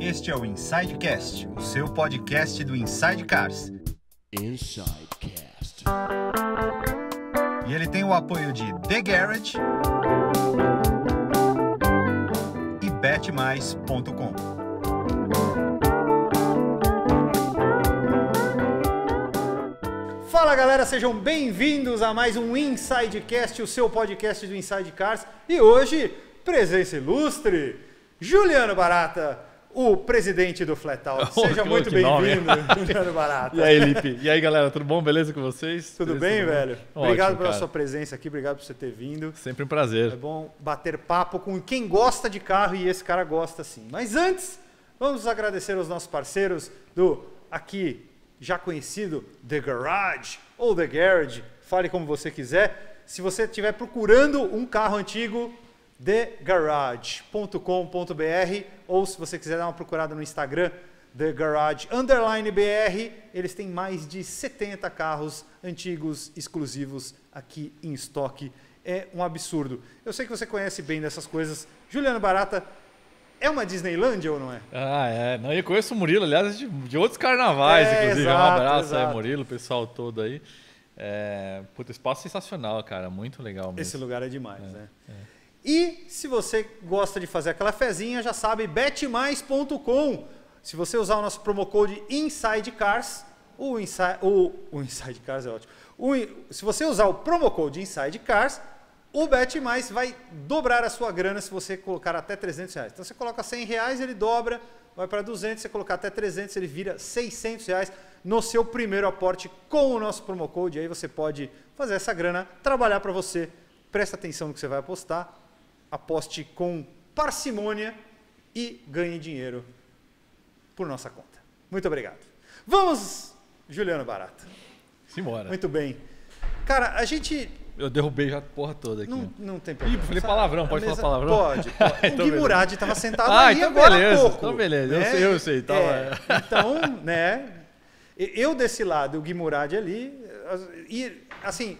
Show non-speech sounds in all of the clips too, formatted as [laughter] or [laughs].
Este é o Insidecast, o seu podcast do Inside Cars. Insidecast. E ele tem o apoio de The Garage e betmais.com. Fala galera, sejam bem-vindos a mais um Insidecast, o seu podcast do Inside Cars. E hoje presença ilustre, Juliano Barata, o presidente do Fletal. [laughs] Oh, Seja muito bem-vindo, [laughs] Juliano Barata. E aí, Lipe? E aí, galera, tudo bom? Beleza com vocês? Tudo Beleza, bem, tudo velho? obrigado pela cara. sua presença aqui, obrigado por você ter vindo. Sempre um prazer. É bom bater papo com quem gosta de carro e esse cara gosta sim. Mas antes, vamos agradecer aos nossos parceiros do aqui já conhecido The Garage ou The Garage, fale como você quiser. Se você estiver procurando um carro antigo, thegarage.com.br ou se você quiser dar uma procurada no Instagram, thegarage_br, BR, eles têm mais de 70 carros antigos exclusivos aqui em estoque. É um absurdo. Eu sei que você conhece bem dessas coisas. Juliano Barata, é uma Disneylândia ou não é? Ah, é. Não, eu conheço o Murilo, aliás, de, de outros carnavais, é, inclusive. Exato, um abraço exato. aí, Murilo, o pessoal todo aí. É, puta, espaço sensacional, cara. Muito legal mesmo. Esse lugar é demais, é, né? É. E se você gosta de fazer aquela fezinha, já sabe, betmais.com. Se você usar o nosso promo code INSIDECARS, o, insi o, o Inside Cars é ótimo. O, se você usar o promo code Inside Cars, o Bet Mais vai dobrar a sua grana se você colocar até 300 reais. Então você coloca 100 reais, ele dobra, vai para 200, você colocar até 300, ele vira 600 reais no seu primeiro aporte com o nosso promo code. Aí você pode fazer essa grana trabalhar para você. Presta atenção no que você vai apostar aposte com parcimônia e ganhe dinheiro por nossa conta. Muito obrigado. Vamos, Juliano Barata. Simbora. Muito bem. Cara, a gente. Eu derrubei já a porra toda aqui. Não, não tem problema. Ih, falei palavrão, pode mesa... falar palavrão? Pode. pode. [laughs] então o Gui Murad estava sentado ah, ali então agora beleza, há então pouco. Então beleza, né? eu sei, eu sei. É, então, né, eu desse lado, o Gui Murad ali, e assim,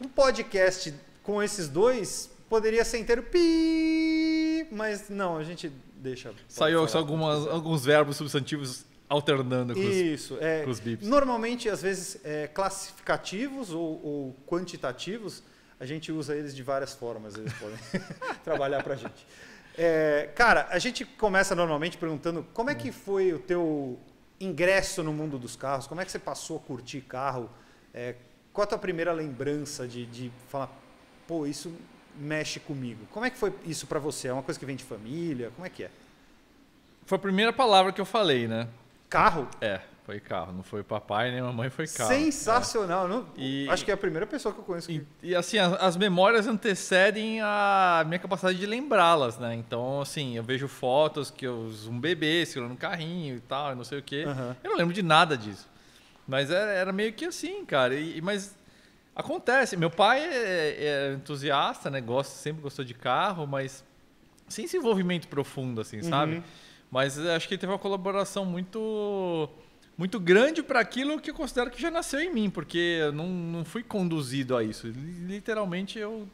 um podcast com esses dois poderia ser inteiro pi, mas não, a gente deixa. Saiu só algumas, alguns verbos substantivos alternando com Isso, os, é, os bips. Normalmente, às vezes, é, classificativos ou, ou, quantitativos, a gente usa eles de várias formas, eles podem [laughs] trabalhar para a gente. É, cara, a gente começa normalmente perguntando como é que foi o teu ingresso no mundo dos carros, como é que você passou a curtir carro, é, qual a tua primeira lembrança de, de falar, pô, isso mexe comigo. Como é que foi isso para você? É uma coisa que vem de família? Como é que é? Foi a primeira palavra que eu falei, né? Carro? É, foi carro. Não foi papai nem mamãe, foi carro. Sensacional. É. Não, e, acho que é a primeira pessoa que eu conheço. E, que... e assim, as, as, memórias antecedem a minha capacidade de lembrá-las, né? Então, assim, eu vejo fotos que eu um bebê segurando um carrinho e tal, não sei o quê. Uhum. Eu não lembro de nada disso. Mas era, é, era meio que assim, cara. E, mas Acontece. Meu pai é, é, é entusiasta, né? Gosta, sempre gostou de carro, mas sem esse envolvimento profundo, assim, uhum. sabe? Mas eh, acho que teve uma colaboração muito muito grande para aquilo que eu considero que já nasceu em mim, porque eu não, não fui conduzido a isso. Literalmente, eu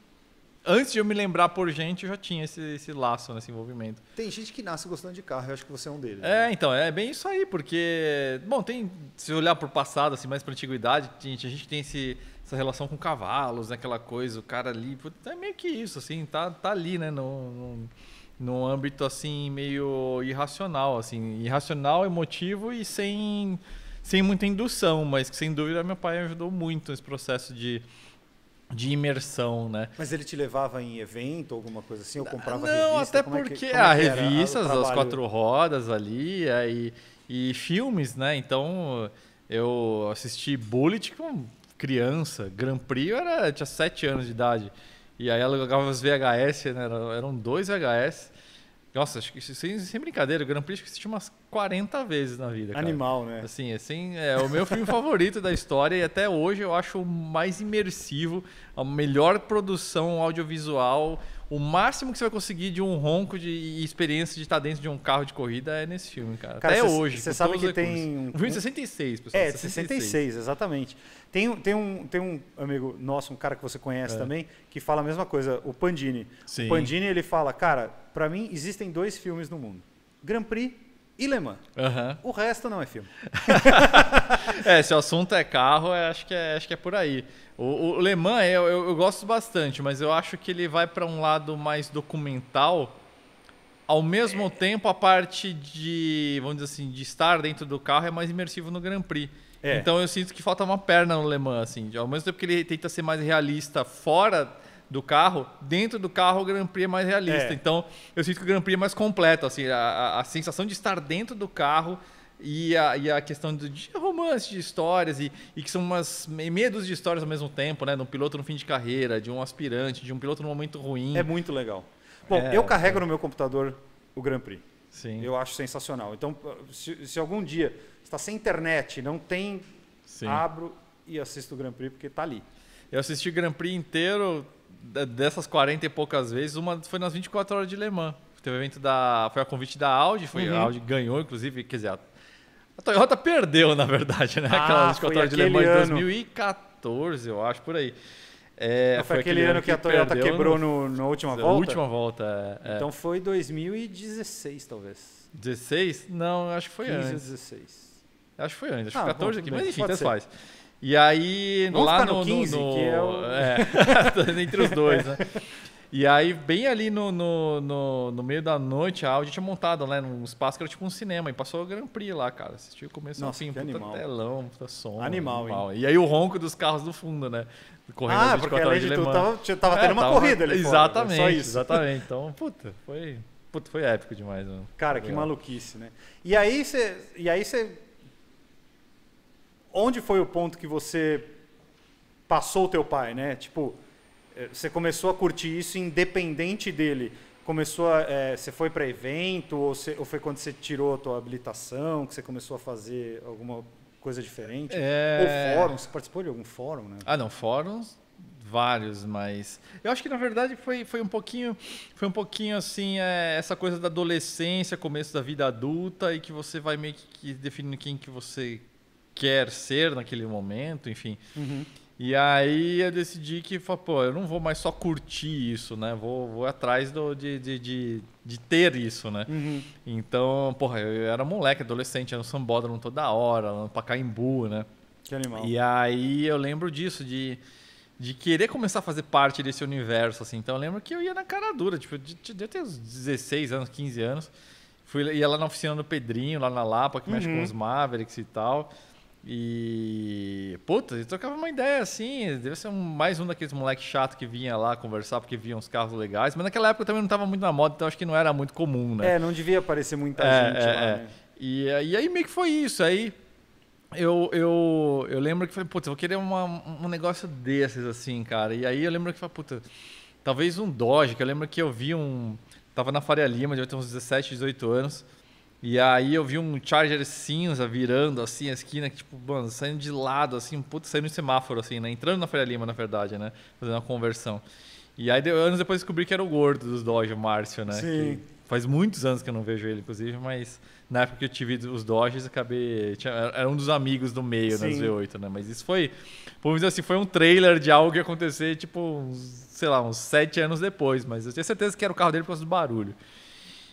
antes de eu me lembrar por gente, eu já tinha esse, esse laço nesse né, envolvimento. Tem gente que nasce gostando de carro, eu acho que você é um deles. É, né? então, é bem isso aí, porque, bom, tem, se olhar para o passado, assim, mais para a antiguidade, a gente, a gente tem esse, essa relação com cavalos, né? aquela coisa, o cara ali. É meio que isso, assim, tá, tá ali, né? Num, no âmbito assim, meio irracional, assim. Irracional, emotivo e sem, sem muita indução, mas que sem dúvida meu pai me ajudou muito nesse processo de de imersão, né? Mas ele te levava em evento, alguma coisa assim? Ou ah, comprava Não, revista? até é porque é ah, a revistas, as quatro rodas ali, aí, é, e filmes, né? Então eu assisti Bullet com criança, Grand Prix, eu era, eu tinha 7 anos de idade. E aí ela alugava os VHS, né? Eram dois VHS. Nossa, acho que sem, sem brincadeira, o Grand Prix que assisti umas 40 vezes na vida. Cara. Animal, né? Assim, assim, é o meu filme [laughs] favorito da história e até hoje eu acho o mais imersivo, a melhor produção audiovisual o máximo que você vai conseguir de um ronco de experiência de estar dentro de um carro de corrida é nesse filme, cara. cara Até cê, hoje. Você sabe que é, tem. Um filme de 66, pessoal. É, 66. 66, exatamente. Tem, tem, um, tem um amigo nosso, um cara que você conhece é. também, que fala a mesma coisa, o Pandini. Sim. O Pandini, ele fala, cara, para mim existem dois filmes no mundo: Grand Prix e Le Mans. Uhum. O resto não é filme. [laughs] é, se o assunto é carro, é, acho, que é, acho que é por aí. O, o Le Mans, é, eu, eu, eu, gosto bastante, mas eu acho que ele vai para um lado mais documental. Ao mesmo é. tempo, a parte de, vamos dizer assim, de estar dentro do carro é mais imersivo no Grand Prix. É. Então eu sinto que falta uma perna no Le Mans, assim. Ao mesmo tempo que ele tenta ser mais realista fora do carro, dentro do carro o Grand Prix é mais realista. É. Então eu sinto que o Grand Prix é mais completo, assim. A, a, a sensação de estar dentro do carro e a, e a questão de, de romance, de histórias, e, e que são umas medos de histórias ao mesmo tempo, né? De um piloto no fim de carreira, de um aspirante, de um piloto num momento ruim. É muito legal. Bom, é, eu é. carrego é. no meu computador o Grand Prix. Sim. Eu acho sensacional. Então, se, se algum dia está sem internet, não tem, Sim. abro e assisto o Grand Prix porque está ali. Eu assisti o Grand Prix inteiro, dessas 40 e poucas vezes, uma foi nas 24 horas de Le Mans. Teve o evento da. Foi a convite da Audi, foi, uhum. a Audi ganhou, inclusive, quer dizer, a Toyota perdeu, na verdade, né? Ah, Aquela ah, escatória de Le Mans de 2014, eu acho, por aí. É, foi, foi, aquele, aquele ano que, que a Toyota né? quebrou no, na última volta? Na última volta, é. é. Então foi 2016, talvez. 16? Não, acho que foi 15 antes. 16. Acho que foi antes, acho ah, que 14 aqui, mas enfim, tanto faz. E aí, Vamos lá no, no, 15, no, que é o... [laughs] É, [laughs] entre os dois, né? [laughs] E aí, bem ali no, no, no, no meio da noite, a Audi tinha montado né, num espaço que era tipo um cinema. E passou o Grand Prix lá, cara. Assistiu, começou Nossa, assim, puta animal. telão, puta som. Animal, animal. E aí o ronco dos carros do fundo, né? Correndo ah, porque além de, de tudo, tava, tava é, tendo uma tava, corrida ali né? Exatamente, fora, só isso. exatamente. Então, [laughs] puta, foi, puta, foi épico demais. Mano. Cara, que maluquice, né? E aí você... E aí você... Onde foi o ponto que você passou o teu pai, né? Tipo eh, você começou a curtir isso independente dele? Começou a, é, você foi para evento ou, você, ou, foi quando você tirou a tua habilitação que você começou a fazer alguma coisa diferente? É... Ou fórum? Você participou de algum fórum, né? Ah, não, fóruns vários, mas eu acho que na verdade foi, foi um pouquinho foi um pouquinho assim é, essa coisa da adolescência, começo da vida adulta e que você vai meio que definindo quem que você quer ser naquele momento, enfim. Uhum. E aí eu decidi que, pô, eu não vou mais só curtir isso, né? Vou, vou atrás do, de, de, de, de ter isso, né? Uhum. Então, porra, eu era moleque, adolescente, era no sambódromo toda hora, no Pacaembu, né? Que animal. E aí eu lembro disso, de, de querer começar a fazer parte desse universo, assim. Então eu lembro que eu ia na cara dura, tipo, de, eu ter uns 16 anos, 15 anos. Fui, ia lá na oficina do Pedrinho, lá na Lapa, que uhum. mexe com uhum. os Mavericks e tal. E. Puta, ele trocava uma ideia assim. Deve ser um, mais um daqueles moleques chato que vinha lá conversar porque via uns carros legais. Mas naquela época também não estava muito na moda, então acho que não era muito comum, né? É, não devia aparecer muita é, gente é, lá. É. Né? E, e aí meio que foi isso. Aí eu, eu, eu lembro que falei, puta, eu vou querer uma, um negócio desses assim, cara. E aí eu lembro que falei, puta, talvez um Dodge, que eu lembro que eu vi um. Tava na Faria Lima, devia ter uns 17, 18 anos. E aí eu vi um Charger cinza virando assim a esquina, tipo, mano, saindo de lado, assim, puta, saindo do semáforo, assim, né? Entrando na Faria Lima, na verdade, né? Fazendo uma conversão. E aí, anos depois, descobri que era o gordo dos Dodge, o Márcio, né? Sim. Que faz muitos anos que eu não vejo ele, inclusive, mas na época que eu tive os Dodges, acabei. era um dos amigos do meio né, Sim. nas V8, né? Mas isso foi. Vamos dizer assim, foi um trailer de algo que ia acontecer, tipo, uns, sei lá, uns sete anos depois. Mas eu tinha certeza que era o carro dele por causa do barulho.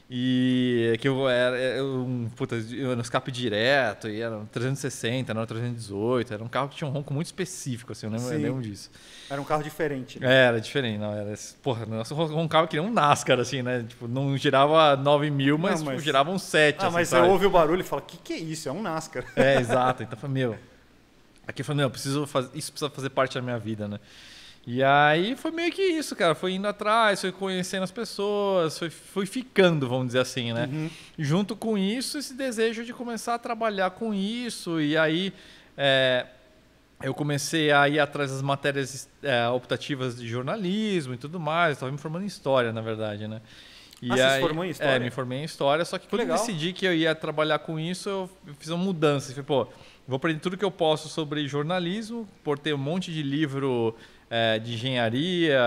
E é que eu era, é, um, puta, eu era um escape direto, e era um 360, não era um 318, era um carro que tinha um ronco muito específico, assim, eu lembro, eu lembro disso. Era um carro diferente, né? É, era diferente, não, era, porra, nosso roncava que nem um NASCAR, assim, né, tipo, não girava 9 mil, mas, não, tipo, mas... Tipo, girava um 7, Ah, assim, mas sabe? você ouve o barulho e fala, que que é isso, é um NASCAR. É, exato, então foi meu, aqui eu falei, meu, preciso fazer, isso precisa fazer parte da minha vida, né. E aí foi meio que isso, cara. Foi indo atrás, foi conhecendo as pessoas, foi, foi ficando, vamos dizer assim, né? Uhum. Junto com isso, esse desejo de começar a trabalhar com isso. E aí é, eu comecei a ir atrás das matérias é, optativas de jornalismo e tudo mais. Estava me formando em história, na verdade, né? E ah, aí, você formou em é, história? É, me formei em história, só que quando Legal. eu decidi que eu ia trabalhar com isso, eu, eu fiz uma mudança. Eu falei, pô, vou aprender tudo que eu posso sobre jornalismo, por ter um monte de livro é, de engenharia,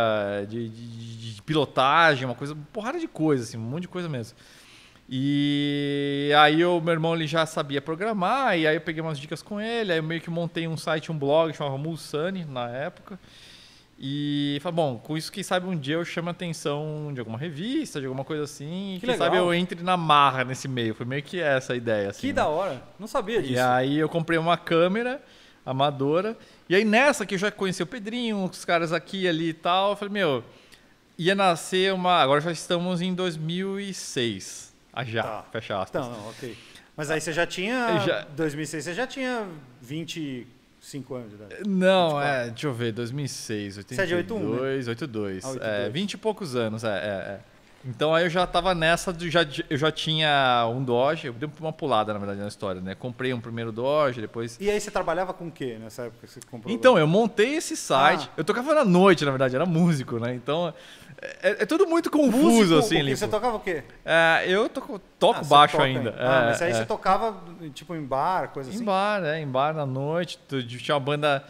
de, de, de, pilotagem, uma coisa, porrada de coisa, assim, um monte de coisa mesmo. E aí o meu irmão ele já sabia programar, e aí eu peguei umas dicas com ele, aí eu meio que montei um site, um blog, chamava Mulsani na época. E falei, bom, com isso, quem sabe um dia eu chamo a atenção de alguma revista, de alguma coisa assim. Que quem legal. sabe eu entre na marra nesse meio. Foi meio que essa a ideia. Assim, que né? da hora. Não sabia disso. E aí eu comprei uma câmera amadora. E aí nessa que eu já conheci o Pedrinho, os caras aqui ali e tal, eu falei, meu, ia nascer uma. Agora já estamos em 2006. Ah, já, tá. fecha aspas. Então, ok. Mas aí você já tinha. Já... 2006 você já tinha 25 anos de idade? Não, 24. é, deixa eu ver, 2006, 82. Você é de 81? 82. Né? Ah, 82. É, 20 e poucos anos, é, é. é. Então aí eu já tava nessa, já, eu já tinha um Doge, eu dei uma pulada na verdade na história, né? Comprei um primeiro Doge, depois. E aí você trabalhava com o quê nessa época que você comprou? Então, eu montei esse site, ah. eu tocava na noite na verdade, era músico, né? Então é, é tudo muito confuso músico, assim, Limpo. Você tocava o quê? É, eu toco, toco ah, baixo ainda. Ah, mas é, aí você é. tocava tipo em bar, coisa em assim? Em bar, é, em bar na noite, tinha uma banda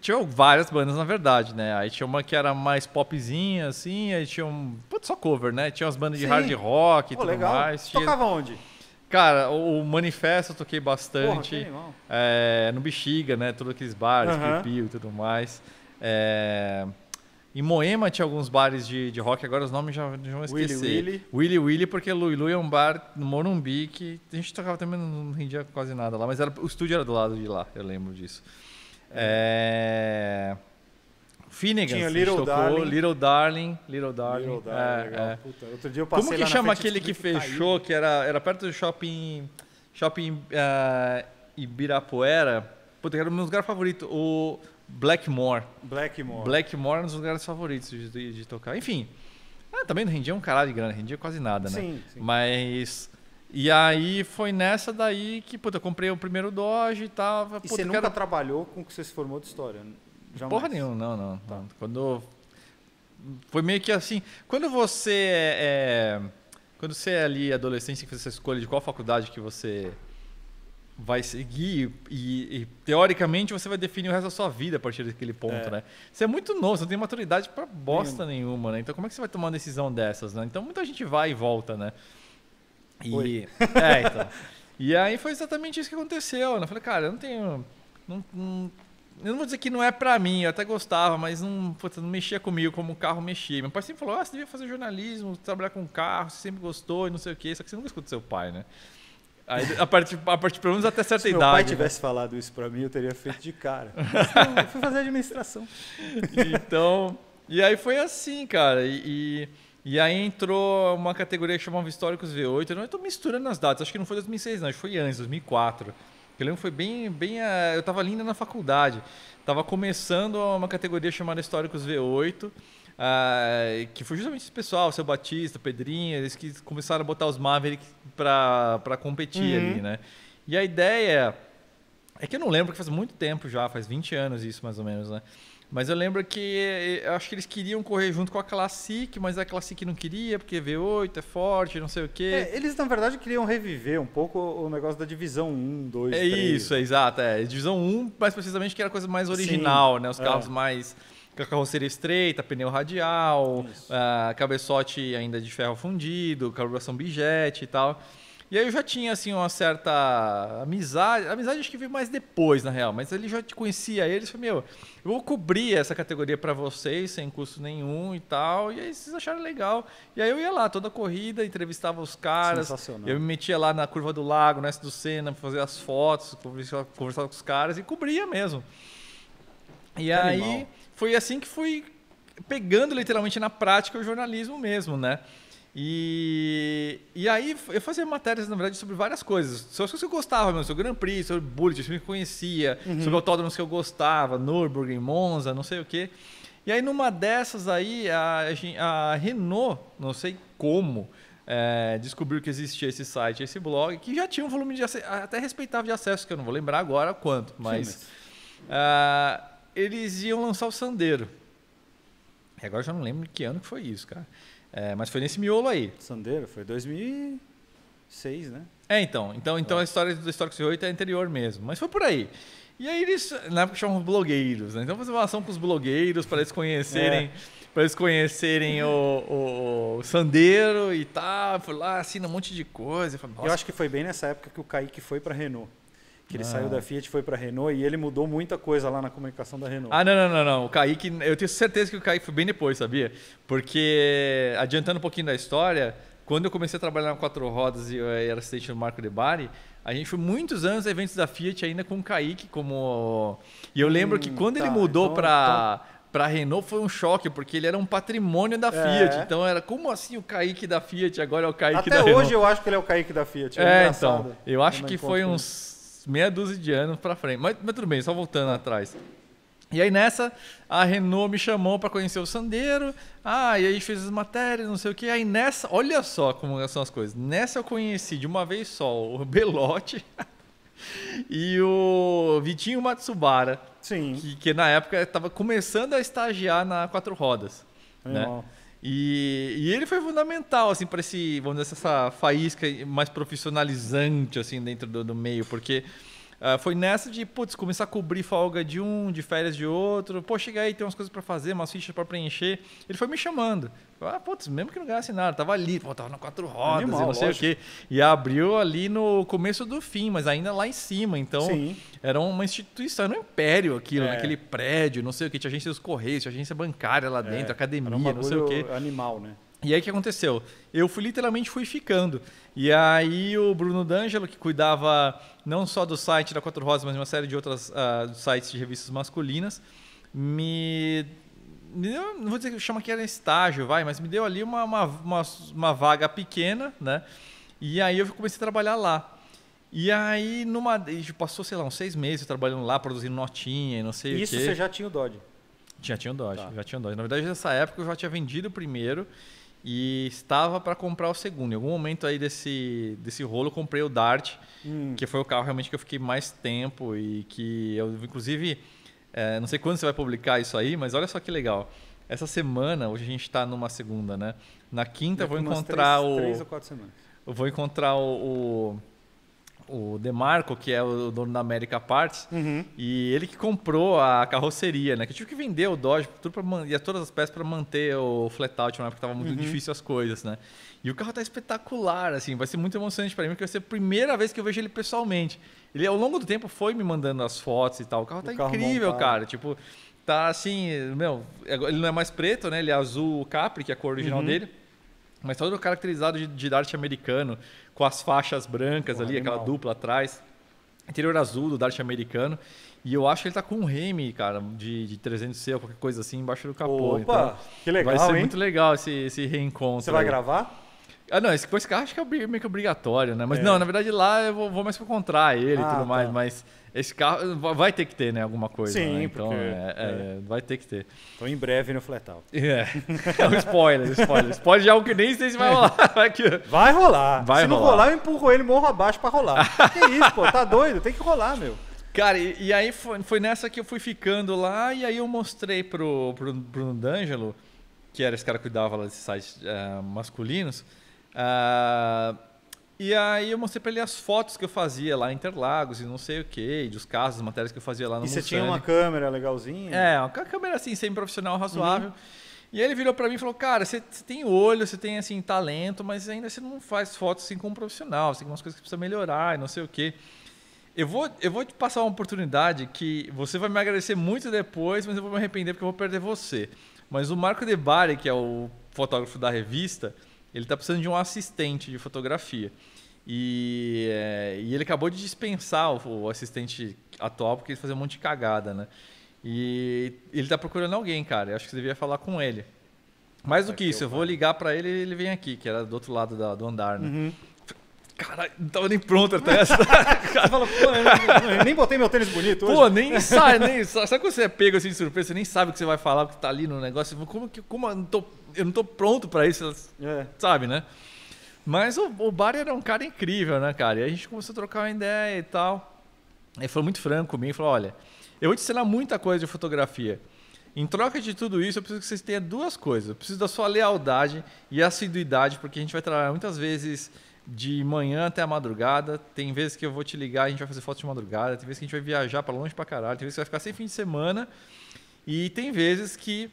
tinha, várias bandas, na verdade, né? Aí tinha uma que era mais popzinha, assim, aí tinha um. Putz, só cover, né? Tinha umas bandas Sim. de hard rock e tudo legal. mais. Tinha... Tocava onde? Cara, o Manifesto eu toquei bastante. Porra, é, eh, no Bexiga, né? Todos aqueles bares, uhum. e tudo mais. É... Em Moema tinha alguns bares de, de rock, agora os nomes já, já vão esquecer. Willy Willy. Willy Willy, porque Lui Lui é um bar no Morumbi que a gente tocava também, não rendia quase nada lá, mas era, o estúdio era do lado de lá, eu lembro disso. É... Finnegan, Tinha Little tocou, Darling. Little Darling. Little Darling. Little Darling é, é. Puta, outro dia eu passei Como que chama aquele que fechou, que, que era, era perto do shopping, shopping uh, Ibirapuera? Puta, era o meu lugar favorito. O Blackmore. Blackmore. Blackmore é um dos lugares favoritos de, de, de tocar. Enfim, ah, também não rendia um caralho de grana, rendia quase nada, né? Sim, sim. Mas e aí foi nessa daí que, puta, eu comprei o primeiro Doge e tava E você nunca quero... trabalhou com o que você se formou de história? Jamais. Porra nenhuma, não, não. Tá. Quando. Foi meio que assim. Quando você é. é quando você é ali adolescente, que faz essa escolha de qual faculdade que você vai seguir e, e, teoricamente você vai definir o resto da sua vida a partir daquele ponto, é. né? Você é muito novo, você não tem maturidade para bosta nenhuma, né? Então como é que você vai tomar uma decisão dessas, né? Então muita gente vai e volta, né? E, [laughs] é, então. e aí foi exatamente isso que aconteceu. Né? Eu falei, cara, eu não tenho. Não, não, eu não vou dizer que não é pra mim, eu até gostava, mas não, puta, não mexia comigo como o carro mexia. Meu pai sempre falou: ah, você devia fazer jornalismo, trabalhar com carro, você sempre gostou e não sei o quê. Só que você nunca escuta seu pai, né? Aí, a partir, a partir, pelo menos até certa Se idade. Se meu pai né? tivesse né? falado isso para mim, eu teria feito de cara. [laughs] fui fazer administração. Então, e aí foi assim, cara. E, e e aí entrou uma categoria que chamava Históricos V8. Eu não estou misturando as datas, acho que não foi 2006, não, acho que foi antes, 2004. Eu lembro que foi bem. bem eh, eu estava linda na faculdade. Estava começando uma categoria chamada Históricos V8. Uh, eh, que foi justamente esse pessoal, o seu Batista, o Pedrinho, eles que começaram a botar os Maverick para competir uhum. ali, né? E a ideia é que eu não lembro, porque faz muito tempo já, faz 20 anos isso mais ou menos, né? Mas eu lembro que eh, eu acho que eles queriam correr junto com a Classic, mas a Classic não queria, porque V8 é forte, não sei o quê. É, eles, na verdade, queriam reviver um pouco o negócio da divisão 1, 2, é 3. É isso, é exato. É. Divisão 1, mais precisamente, que era a coisa mais original, Sim, né? Os é. carros mais. Com a carroceria estreita, pneu radial, uh, cabeçote ainda de ferro fundido, carburação bijete e tal. E aí eu já tinha, assim, uma certa amizade. Amizade acho que veio mais depois, na real. Mas ele já te conhecia. Aí eles falou meu, eu vou cobrir essa categoria para vocês, sem custo nenhum e tal. E aí vocês acharam legal. E aí eu ia lá, toda a corrida, entrevistava os caras. Sensacional. Eu me metia lá na curva do lago, no S do Senna, fazer as fotos, conversava, conversava com os caras e cobria mesmo. E que aí animal. foi assim que fui pegando literalmente na prática o jornalismo mesmo, né? E, e aí eu fazia matérias, na verdade, sobre várias coisas. Sobre as coisas que eu gostava mesmo, sobre o Grand Prix, sobre Bullet, que eu conhecia, uhum. sobre autódromos que eu gostava, Nürburgring, Monza, não sei o quê. E aí numa dessas aí, a, a Renault, não sei como, é, descobriu que existia esse site, esse blog, que já tinha um volume de até respeitável de acesso, que eu não vou lembrar agora quanto, mas... Sim, mas... Uh, eles iam lançar o Sandeiro. E agora eu já não lembro que ano que foi isso, cara. É, mas foi nesse miolo aí. Sandeiro, foi 2006, né? É, então. Então, então a é. história do Stock 8 é anterior mesmo. Mas foi por aí. E aí eles, na época, chamam blogueiros, né? Então, fazer uma ação com os blogueiros para eles conhecerem... É. eles conhecerem o, o, Sandeiro e tal. Foi lá, assina um monte de coisa. Falei, eu acho que foi bem nessa época que o Kaique foi para Renault. Que ele ah. saiu da Fiat, foi para Renault e ele mudou muita coisa lá na comunicação da Renault. Ah, não, não, não, não. O Kaique, eu tenho certeza que o Kaique foi bem depois, sabia? Porque, adiantando um pouquinho da história, quando eu comecei a trabalhar na Quatro Rodas e eh, era assistente do Marco de Bari, a gente foi muitos anos a eventos da Fiat ainda com o Kaique como. E eu lembro hum, que quando tá, ele mudou então, para. Então tá. para Renault foi um choque, porque ele era um patrimônio da é. Fiat. É. Então era como assim o Kaique da Fiat agora é o Kaique Até da Renault? Até hoje eu acho que ele é o Kaique da Fiat. É, é então. Eu acho que foi uns meia dúzia de anos para frente. Mas, mas, tudo bem, só voltando atrás. E aí nessa, a Renault me chamou para conhecer o Sandeiro. Ah, e aí fez as matérias, não sei o que. Aí nessa, olha só como são as coisas. Nessa eu conheci de uma vez só o [laughs] Belote [laughs] e o Vitinho Matsubara. Sim. Que, que na época estava começando a estagiar na Quatro Rodas. Né? E, e, ele foi fundamental, assim, para esse, vamos dizer, essa faísca mais profissionalizante, assim, dentro do, do meio, porque Uh, foi nessa de, putz, começar a cobrir folga de um, de férias de outro. Pô, chega aí, tem umas coisas para fazer, umas fichas para preencher. Ele foi me chamando. Ah, putz, mesmo que não ganhasse nada, tava ali, pô, tava na quatro rodas, Animal, não lógico. sei o quê. E abriu ali no começo do fim, mas ainda lá em cima. Então, Sim. era uma instituição, era um império aquilo, é. naquele prédio, não sei o quê. Tinha agência dos Correios, tinha agência bancária lá é, dentro, é. academia, um não sei o quê. Animal, né? E aí o que aconteceu? Eu fui literalmente fui ficando. E aí o Bruno D'Angelo, que cuidava não só do site da Quatro Rosas, mas de uma série de outros uh, ah, sites de revistas masculinas, me, me deu, não vou dizer que chama que era estágio, vai, mas me deu ali uma, uma, uma, uma vaga pequena, né? E aí eu comecei a trabalhar lá. E aí numa, tipo, passou, sei lá, uns seis meses trabalhando lá, produzindo notinha e não sei Isso o quê. Isso você já tinha o Dodge? Já tinha o Dodge, tá. já tinha o Dodge. Na verdade, nessa época eu já tinha vendido o primeiro e estava para comprar o segundo. Em algum momento aí desse, desse rolo, eu comprei o Dart, hum. que foi o carro realmente que eu fiquei mais tempo e que eu, inclusive, é, não sei quando você vai publicar isso aí, mas olha só que legal. Essa semana, hoje a gente está numa segunda, né? Na quinta eu vou encontrar três, o. Três ou quatro semanas. Eu vou encontrar o, o o Demarco, que é o dono da América Parts, uhum. e ele que comprou a carroceria, né? Que eu tive que vender o Dodge tudo pra, e todas as peças para manter o flat-out, na época tava muito uhum. difícil as coisas, né? E o carro tá espetacular, assim, vai ser muito emocionante para mim, porque vai ser a primeira vez que eu vejo ele pessoalmente. Ele, ao longo do tempo, foi me mandando as fotos e tal. O carro o tá carro incrível, montado. cara. Tipo, tá assim, meu, é, ele não é mais preto, né? Ele é azul capri, que é a cor original uhum. dele. Mas todo caracterizado de, de arte americano, com as faixas brancas ali, animal. aquela dupla atrás. Interior azul do Dart americano. E eu acho que ele tá com um Remy, cara, de, de 300C ou qualquer coisa assim, embaixo do capô. Opa, então, que legal, Vai ser hein? muito legal esse, esse reencontro. Você vai aí. gravar? Ah, não, esse coisa acho que é meio que obrigatório, né? Mas é. não, na verdade lá eu vou, vou mais pra encontrar ele e ah, tudo mais, tá. mas... Esse carro vai ter que ter, né? Alguma coisa. Sim, né? então porque, é, é, é, vai ter que ter. Então em breve no Fletal. É. é um spoiler, spoiler. Spoiler de algo que nem sei se vai rolar. É. Vai, que... vai rolar. Vai se rolar. não rolar, eu empurro ele morro abaixo para rolar. que isso, pô? Tá doido? Tem que rolar, meu. Cara, e, e aí foi, foi, nessa que eu fui ficando lá e aí eu mostrei pro, Bruno D'Angelo, que era esse cara que cuidava lá desses sites uh, masculinos. Uh, e aí eu mostrei para ele as fotos que eu fazia lá em Interlagos e não sei o que, dos casos, das matérias que eu fazia lá no E você tinha uma câmera legalzinha? É, uma câmera assim, sem profissional razoável. Uhum. E aí ele virou para mim e falou: "Cara, você, você tem olho, você tem assim talento, mas ainda você não faz fotos assim como profissional, você tem umas coisas que precisa melhorar e não sei o quê". Eu vou, eu vou te passar uma oportunidade que você vai me agradecer muito depois, mas eu vou me arrepender porque eu vou perder você. Mas o Marco De Bari, que é o fotógrafo da revista, ele tá precisando de um assistente de fotografia. E, é, e ele acabou de dispensar o, o, assistente atual porque ele fazia um monte de cagada, né? E ele tá procurando alguém, cara. Eu acho que você devia falar com ele. Mais do é que isso, eu vou ligar para ele e ele vem aqui, que era do outro lado da, do andar, né? Uhum. Cara, não tava nem pronto até essa. [laughs] Cara. Você fala, pô, eu nem, botei meu tênis bonito hoje. Pô, nem sai, nem. Sabe quando você é pego assim de surpresa, você nem sabe o que você vai falar, porque tá ali no negócio. Como que. Como eu não tô eu não tô pronto para isso, é. sabe, né? Mas o, o Bari era um cara incrível, né, cara? E a gente começou a trocar uma ideia e tal. Ele foi muito franco comigo, falou, olha, eu vou te ensinar muita coisa de fotografia. Em troca de tudo isso, eu preciso que vocês tenham duas coisas. Eu preciso da sua lealdade e assiduidade, porque a gente vai trabalhar muitas vezes de manhã até a madrugada. Tem vezes que eu vou te ligar, a gente vai fazer foto de madrugada. Tem vezes que a gente vai viajar para longe para caralho. Tem vezes que vai ficar sem fim de semana. E tem vezes que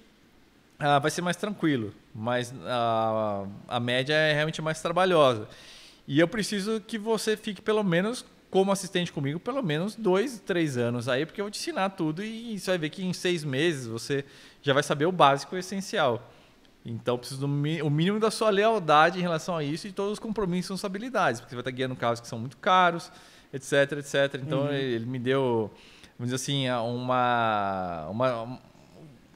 ah, vai ser mais tranquilo, mas a, ah, a média é realmente mais trabalhosa. E eu preciso que você fique pelo menos como assistente comigo pelo menos dois, três anos aí, porque eu vou te ensinar tudo e você vai ver que em seis meses você já vai saber o básico e o essencial. Então, preciso do o mínimo da sua lealdade em relação a isso e todos os compromissos e responsabilidades, porque você vai estar guiando carros que são muito caros, etc, etc. Então, uhum. ele, me deu, vamos dizer assim, ah, uma, uma,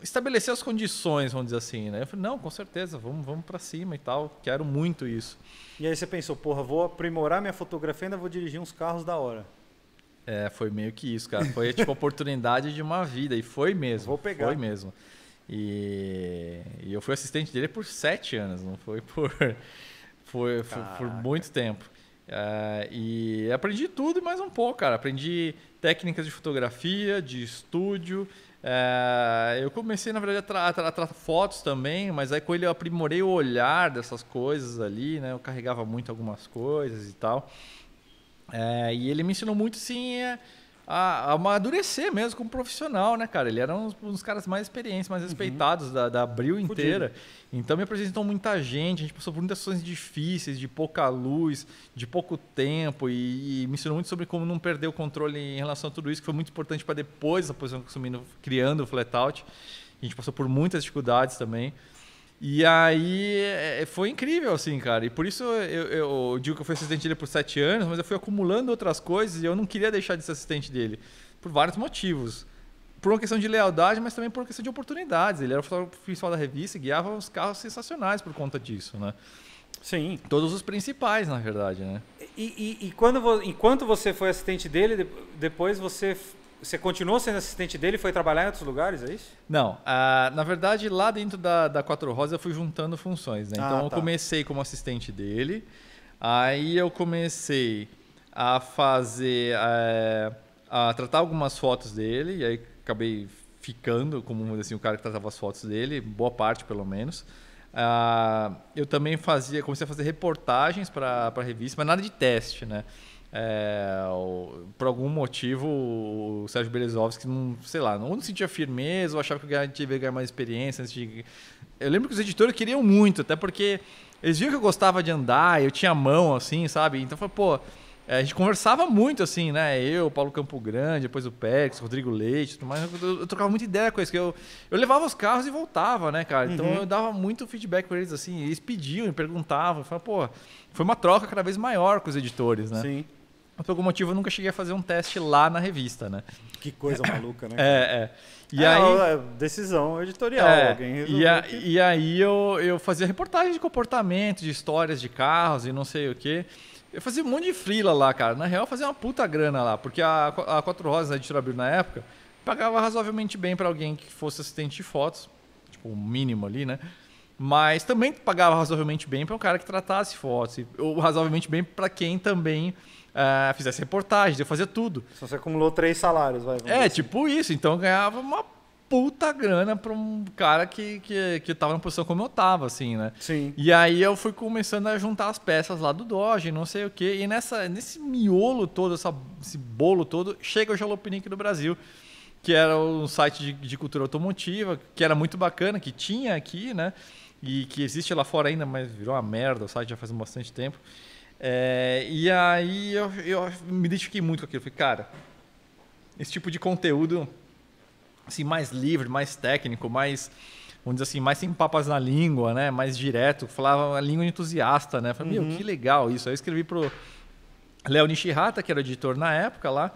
estabelecer as condições, vamos dizer assim, né? Eu falei, não, com certeza, vamos, vamos para cima e tal, quero muito isso. E aí você pensou, porra, vou aprimorar minha fotografia e ainda vou dirigir uns carros da hora. É, foi meio que isso, cara. Foi tipo a [laughs] oportunidade de uma vida e foi mesmo. Vou pegar. Foi mesmo. E, e eu fui assistente dele por sete anos, não foi por [laughs] foi, foi por muito tempo. Uh, e aprendi tudo e mais um pouco, cara. Aprendi técnicas de fotografia, de estúdio, é, eu comecei, na verdade, a tratar fotos também, mas aí com ele eu aprimorei o olhar dessas coisas ali, né? Eu carregava muito algumas coisas e tal. É, e ele me ensinou muito, sim, é, a, amadurecer mesmo como profissional, né, cara? Ele era um, um dos caras mais experientes, mais uhum. respeitados uhum. da, da Abril inteira. Fudido. Então me apresentou muita gente, a gente passou por muitas situações difíceis, de pouca luz, de pouco tempo, e, e me ensinou muito sobre como não perder o controle em relação a tudo isso, que foi muito importante para depois a posição que assumindo, criando o flat out, A gente passou por muitas dificuldades também. E aí é, foi incrível, assim, cara. E por isso eu, eu digo que eu fui assistente dele por sete anos, mas eu fui acumulando outras coisas e eu não queria deixar de ser assistente dele. Por vários motivos. Por uma questão de lealdade, mas também por uma questão de oportunidades. Ele era o principal da revista e guiava uns carros sensacionais por conta disso, né? Sim. Todos os principais, na verdade, né? E, e, e quando, enquanto você foi assistente dele, depois você você continuou sendo assistente dele e foi trabalhar em outros lugares, é isso? Não. Ah, na verdade, lá dentro da, da Quatro Rosas eu fui juntando funções. Né? Ah, então ah, tá. eu comecei como assistente dele. Aí eu comecei a fazer. Eh, a tratar algumas fotos dele. E aí acabei ficando como assim, o cara que tratava as fotos dele, boa parte pelo menos. Ah, eu também fazia, comecei a fazer reportagens para a revista, mas nada de teste, né? É, por algum motivo, o Sérgio Berezovski, não, sei lá, não sentia firmeza, ou achava que a gente ia ganhar mais experiência. De... Eu lembro que os editores queriam muito, até porque eles viam que eu gostava de andar, eu tinha mão, assim, sabe? Então foi, pô, é, a gente conversava muito, assim, né? Eu, Paulo Campo Grande, depois o Pex, Rodrigo Leite, tudo mais. Eu, eu trocava muita ideia com eles, que eu, eu levava os carros e voltava, né, cara? Então uhum. eu dava muito feedback pra eles, assim, eles pediam, e perguntavam, eu falava, pô, foi uma troca cada vez maior com os editores, né? Sim mas por algum motivo eu nunca cheguei a fazer um teste lá na revista, né? Que coisa maluca, né? É, é. E é, aí, é decisão editorial, é, alguém e, a, que... e aí eu, eu fazia reportagem de comportamento, de histórias de carros e não sei o quê. Eu fazia um monte de frila lá, cara. Na real, eu fazia uma puta grana lá, porque a, a Quatro Rosas, a editora abriu na época, pagava razoavelmente bem para alguém que fosse assistente de fotos, tipo, o um mínimo ali, né? Mas também pagava razoavelmente bem para um cara que tratasse fotos, ou razoavelmente bem para quem também uh, fizesse reportagens, eu fazia tudo. Só você acumulou três salários, vai. É, assim. tipo assim. isso. Então eu ganhava uma puta grana pra um cara que, que, que tava na posição como eu tava, assim, né? Sim. E aí eu fui começando a juntar as peças lá do Doge, não sei o quê. E nessa, nesse miolo todo, essa, esse bolo todo, chega o Jalopnik do Brasil, que era um site de, de cultura automotiva, que era muito bacana, que tinha aqui, né? E que existe lá fora ainda, mas virou uma merda, o site já faz bastante tempo. É, e aí eu, eu, me identifiquei muito com aquilo. Falei, cara, esse tipo de conteúdo assim, mais livre, mais técnico, mais, vamos dizer assim, mais sem papas na língua, né? mais direto, falava a língua entusiasta. Né? Falei, uhum. meu, que legal isso. Aí eu escrevi pro Léo Nishihata, que era editor na época lá.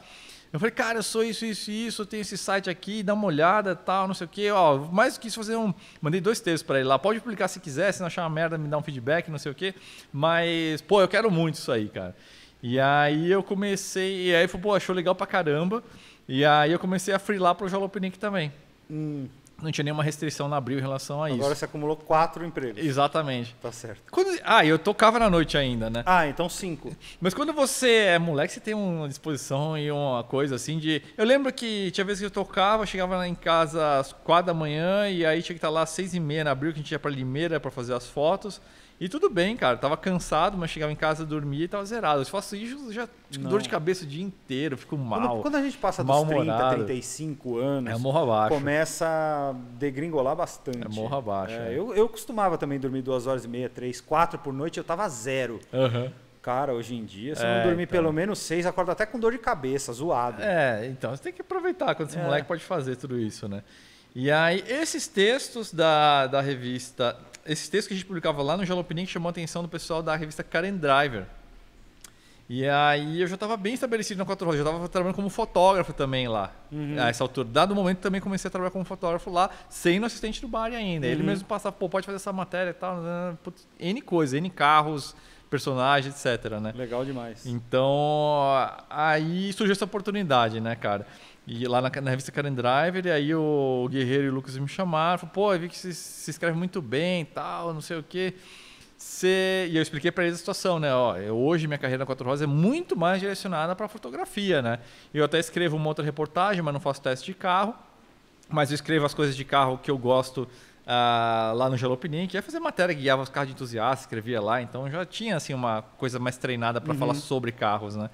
Eu falei, cara, eu sou isso, isso e isso, eu tenho esse site aqui, dá uma olhada, tal, não sei o quê. Ó, mais do que isso, fazer um. Mandei dois textos para ele lá. Pode publicar se quiser, se não achar uma merda, me dá um feedback, não sei o quê. Mas, pô, eu quero muito isso aí, cara. E aí eu comecei, e aí foi, pô, achou legal pra caramba. E aí eu comecei a freelar pro Jalopnik também. Hum não tinha nenhuma restrição na Abril em relação a isso. Agora você acumulou quatro empregos. Exatamente. Tá certo. Quando, ah, eu tocava na noite ainda, né? Ah, então cinco. Mas quando você é moleque, você tem uma disposição e uma coisa assim de... Eu lembro que tinha vezes que eu tocava, chegava lá em casa às quatro da manhã e aí tinha que estar lá às seis e meia na Abril, que a gente ia pra Limeira para fazer as fotos. E tudo bem, cara. Tava cansado, mas chegava em casa, dormia e tava zerado. Se faço isso, já Não. dor de cabeça o dia inteiro, fico mal. Quando, quando a gente passa dos 30, 35 anos, é morra abaixo. começa a degringolar bastante. É morra abaixo. É, é. Eu, eu costumava também dormir duas horas e meia, três, quatro por noite, eu tava zero. Uhum cara hoje em dia. Se é, não dormir então. pelo menos seis, acorda até com dor de cabeça, zoado. É, então você tem que aproveitar quando esse é. moleque pode fazer tudo isso, né? E aí, esses textos da, da revista esse texto que a gente publicava lá no Jalopnik chamou a atenção do pessoal da revista Karen Driver. E aí eu já estava bem estabelecido na Quatro Rodas, já estava trabalhando como fotógrafo também lá. Uhum. A essa altura, dado o momento, também comecei a trabalhar como fotógrafo lá, sem o assistente do bar ainda. Uhum. Ele mesmo passava, pô, pode fazer essa matéria e tal, né, putz, N coisas N carros, personagens, etc, né? Legal demais. Então, aí surgiu essa oportunidade, né, cara? E lá na, na revista Karen Driver, e aí o Guerreiro e o Lucas me chamaram, falaram, pô, eu vi que se, se escreve muito bem e tal, não sei o quê. Cê... E eu expliquei para eles a situação, né? Ó, é, hoje minha carreira na Quatro Rosas é muito mais direcionada para fotografia, né? Eu até escrevo uma outra reportagem, mas não faço teste de carro. Mas eu escrevo as coisas de carro que eu gosto ah, lá no Jalopini, que é fazer matéria, guiava os carros de entusiastas, escrevia lá, então já tinha assim uma coisa mais treinada para uhum. falar sobre carros, né?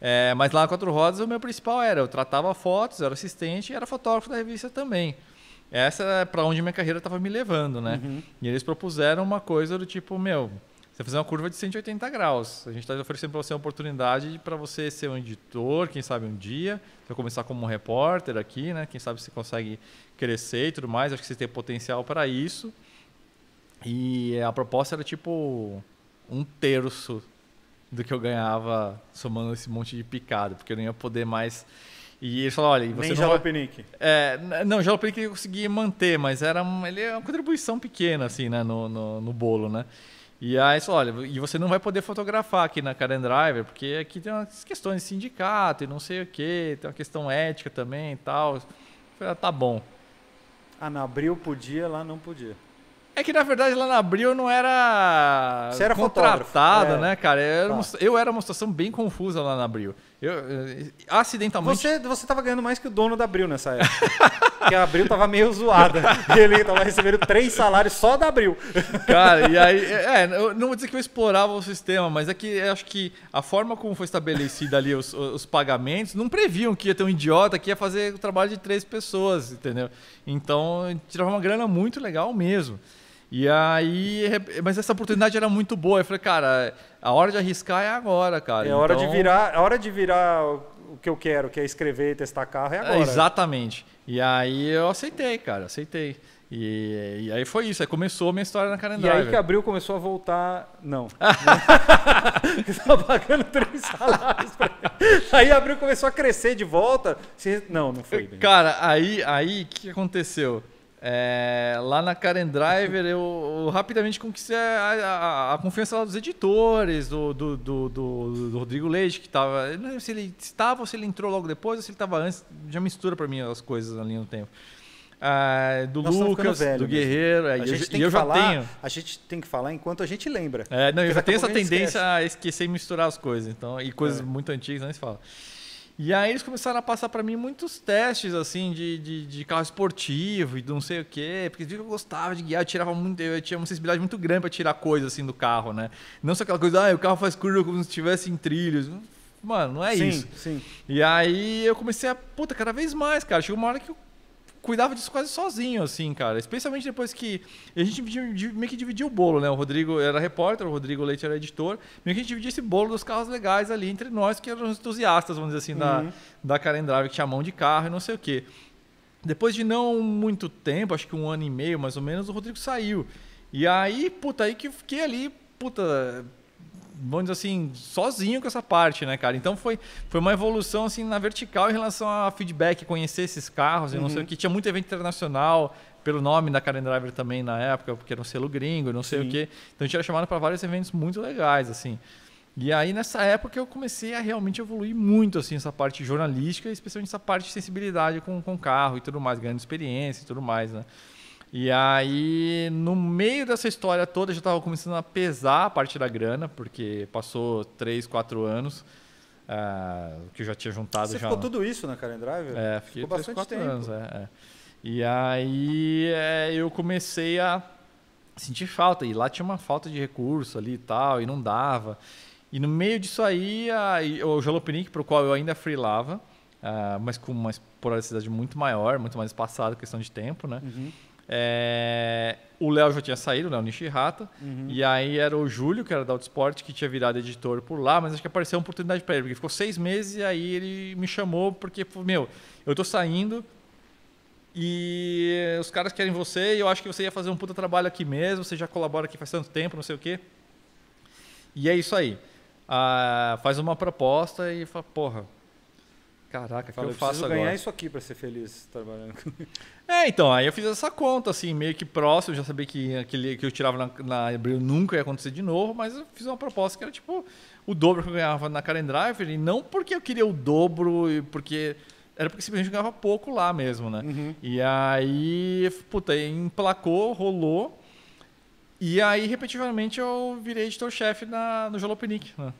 É, mas lá na Quatro Rodas o meu principal era, eu tratava fotos, era assistente e era fotógrafo da revista também. Essa é para onde minha carreira estava me levando, né? Uhum. E eles propuseram uma coisa do tipo, meu, você fazer uma curva de 180 graus. A gente está oferecendo para você uma oportunidade para você ser um editor, quem sabe um dia, você começar como um repórter aqui, né? Quem sabe você consegue crescer e tudo mais. Acho que você tem potencial para isso. E a proposta era tipo um terço do que eu ganhava somando esse monte de picada, porque eu não ia poder mais. E ele falou, olha, você Nem não Jalopnik. Vai... É, não, Jalopnik eu consegui manter, mas era um, ele é uma contribuição pequena assim, né, no, no, no bolo, né? E aí, só, olha, e você não vai poder fotografar aqui na Karen Driver, porque aqui tem umas questões de sindicato e não sei o quê, tem uma questão ética também e tal. Eu falei, ah, tá bom. Ah, na Abril podia, lá não podia. É que na verdade lá na Abril não era, Você era contratado, é. né, cara? Eu, tá. eu era, uma situação bem confusa lá na Abril. Eu, eh, acidentalmente. Você, você tava ganhando mais que o dono da Abril nessa época. [laughs] Porque a Abril tava meio zoada. [laughs] e ele tava recebendo três salários só da Abril. [laughs] Cara, e aí. É, é não vou dizer que eu explorava o sistema, mas é que acho que a forma como foi estabelecida ali os, os pagamentos não previam que ia ter um idiota que ia fazer o trabalho de três pessoas, entendeu? Então, tirava uma grana muito legal mesmo. E aí, mas essa oportunidade era muito boa. Eu falei, cara, a hora de arriscar é agora, cara. É hora então... de virar, a hora de virar o que eu quero, que é escrever e testar carro, é agora. É, exatamente. E aí eu aceitei, cara, aceitei. E, e, aí foi isso, aí começou a minha história na Carandá E aí que abriu começou a voltar. Não. Estava [laughs] [laughs] tá pagando três salários. Pra... Aí abriu começou a crescer de volta. Não, não foi. É, bem. Cara, aí o aí, que aconteceu? É, lá na Karen Driver, eu, eu rapidamente conquistei a, a, a confiança dos editores, do, do, do, do, Rodrigo Leite, que estava. não sei se ele estava ou se ele entrou logo depois, ou se ele estava antes. Já mistura para mim as coisas ali no tempo. Ah, do Nós Lucas, do Guerreiro. e eu, já falar, tenho. A gente tem que falar enquanto a gente lembra. É, não, eu já tenho essa tendência esquece. a esquecer e misturar as coisas. Então, e coisas é. muito antigas, não se fala. E aí eles começaram a passar para mim muitos testes, assim, de, de, de, carro esportivo e não sei o quê. Porque que eu gostava de guiar, eu tirava muito, eu tinha uma sensibilidade muito grande para tirar coisa, assim, do carro, né? Não só aquela coisa, ah, o carro faz curva como se estivesse em trilhos. Mano, não é sim, isso. Sim, sim. E aí eu comecei a, puta, cada vez mais, cara. Chegou uma hora que eu cuidava disso quase sozinho, assim, cara. Especialmente depois que. A gente meio que dividia o bolo, né? O Rodrigo era repórter, o Rodrigo Leite era editor. Meio que a gente dividia esse bolo dos carros legais ali entre nós, que eram os entusiastas, vamos dizer assim, uhum. da, da Karen Drive, que tinha mão de carro e não sei o quê. Depois de não muito tempo, acho que um ano e meio mais ou menos, o Rodrigo saiu. E aí, puta, aí que eu fiquei ali puta, vamos dizer assim, sozinho com essa parte, né, cara? Então foi, foi uma evolução, assim, na vertical em relação a feedback, conhecer esses carros uhum. e não sei o uhum. que. Tinha muito evento internacional, pelo nome da Karen Driver também na época, porque era um selo gringo, não sei Sim. o que Então a gente era chamado para vários eventos muito legais, assim. E aí, nessa época, eu comecei a realmente evoluir muito, assim, essa parte jornalística, especialmente essa parte de sensibilidade com o carro e tudo mais, ganhando experiência e tudo mais, né? E aí, no meio dessa história toda, já estava começando a pesar a parte da grana, porque passou 3, 4 anos uh, que eu já tinha juntado. Você já... ficou tudo isso na Karen Driver? É, fiquei ficou 3, bastante 4 tempo. anos. É, é. E aí é, eu comecei a sentir falta, e lá tinha uma falta de recurso ali e tal, e não dava. E no meio disso aí, a, o Jalopnik, para o qual eu ainda freelava, uh, mas com uma pluralidade muito maior, muito mais espaçada, questão de tempo, né? Uhum. É, o Léo já tinha saído, né, o Nishihata, uhum. e aí era o Júlio, que era da Autosport, que tinha virado editor por lá, mas acho que apareceu uma oportunidade para ele, porque ficou seis meses e aí ele me chamou, porque, meu, eu tô saindo e os caras querem você e eu acho que você ia fazer um puta trabalho aqui mesmo, você já colabora aqui faz tanto tempo, não sei o quê. E é isso aí. Ah, faz uma proposta e fala, porra, Caraca, que eu, eu faço agora? ganhar isso aqui para ser feliz trabalhando comigo. [laughs] É, então, aí eu fiz essa conta, assim, meio que próximo, eu já sabia que aquele que eu tirava na, na Abril nunca ia acontecer de novo, mas eu fiz uma proposta que era tipo o dobro que eu ganhava na Karen Driver, e não porque eu queria o dobro, porque era porque simplesmente ganhava pouco lá mesmo, né? Uhum. E aí, puta, aí emplacou, rolou, e aí, repetitivamente, eu virei editor-chefe no Jalopnik, né?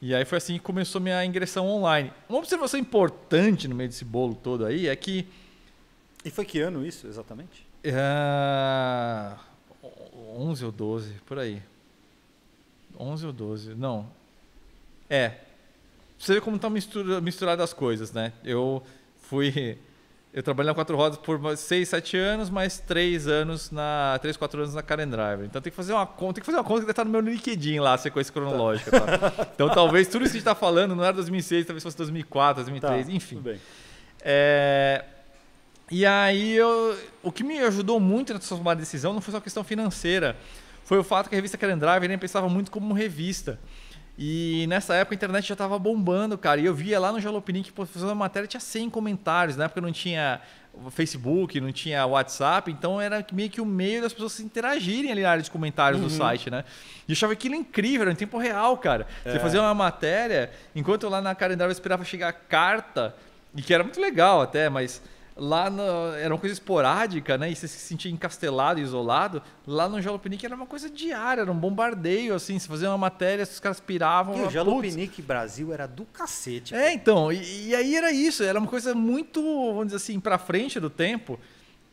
E aí foi assim que começou minha ingressão online. Uma observação importante no meio desse bolo todo aí é que. E foi que ano isso, exatamente? Uh, é, 11 ou 12, por aí. 11 ou 12, não. É. Você vê como tá misturadas as coisas, né? Eu fui eu trabalhei na Quatro Rodas por 6, 7 anos, mais 3 anos na. 3, 4 anos na Karen Driver. Então tem que fazer uma conta, tem que fazer uma conta que deve tá estar no meu LinkedIn lá, a sequência cronológica. Tá. Tá? Então talvez tudo isso que a gente está falando não era 2006, talvez fosse 2004, 2003, tá, enfim. Tudo bem. É... E aí eu... o que me ajudou muito na tomar decisão não foi só a questão financeira, foi o fato que a revista Karen Driver nem pensava muito como revista. E nessa época a internet já estava bombando, cara. E eu via lá no Jalopirim que fazendo uma matéria tinha 100 comentários. Na época não tinha Facebook, não tinha WhatsApp, então era meio que o meio das pessoas se interagirem ali na área de comentários uhum. do site, né? E eu achava aquilo incrível, era em tempo real, cara. É. Você fazia uma matéria, enquanto lá na calendário eu esperava chegar a carta, e que era muito legal até, mas lá no, era uma coisa esporádica, né? E você se sentia encastelado, isolado. Lá no Jalopnik era uma coisa diária, era um bombardeio, assim. Você fazia uma matéria, os caras piravam. E lá, o Jalopnik Brasil era do cacete. Cara. É, então. E, e, aí era isso. Era uma coisa muito, vamos dizer assim, para frente do tempo.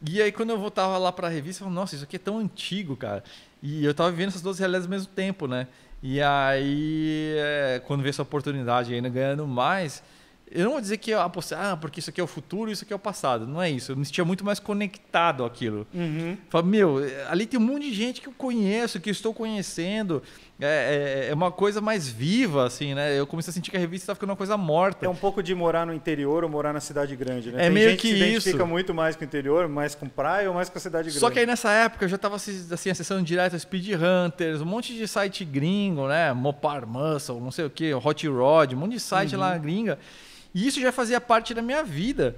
E aí quando eu voltava lá para a revista, eu falava, nossa, isso aqui é tão antigo, cara. E eu tava vivendo essas duas realidades ao mesmo tempo, né? E aí, é, quando veio essa oportunidade ainda ganhando mais eu não vou dizer que é, ah, ah, porque isso aqui é o futuro, isso aqui é o passado. Não é isso. Eu me sentia muito mais conectado àquilo. Uhum. Falei, meu, eh, ali tem um monte de gente que eu conheço, que eu estou conhecendo. É, é, é, uma coisa mais viva, assim, né? Eu comecei a sentir que a revista estava ficando uma coisa morta. É um pouco de morar no interior ou morar na cidade grande, né? É Tem meio gente que, isso. se identifica muito mais com o interior, mais com praia ou mais com a cidade grande. Só que aí nessa época eu já estava assim, acessando direto Speed Hunters, um monte de site gringo, né? Mopar Muscle, não sei o que, Hot Rod, um monte de site uhum. lá gringa. E isso já fazia parte da minha vida.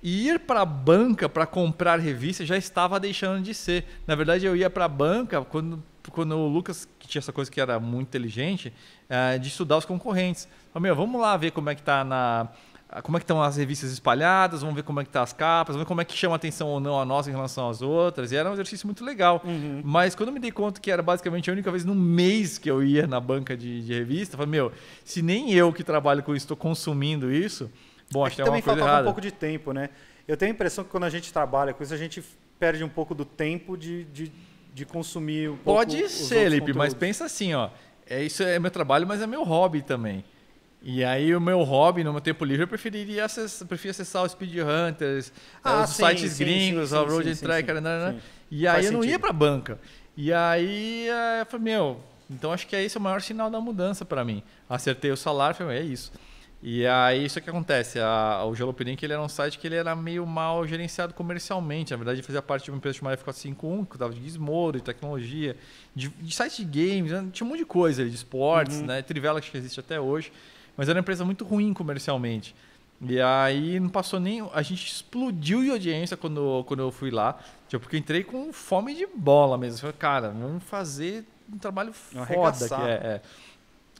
E ir para a banca para comprar revista já estava deixando de ser. Na verdade, eu ia para a banca quando Tipo, quando o Lucas, que tinha essa coisa que era muito inteligente, é, de estudar os concorrentes. Falei, meu, vamos lá ver como é que tá na. Como é que estão as revistas espalhadas, vamos ver como é que tá as capas, vamos ver como é que chama atenção ou não a nossa em relação às outras. E era um exercício muito legal. Uhum. Mas quando eu me dei conta que era basicamente a única vez no mês que eu ia na banca de, de revista, falei, meu, se nem eu que trabalho com isso estou consumindo isso, bom, é acho que é uma também faltava um pouco de tempo, né? Eu tenho a impressão que quando a gente trabalha com isso, a gente perde um pouco do tempo de, de de consumir um Pode ser, Lipe, mas pensa assim, ó. É, isso é meu trabalho, mas é meu hobby também. E aí o meu hobby, no meu tempo livre, eu preferiria acessar, preferia acessar os speedhunters, ah, os sim, sites sim, gringos, sim, a Road sim, Tracker, né, né, né. e aí Faz eu não sentido. ia pra banca. E aí eh, eu falei, meu, então acho que é esse o maior sinal da mudança para mim. Acertei o salário, falei, é isso. E aí isso é que acontece, a, o Jalopnik ele era um site que ele era meio mal gerenciado comercialmente, na verdade ele fazia parte de uma empresa chamada F451, que dava de gizmodo, de tecnologia, de, de site de games, né? tinha um monte de coisa, de esportes, uhum. né? Trivela que existe até hoje, mas era uma empresa muito ruim comercialmente. E aí não passou nem. A gente explodiu de audiência quando, quando eu fui lá. Tipo, porque entrei com fome de bola mesmo. Falei, cara, vamos fazer um trabalho foda Arregaçar. que é, é.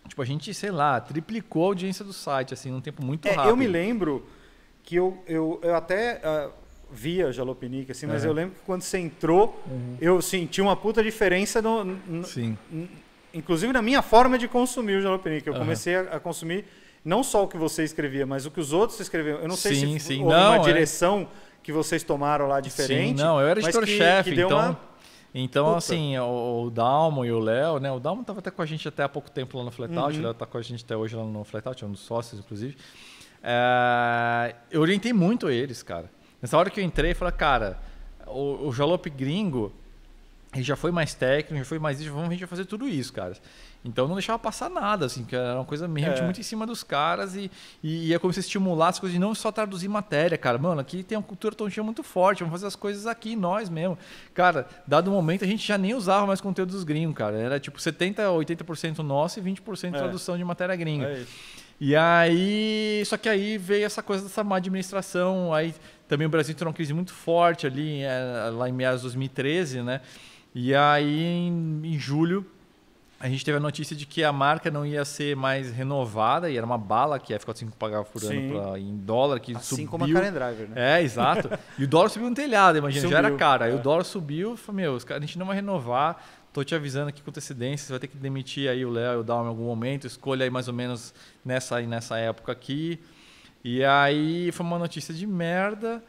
Tipo, a gente, sei lá, triplicou a audiência do site, assim, num tempo muito é, rápido. Eu me lembro que eu, eu, eu até uh, via Jalopnik, assim, mas é. eu lembro que quando você entrou, uhum. eu senti uma puta diferença no, no Sim. inclusive na minha forma de consumir o Jalopnik. Eu uhum. comecei a, a, consumir não só o que você escrevia, mas o que os outros escreviam. Eu não sei sim, se sim. houve não, uma é... direção que vocês tomaram lá diferente. Sim, não, eu era editor-chefe, então... Uma então, Puta. assim, o, o, Dalmo e o Léo, né? O Dalmo estava até com a gente até há pouco tempo lá no Flatout, uhum. o Léo está com a gente até hoje lá no Flatout, é um dos sócios, inclusive. É, eu orientei muito eles, cara. Nessa hora que eu entrei, eu falei, cara, o, o Jalop gringo, ele já foi mais técnico, já foi mais isso, vamos a gente vai fazer tudo isso, cara. Então não deixava passar nada, assim, que era uma coisa realmente é. muito em cima dos caras e, e, ia é a estimular as coisas de não só traduzir matéria, cara. Mano, aqui tem uma cultura tontinha muito forte, vamos fazer as coisas aqui, nós mesmo. Cara, dado o momento a gente já nem usava mais conteúdo dos gringos, cara. Era tipo 70%, 80% nosso e 20% é. tradução de matéria gringa. É e aí, só que aí veio essa coisa dessa má administração, aí também o Brasil entrou uma crise muito forte ali, é, lá em meados de 2013, né? E aí em, em julho a gente teve a notícia de que a marca não ia ser mais renovada e era uma bala que a F45 pagava por ano pra, em dólar que assim subiu. como a Karen Driver, né? É, exato. e o dólar subiu no telhado, imagina, subiu, já era cara. É. Aí o é. dólar subiu, falei, meu, a gente não vai renovar. Tô te avisando aqui com antecedência, você vai ter que demitir aí o Léo e o Dalma em algum momento, escolha aí mais ou menos nessa nessa época aqui. E aí foi uma notícia de merda.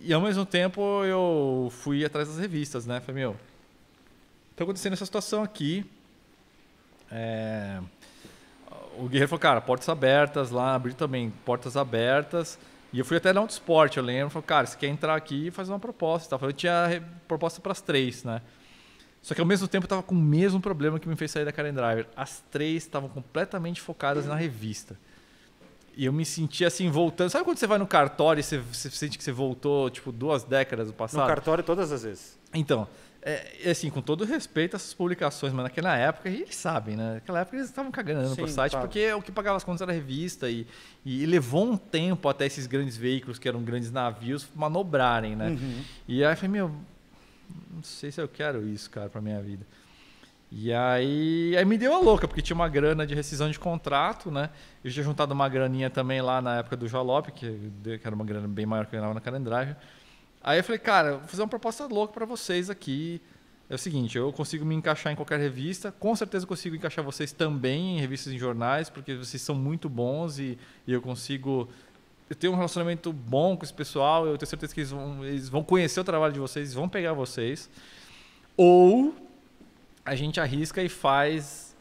E ao mesmo tempo eu fui atrás das revistas, né? Falei, meu, tá acontecendo essa situação aqui é, o Guerreiro falou, cara, portas abertas lá, abrir também portas abertas. E eu fui até na Autosport, eu lembro. Falei, cara, você quer entrar aqui e fazer uma proposta. Tá? Eu tinha proposta para as três, né? Só que ao mesmo tempo eu estava com o mesmo problema que me fez sair da Karen Driver. As três estavam completamente focadas na revista. E eu me sentia assim, voltando. Sabe quando você vai no cartório e você, você sente que você voltou, tipo, duas décadas do passado? No cartório todas as vezes. Então, é, assim, com todo respeito às publicações, mas naquela época, eles sabem, né? Naquela época eles estavam cagando Sim, por site, porque o que pagava as contas era revista e, e, levou um tempo até esses grandes veículos, que eram grandes navios, manobrarem, né? Uhum. E aí eu falei, meu, não sei se eu quero isso, cara, para minha vida. E aí, aí me deu a louca, porque tinha uma grana de rescisão de contrato, né? Eu tinha juntado uma graninha também lá na época do Jalop, que, que era uma grana bem maior que eu ganhava na Calendrive. Aí eu falei, cara, vou fazer uma proposta louca para vocês aqui. É o seguinte, eu consigo me encaixar em qualquer revista, com certeza consigo encaixar vocês também em revistas e jornais, porque vocês são muito bons e, e eu consigo eu tenho um relacionamento bom com esse pessoal, eu tenho certeza que eles vão, eles vão conhecer o trabalho de vocês, vão pegar vocês. Ou a gente arrisca e faz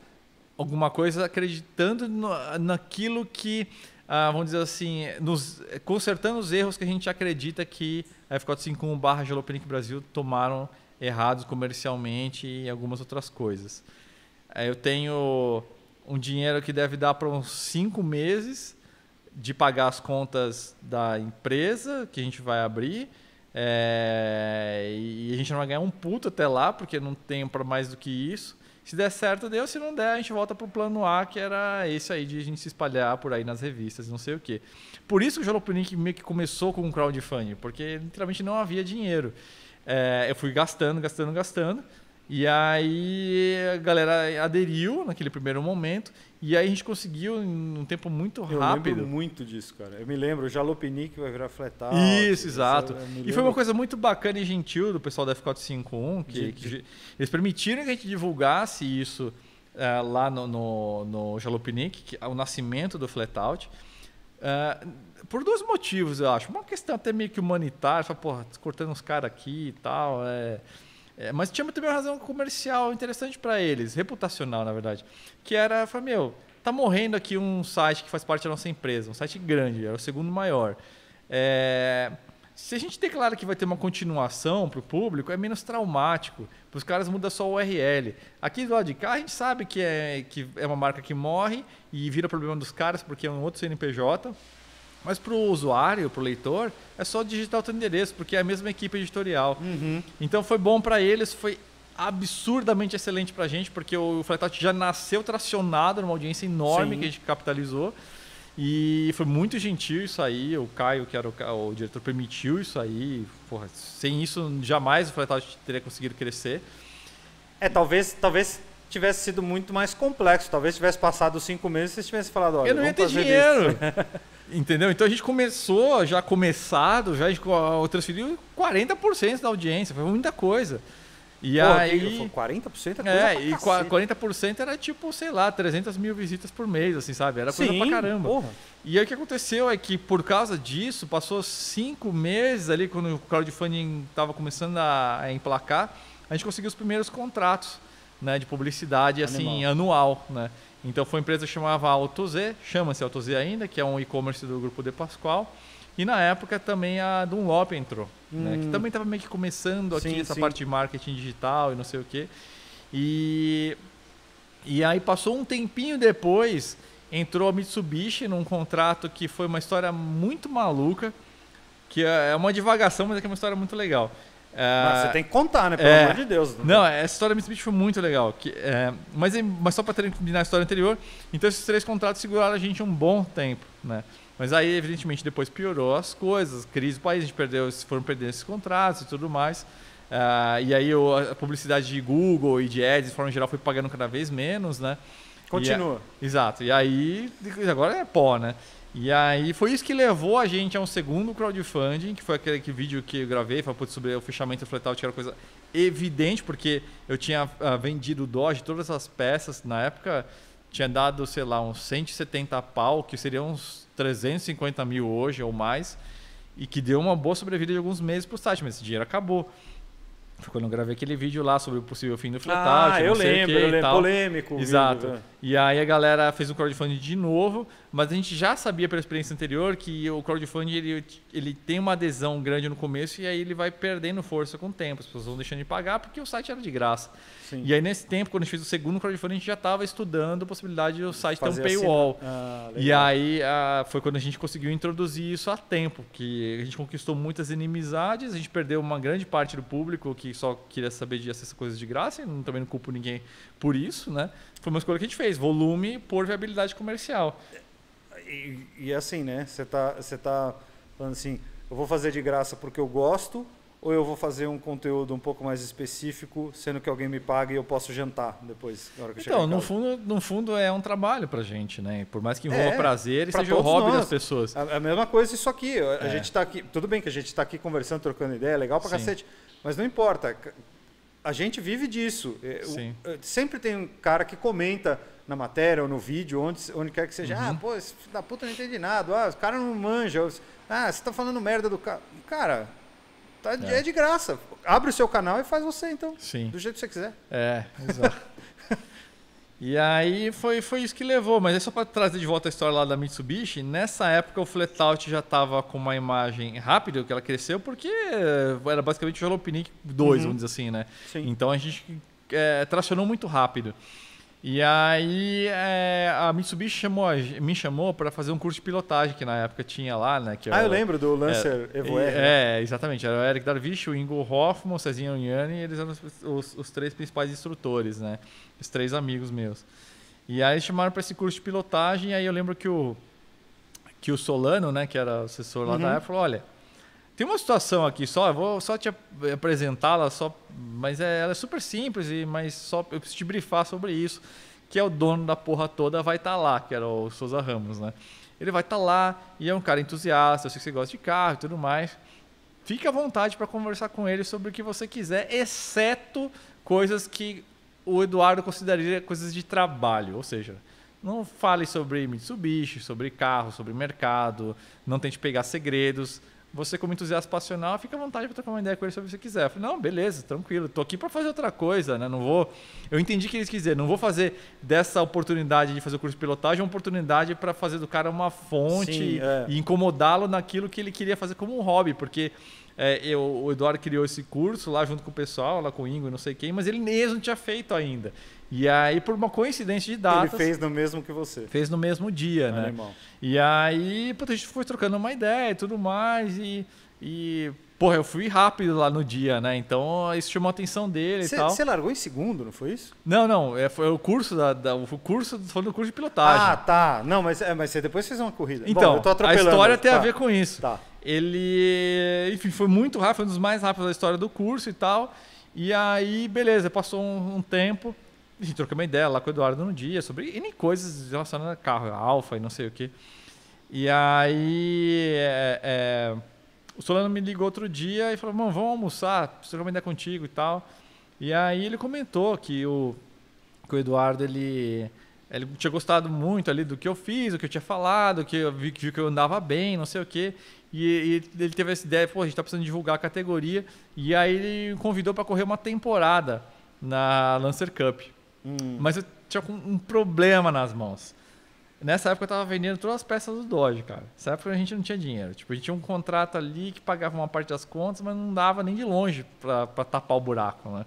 alguma coisa acreditando no, naquilo que ah, vamos dizer assim, nos, consertando os erros que a gente acredita que a F451 barra Jalopnik Brasil tomaram errados comercialmente e algumas outras coisas. É, eu tenho um dinheiro que deve dar para uns cinco meses de pagar as contas da empresa que a gente vai abrir. É, e a gente não vai ganhar um puto até lá, porque não tem para mais do que isso. Se der certo, deu. Se não der, a gente volta pro plano A, que era esse aí de a gente se espalhar por aí nas revistas, não sei o quê. Por isso que o Jalopnik meio que começou com um crowdfunding, porque literalmente não havia dinheiro. É, eu fui gastando, gastando, gastando. E aí a galera aderiu naquele primeiro momento e aí a gente conseguiu em um tempo muito rápido. Eu lembro muito disso, cara. Eu me lembro, o vai virar fletal. Isso, exato. E foi uma coisa muito bacana e gentil do pessoal da F451, que, que eles permitiram que a gente divulgasse isso uh, lá no, no, no Jalopnik, que é o nascimento do flatout. Uh, eh, por dois motivos, eu acho. Uma questão até meio que humanitária, falar, porra, cortando uns caras aqui e tal, é... É, mas tinha também uma razão comercial interessante para eles, reputacional, na verdade. Que era, falei, meu, tá morrendo aqui um site que faz parte da nossa empresa, um site grande, era o segundo maior. É, se a gente declara que vai ter uma continuação para o público, é menos traumático. Para os caras muda só o URL. Aqui do lado de cá, a gente sabe que é, que é uma marca que morre e vira problema dos caras porque é um outro CNPJ. Mas para o usuário, para o leitor, é só digitar o endereço, porque é a mesma equipe editorial. Uhum. Então foi bom para eles, foi absurdamente excelente para a gente, porque o Flatout já nasceu tracionado numa audiência enorme Sim. que a gente capitalizou. E foi muito gentil isso aí. O Caio, que era o, o diretor, permitiu isso aí. Porra, sem isso, jamais o Flatout teria conseguido crescer. É, talvez, talvez tivesse sido muito mais complexo. Talvez tivesse passado cinco meses e você tivesse falado, olha, eu não ia ter dinheiro. [laughs] Entendeu? Então a gente começou, já começado, já transferiu 40% da audiência, foi muita coisa. E Pô, aí. 40% é coisa É, e 40% era tipo, sei lá, 300 mil visitas por mês, assim, sabe? Era coisa Sim, pra caramba. Porra. E aí o que aconteceu é que por causa disso, passou cinco meses ali, quando o crowdfunding estava começando a, a emplacar, a gente conseguiu os primeiros contratos né, de publicidade assim, Animal. assim anual, né? Então foi uma empresa que chamava AutoZ, chama-se AutoZ ainda, que é um e-commerce do grupo De Pascoal. E na época também a Dunlop entrou, hum. né? que hum. também estava meio que começando aqui sim, essa sim. parte de marketing digital e não sei o quê. E, e aí passou um tempinho depois, entrou a Mitsubishi num contrato que foi uma história muito maluca, que é, é uma divagação, mas é, é uma história muito legal. É, mas você tem que contar, né? Pelo é, amor de Deus. Não, não essa história da Mitsubishi foi muito legal. Que, é, mas, mas só para terminar a história anterior, então esses três contratos seguraram a gente um bom tempo, né? Mas aí, evidentemente, depois piorou as coisas, crise do país, a gente perdeu, foram perdendo esses contratos e tudo mais. Uh, e aí eu, a publicidade de Google e de ads, de forma geral, foi pagando cada vez menos, né? Continua. E, exato. E aí, agora é pó, né? E aí foi isso que levou a gente a um segundo crowdfunding, que foi aquele que vídeo que eu gravei, falando sobre o fechamento do fletal, que era coisa evidente, porque eu tinha uh, vendido Dodge, todas essas peças na época, tinha dado, sei lá, uns 170 pau, que seria uns 350 mil hoje ou mais, e que deu uma boa sobrevida de alguns meses para o site, mas esse dinheiro acabou quando eu não gravei aquele vídeo lá sobre o possível fim do fletagem. Ah, eu lembro, eu lembro. Polêmico. Exato. É. e aí a galera fez um crowdfunding de novo, mas a gente já sabia pela experiência anterior que o crowdfunding ele, ele tem uma adesão grande no começo e aí ele vai perdendo força com o tempo. As pessoas vão deixando de pagar porque o site era de graça. Sim. E aí nesse tempo, quando a gente fez o segundo crowdfunding, a gente já estava estudando a possibilidade do site Fazer ter um assim, né? paywall. ah, e aí a, ah, foi quando a gente conseguiu introduzir isso a tempo, que a gente conquistou muitas inimizades, a gente perdeu uma grande parte do público que que só queria saber de essas coisas de graça, e também não culpo ninguém por isso, né? Foi uma escolha que a gente fez, volume por viabilidade comercial. E, e assim, né? Você tá, você tá falando assim, eu vou fazer de graça porque eu gosto, ou eu vou fazer um conteúdo um pouco mais específico, sendo que alguém me paga e eu posso jantar depois, na hora que Então, no fundo, no fundo é um trabalho pra gente, né? Por mais que envolva é, prazer e pra seja o hobby nós. das pessoas. A, a, mesma coisa isso aqui. A é. gente tá aqui, tudo bem que a gente está aqui conversando, trocando ideia, é legal pra Sim. cacete. Mas não importa. A gente vive disso. É, Sim. É, sempre tem um cara que comenta na matéria ou no vídeo, onde, onde quer que seja. Ah, uhum. Ah, pô, esse filho da puta não entende nada. Ah, o cara não manja Ah, você tá falando merda do cara. Cara, tá, é. é de graça. Abre o seu canal e faz você, então. Sim. Do jeito que você quiser. É, [laughs] exato. E aí foi, foi isso que levou, mas é só para trazer de volta a história lá da Mitsubishi, nessa época o flatout já estava com uma imagem rápida, que ela cresceu, porque era basicamente o Jalopnik 2, uhum. vamos dizer assim, né? Sim. Então a gente é, tracionou muito rápido. E aí é, a Mitsubishi chamou, me chamou para fazer um curso de pilotagem que na época tinha lá, né? Que ah, eu, eu lembro do é, Lancer é, Evo R. Né? É, exatamente. Era o Eric Darvish, o Ingo Hoffman, o Cezinha e eles eram os, os, os, três principais instrutores, né? Os três amigos meus. E aí eles chamaram para esse curso de pilotagem, e aí eu lembro que o, que o Solano, né, que era o assessor lá uhum. da época, falou, olha tem uma situação aqui só, eu vou só te apresentá-la, só, mas é, ela é super simples, e, mas só eu preciso te brifar sobre isso, que é o dono da porra toda vai estar tá lá, que era o Souza Ramos, né? Ele vai estar tá lá e é um cara entusiasta, eu sei que você gosta de carro e tudo mais. Fique à vontade para conversar com ele sobre o que você quiser, exceto coisas que o Eduardo consideraria coisas de trabalho, ou seja, não fale sobre Mitsubishi, sobre carro, sobre mercado, não tente pegar segredos, você, como entusiasta passional, fica à vontade para trocar uma ideia com ele se você quiser. Eu falei, não, beleza, tranquilo, tô aqui para fazer outra coisa, né? Não vou. Eu entendi o que eles quiseram, não vou fazer dessa oportunidade de fazer o curso de pilotagem é uma oportunidade para fazer do cara uma fonte Sim, é. e incomodá-lo naquilo que ele queria fazer como um hobby, porque é, eu, o Eduardo criou esse curso lá junto com o pessoal, lá com o Ingo e não sei quem, mas ele mesmo tinha feito ainda. E aí, por uma coincidência de datas... Ele fez no mesmo que você. Fez no mesmo dia, né? Animal. né? E aí, puta, a gente foi trocando uma ideia e tudo mais, e, e Porra, eu fui rápido lá no dia, né? Então isso chamou a atenção dele cê, e tal. Você largou em segundo, não foi isso? Não, não. É, foi o curso da, da, O curso foi no curso de pilotagem. Ah, tá. Não, mas, é, mas você depois fez uma corrida. Então, Bom, a história tem tá. a ver com isso. Tá. Ele. Enfim, foi muito rápido, foi um dos mais rápidos da história do curso e tal. E aí, beleza, passou um, um tempo. A gente trocou uma ideia lá com o Eduardo no dia sobre N coisas relacionadas a carro, a alfa e não sei o que. E aí. É, é, o Solano me ligou outro dia e falou: Mano, vamos almoçar, preciso recomendar contigo e tal. E aí ele comentou que o, que o Eduardo ele, ele tinha gostado muito ali do que eu fiz, do que eu tinha falado, que eu vi, que eu andava bem, não sei o quê. E, e ele teve essa ideia: pô, a gente tá precisando divulgar a categoria. E aí ele convidou para correr uma temporada na Lancer Cup. Hum. Mas eu tinha um problema nas mãos. Nessa época eu tava vendendo todas as peças do Dodge, cara. Nessa época a gente não tinha dinheiro. Tipo, a gente tinha um contrato ali que pagava uma parte das contas, mas não dava nem de longe para tapar o buraco, né?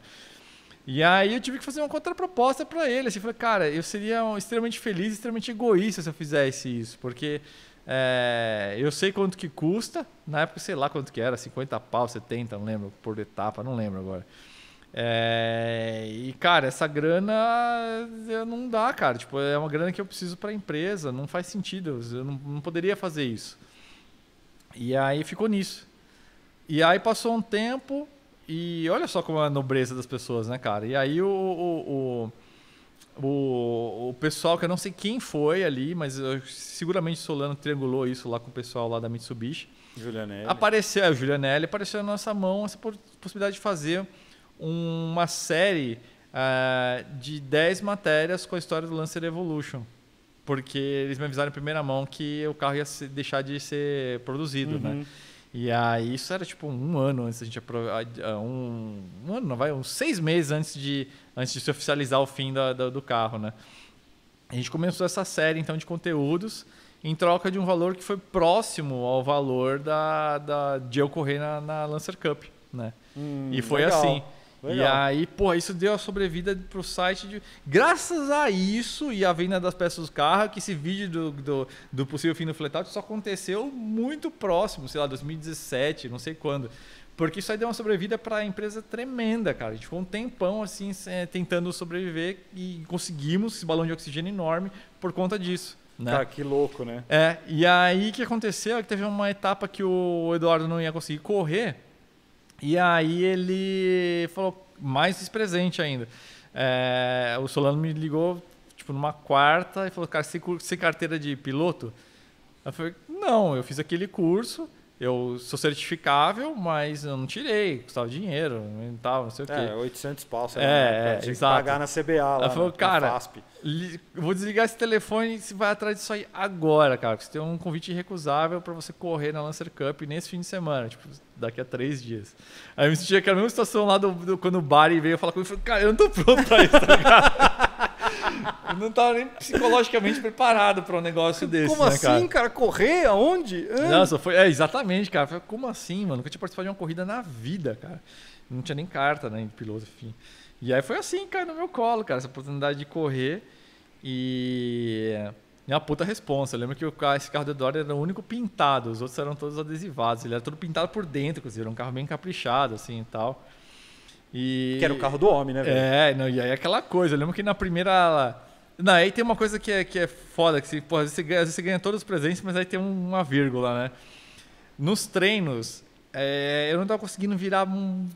E aí eu tive que fazer uma contraproposta para ele. Assim, falei, cara, eu seria um extremamente feliz, extremamente egoísta se eu fizesse isso, porque é, eu sei quanto que custa. Na época, sei lá quanto que era, 50 pau, 70, não lembro, por etapa, não lembro agora. É, e, cara, essa grana não dá, cara. Tipo, é uma grana que eu preciso para a empresa, não faz sentido, eu não, não, poderia fazer isso. E aí ficou nisso. E aí passou um tempo e olha só como é a nobreza das pessoas, né, cara? E aí o, o, o, o, o pessoal, que eu não sei quem foi ali, mas eu, seguramente Solano triangulou isso lá com o pessoal lá da Mitsubishi. Julianelli. Apareceu, é, o Julianelli apareceu na nossa mão essa possibilidade de fazer uma série uh, de 10 matérias com a história do Lancer Evolution. Porque eles me avisaram em primeira mão que o carro ia deixar de ser produzido, né? uhum. né? E aí isso era tipo um ano antes a gente ah, ah, um, um ano não vai uns seis meses antes de antes de se oficializar o fim da, da, do carro, né? A gente começou essa série então de conteúdos em troca de um valor que foi próximo ao valor da, da de eu correr na, na Lancer Cup, né? Hum, e foi legal. assim. Legal. E aí, pô, isso deu a sobrevida pro site de. Graças a isso e a venda das peças do carro, que esse vídeo do, do, do possível fim do fletal só aconteceu muito próximo, sei lá, 2017, não sei quando. Porque isso aí deu uma sobrevida para a empresa tremenda, cara. A gente ficou um tempão assim eh, tentando sobreviver e conseguimos esse balão de oxigênio enorme por conta disso. Né? Cara, que louco, né? É, e aí o que aconteceu é que teve uma etapa que o Eduardo não ia conseguir correr e aí ele falou mais desprezente presente ainda. É, o Solano me ligou tipo numa quarta e falou, cara, você, você carteira de piloto? Eu falei, não, eu fiz aquele curso eu sou certificável, mas eu não tirei, custava dinheiro, não tal, não sei o é, quê. É, 800 pau, você é, né? é, exato. pagar na CBA lá, Ela falou, né, na, cara, na FASP. Li, vou desligar esse telefone e você vai atrás disso aí agora, cara, porque você tem um convite irrecusável para você correr na Lancer Cup nesse fim de semana, tipo, daqui a três dias. Aí eu me senti aquela mesma situação lá do, do quando o Bari veio falar comigo, eu falei, cara, eu não tô pronto pra isso, cara. Tá [laughs] não estava tá nem psicologicamente preparado para um negócio desse. Como né, assim, cara? cara? Correr? Aonde? não Nossa, foi. É, exatamente, cara. Falei, como assim, mano? Nunca tinha participado de uma corrida na vida, cara. Não tinha nem carta, né? De piloto, enfim. E aí foi assim, cara, no meu colo, cara, essa oportunidade de correr. E. É uma puta responsa. Eu lembro que carro, esse carro do Eduardo era o único pintado, os outros eram todos adesivados. Ele era todo pintado por dentro, inclusive, era um carro bem caprichado, assim e tal. E... Que era o carro do homem, né? Velho? É, não, e aí aquela coisa. Eu lembro que na primeira não, aí tem uma coisa que é, que é foda, que você, às, vezes você ganha, às vezes você ganha todos os presentes, mas aí tem uma vírgula, né? Nos treinos, é, eu não tava conseguindo virar um,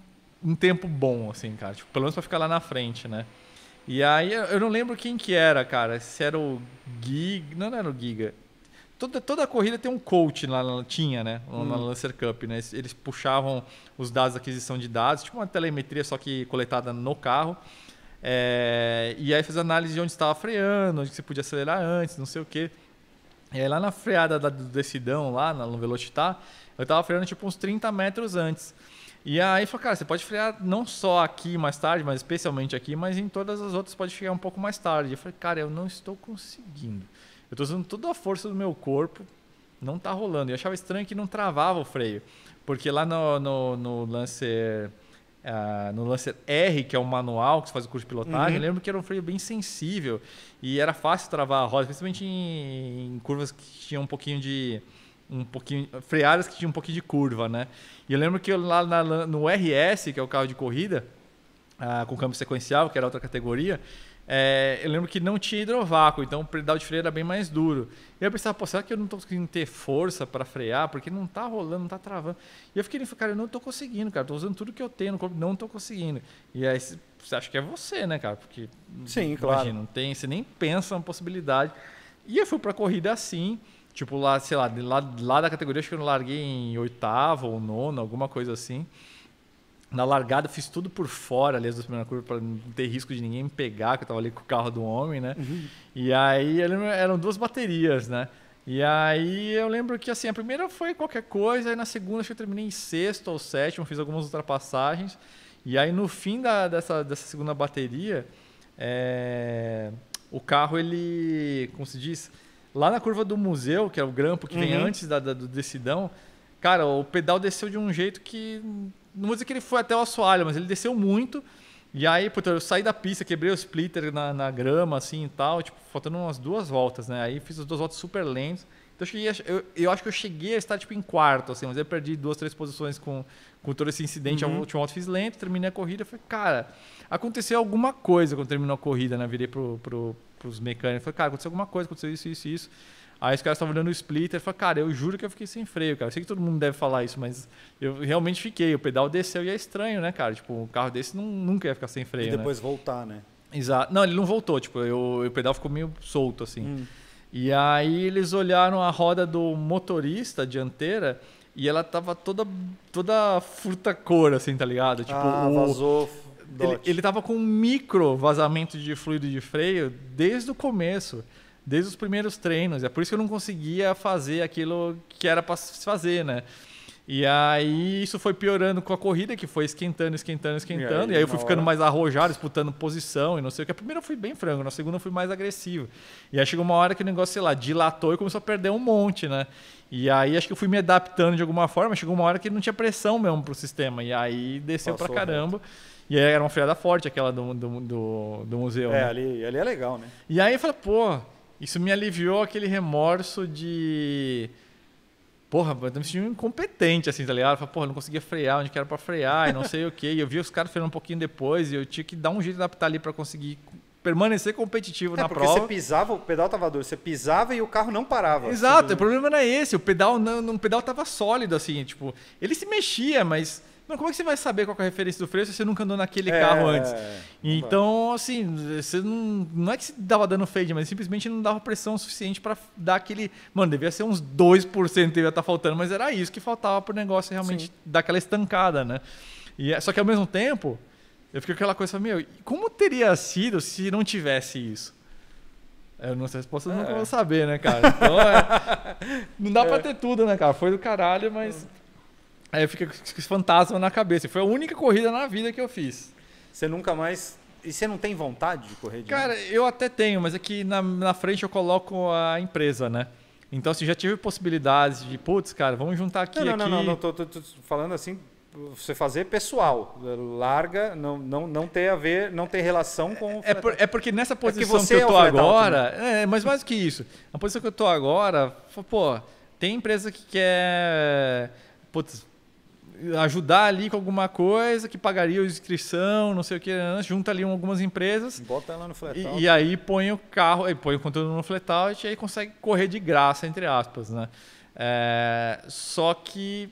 um tempo bom, assim, cara. Tipo, pelo menos pra ficar lá na frente, né? E aí eu não lembro quem que era, cara. Se era o Giga. Não, não era o Giga. Toda, toda a corrida tem um coach lá, tinha, né? Na hum. Lancer Cup, né? Eles puxavam os dados, aquisição de dados, tipo uma telemetria, só que coletada no carro. É, e aí fez análise de onde estava freando, onde você podia acelerar antes, não sei o quê. E aí lá na freada da, do Decidão, lá no Velocitar, eu estava freando tipo uns 30 metros antes. E aí falou, cara, você pode frear não só aqui mais tarde, mas especialmente aqui, mas em todas as outras pode frear um pouco mais tarde. Eu falei, cara, eu não estou conseguindo. Eu estou usando toda a força do meu corpo, não está rolando. E eu achava estranho que não travava o freio. Porque lá no, no, no lance Uh, no Lancer R, que é o manual que você faz o curso de pilotagem, uhum. eu lembro que era um freio bem sensível e era fácil travar a roda, principalmente em, em curvas que tinham um pouquinho de um pouquinho freadas que tinham um pouquinho de curva, né? E eu lembro que eu, lá na, no RS, que é o carro de corrida, uh, com câmbio sequencial, que era outra categoria, é, eu lembro que não tinha hidrovácuo, então o pedal de freio era bem mais duro. E eu pensava, pô, será que eu não estou conseguindo ter força para frear? Porque não está rolando, não está travando. E eu fiquei, cara, eu não estou conseguindo, cara. Estou usando tudo que eu tenho no corpo, não estou conseguindo. E aí você acha que é você, né, cara? Porque, Sim, claro. Imagina, não tem, você nem pensa na possibilidade. E eu fui para a corrida assim, tipo lá, sei lá, lá, lá da categoria, acho que eu larguei em oitavo ou nono, alguma coisa assim na largada, fiz tudo por fora, aliás, da primeira curva, para não ter risco de ninguém me pegar, que eu estava ali com o carro do homem, né? Uhum. E aí eram duas baterias, né? E aí eu lembro que assim, a primeira foi qualquer coisa, aí na segunda acho que eu terminei em sexto ou sétimo, fiz algumas ultrapassagens. E aí no fim da, dessa, dessa segunda bateria, é, o carro ele, como se diz, lá na curva do museu, que é o grampo que uhum. vem antes da, da, do decidão, cara, o pedal desceu de um jeito que não vou dizer que ele foi até o assoalho, mas ele desceu muito. E aí, puta, eu saí da pista, quebrei o splitter na, na grama, assim e tal, tipo, faltando umas duas voltas, né? Aí fiz as duas voltas super lentas. Então eu, cheguei, eu, eu, acho que eu cheguei a estar tipo em quarto, assim, mas eu perdi duas, três posições com, com todo esse incidente. Uhum. A última volta fiz lento, terminei a corrida. Falei, cara, aconteceu alguma coisa quando terminou a corrida, né? Virei pro, pro, pros mecânicos. Falei, cara, aconteceu alguma coisa, aconteceu isso, isso, isso. Aí os caras estavam olhando o splitter e falaram, cara, eu juro que eu fiquei sem freio, cara. Eu sei que todo mundo deve falar isso, mas eu realmente fiquei. O pedal desceu e é estranho, né, cara? Tipo, um carro desse não, nunca ia ficar sem freio. E né? depois né? voltar, né? Exato. Não, ele não voltou, tipo, eu, o pedal ficou meio solto, assim. Hum. E aí eles olharam a roda do motorista dianteira e ela tava toda, toda furta cor, assim, tá ligado? Tipo, ah, o... vazou. Ele, ele tava com um micro vazamento de fluido de freio desde o começo desde os primeiros treinos. É por isso que eu não conseguia fazer aquilo que era para se fazer, né? E aí isso foi piorando com a corrida, que foi esquentando, esquentando, esquentando. E aí, e aí eu fui ficando hora... mais arrojado, disputando posição e não sei o que. A primeira eu fui bem frango, na segunda eu fui mais agressivo. E aí chegou uma hora que o negócio, sei lá, dilatou e começou a perder um monte, né? E aí acho que eu fui me adaptando de alguma forma. Chegou uma hora que não tinha pressão mesmo pro sistema. E aí desceu Passou pra né? caramba. E aí era uma freada forte aquela do, do, do, do museu. É, né? ali, ali é legal, né? E aí eu falei, pô isso me aliviou aquele remorso de. Porra, eu me sentindo incompetente, assim, tá ligado? Eu falei, porra, não conseguia frear onde que era pra frear, e não sei o quê. E eu vi os caras freando um pouquinho depois, e eu tinha que dar um jeito de adaptar ali pra conseguir permanecer competitivo é, na porque prova. Você pisava, o pedal tava duro, você pisava e o carro não parava. Exato, o problema não é esse, o pedal não, o pedal tava sólido, assim, tipo, ele se mexia, mas não, como é que você vai saber qual é a referência do freio se você nunca andou naquele é, carro antes? Então, assim, você não, não é que você dava dando fade, mas simplesmente não dava pressão suficiente para dar aquele. Mano, devia ser uns 2% devia estar tá faltando, mas era isso que faltava pro negócio realmente Sim. dar aquela estancada, né? E, é, só que ao mesmo tempo, eu fiquei com aquela coisa, meu, como teria sido se não tivesse isso? Eu não sei se posso é. não vou saber, né, cara? Então, é, não dá [laughs] é. pra ter tudo, né, cara? Foi do caralho, mas. Então, Aí fica com esse fantasma na cabeça. Foi a única corrida na vida que eu fiz. Você nunca mais. E você não tem vontade de correr de Cara, novo? eu até tenho, mas é que na, na frente eu coloco a empresa, né? Então, assim, já tive possibilidades de, putz, cara, vamos juntar aqui. Não, não, aqui. não, não, não tô, tô, tô falando assim, você fazer pessoal, eh, larga, não, não, não tem a ver, não tem relação com. É, por, é porque nessa posição é que, que, eu é tô né? é agora, é, mas mais do que isso, a posição que eu tô agora, pô, tem empresa que quer, putz, ajudar ali com alguma coisa, que pagaria a inscrição, não sei o que, né, né, junta ali algumas empresas. Bota ela no fletal. E, e aí põe o carro, aí põe o conteúdo no fletal e aí consegue correr de graça, entre aspas, né? É, só que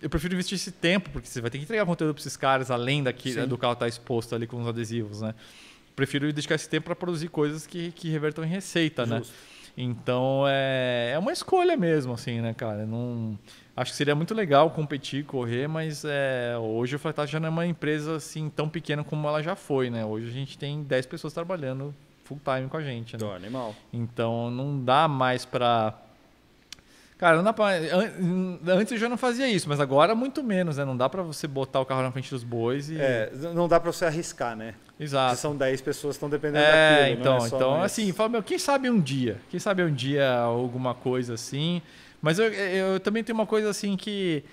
eu prefiro investir esse tempo, porque você vai ter que entregar conteúdo para esses caras, além daqui, né, do carro estar tá exposto ali com os adesivos, né? Prefiro dedicar esse tempo para produzir coisas que, que revertam em receita, Justo. né? Então é, é uma escolha mesmo, assim, né, cara? Não. Acho que seria muito legal competir, correr, mas é, hoje o Flatar já não é uma empresa assim tão pequena como ela já foi, né? Hoje a gente tem 10 pessoas trabalhando full time com a gente, né? Do animal. Então não dá mais para Cara, não dá pra... antes eu já não fazia isso, mas agora muito menos, né? Não dá para você botar o carro na frente dos bois e. É, não dá para você arriscar, né? Exato. Se são 10 pessoas estão dependendo é, daquilo. Né? Então, é então, mais... assim, fala, meu, quem sabe um dia? Quem sabe um dia alguma coisa assim. Mas eu, eu também tenho uma coisa assim que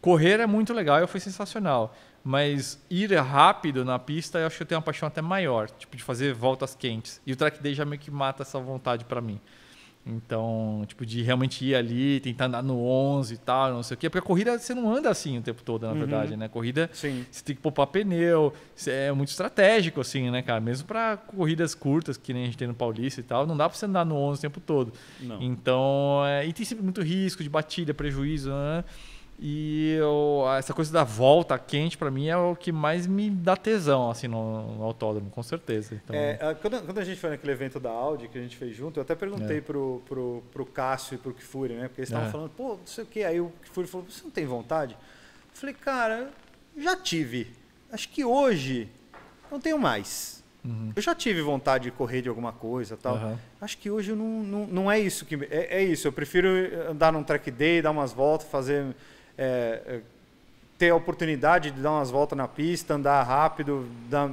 correr é muito legal, eu fui sensacional. Mas ir rápido na pista, eu acho que eu tenho uma paixão até maior, tipo de fazer voltas quentes. E o track day já meio que mata essa vontade para mim. Então, tipo, de realmente ir ali, tentar andar no 11 e tal, não sei o quê. Porque a corrida você não anda assim o tempo todo, na uhum. verdade, né? corrida Sim. você tem que poupar pneu, é muito estratégico, assim, né, cara? Mesmo para corridas curtas, que nem a gente tem no Paulista e tal, não dá para você andar no 11 o tempo todo. Não. Então, é, e tem sempre muito risco de batida, prejuízo, né? E eu, essa coisa da volta quente, para mim, é o que mais me dá tesão, assim, no, no autódromo, com certeza. Então... É, ah, quando, quando, a gente foi naquele evento da Audi que a gente fez junto, eu até perguntei é. pro, pro, pro Cássio e pro Kifuri, né? Porque eles estavam é. falando, pô, não sei o quê. Aí o Kifuri falou, você não tem vontade? Eu falei, cara, já tive. Acho que hoje não tenho mais. Uhum. Eu já tive vontade de correr de alguma coisa tal. Uhum. Acho que hoje não, não, não é isso que. É, é isso. Eu prefiro andar num track day, dar umas voltas, fazer é, é, ter a oportunidade de dar umas voltas na pista, andar rápido, dar,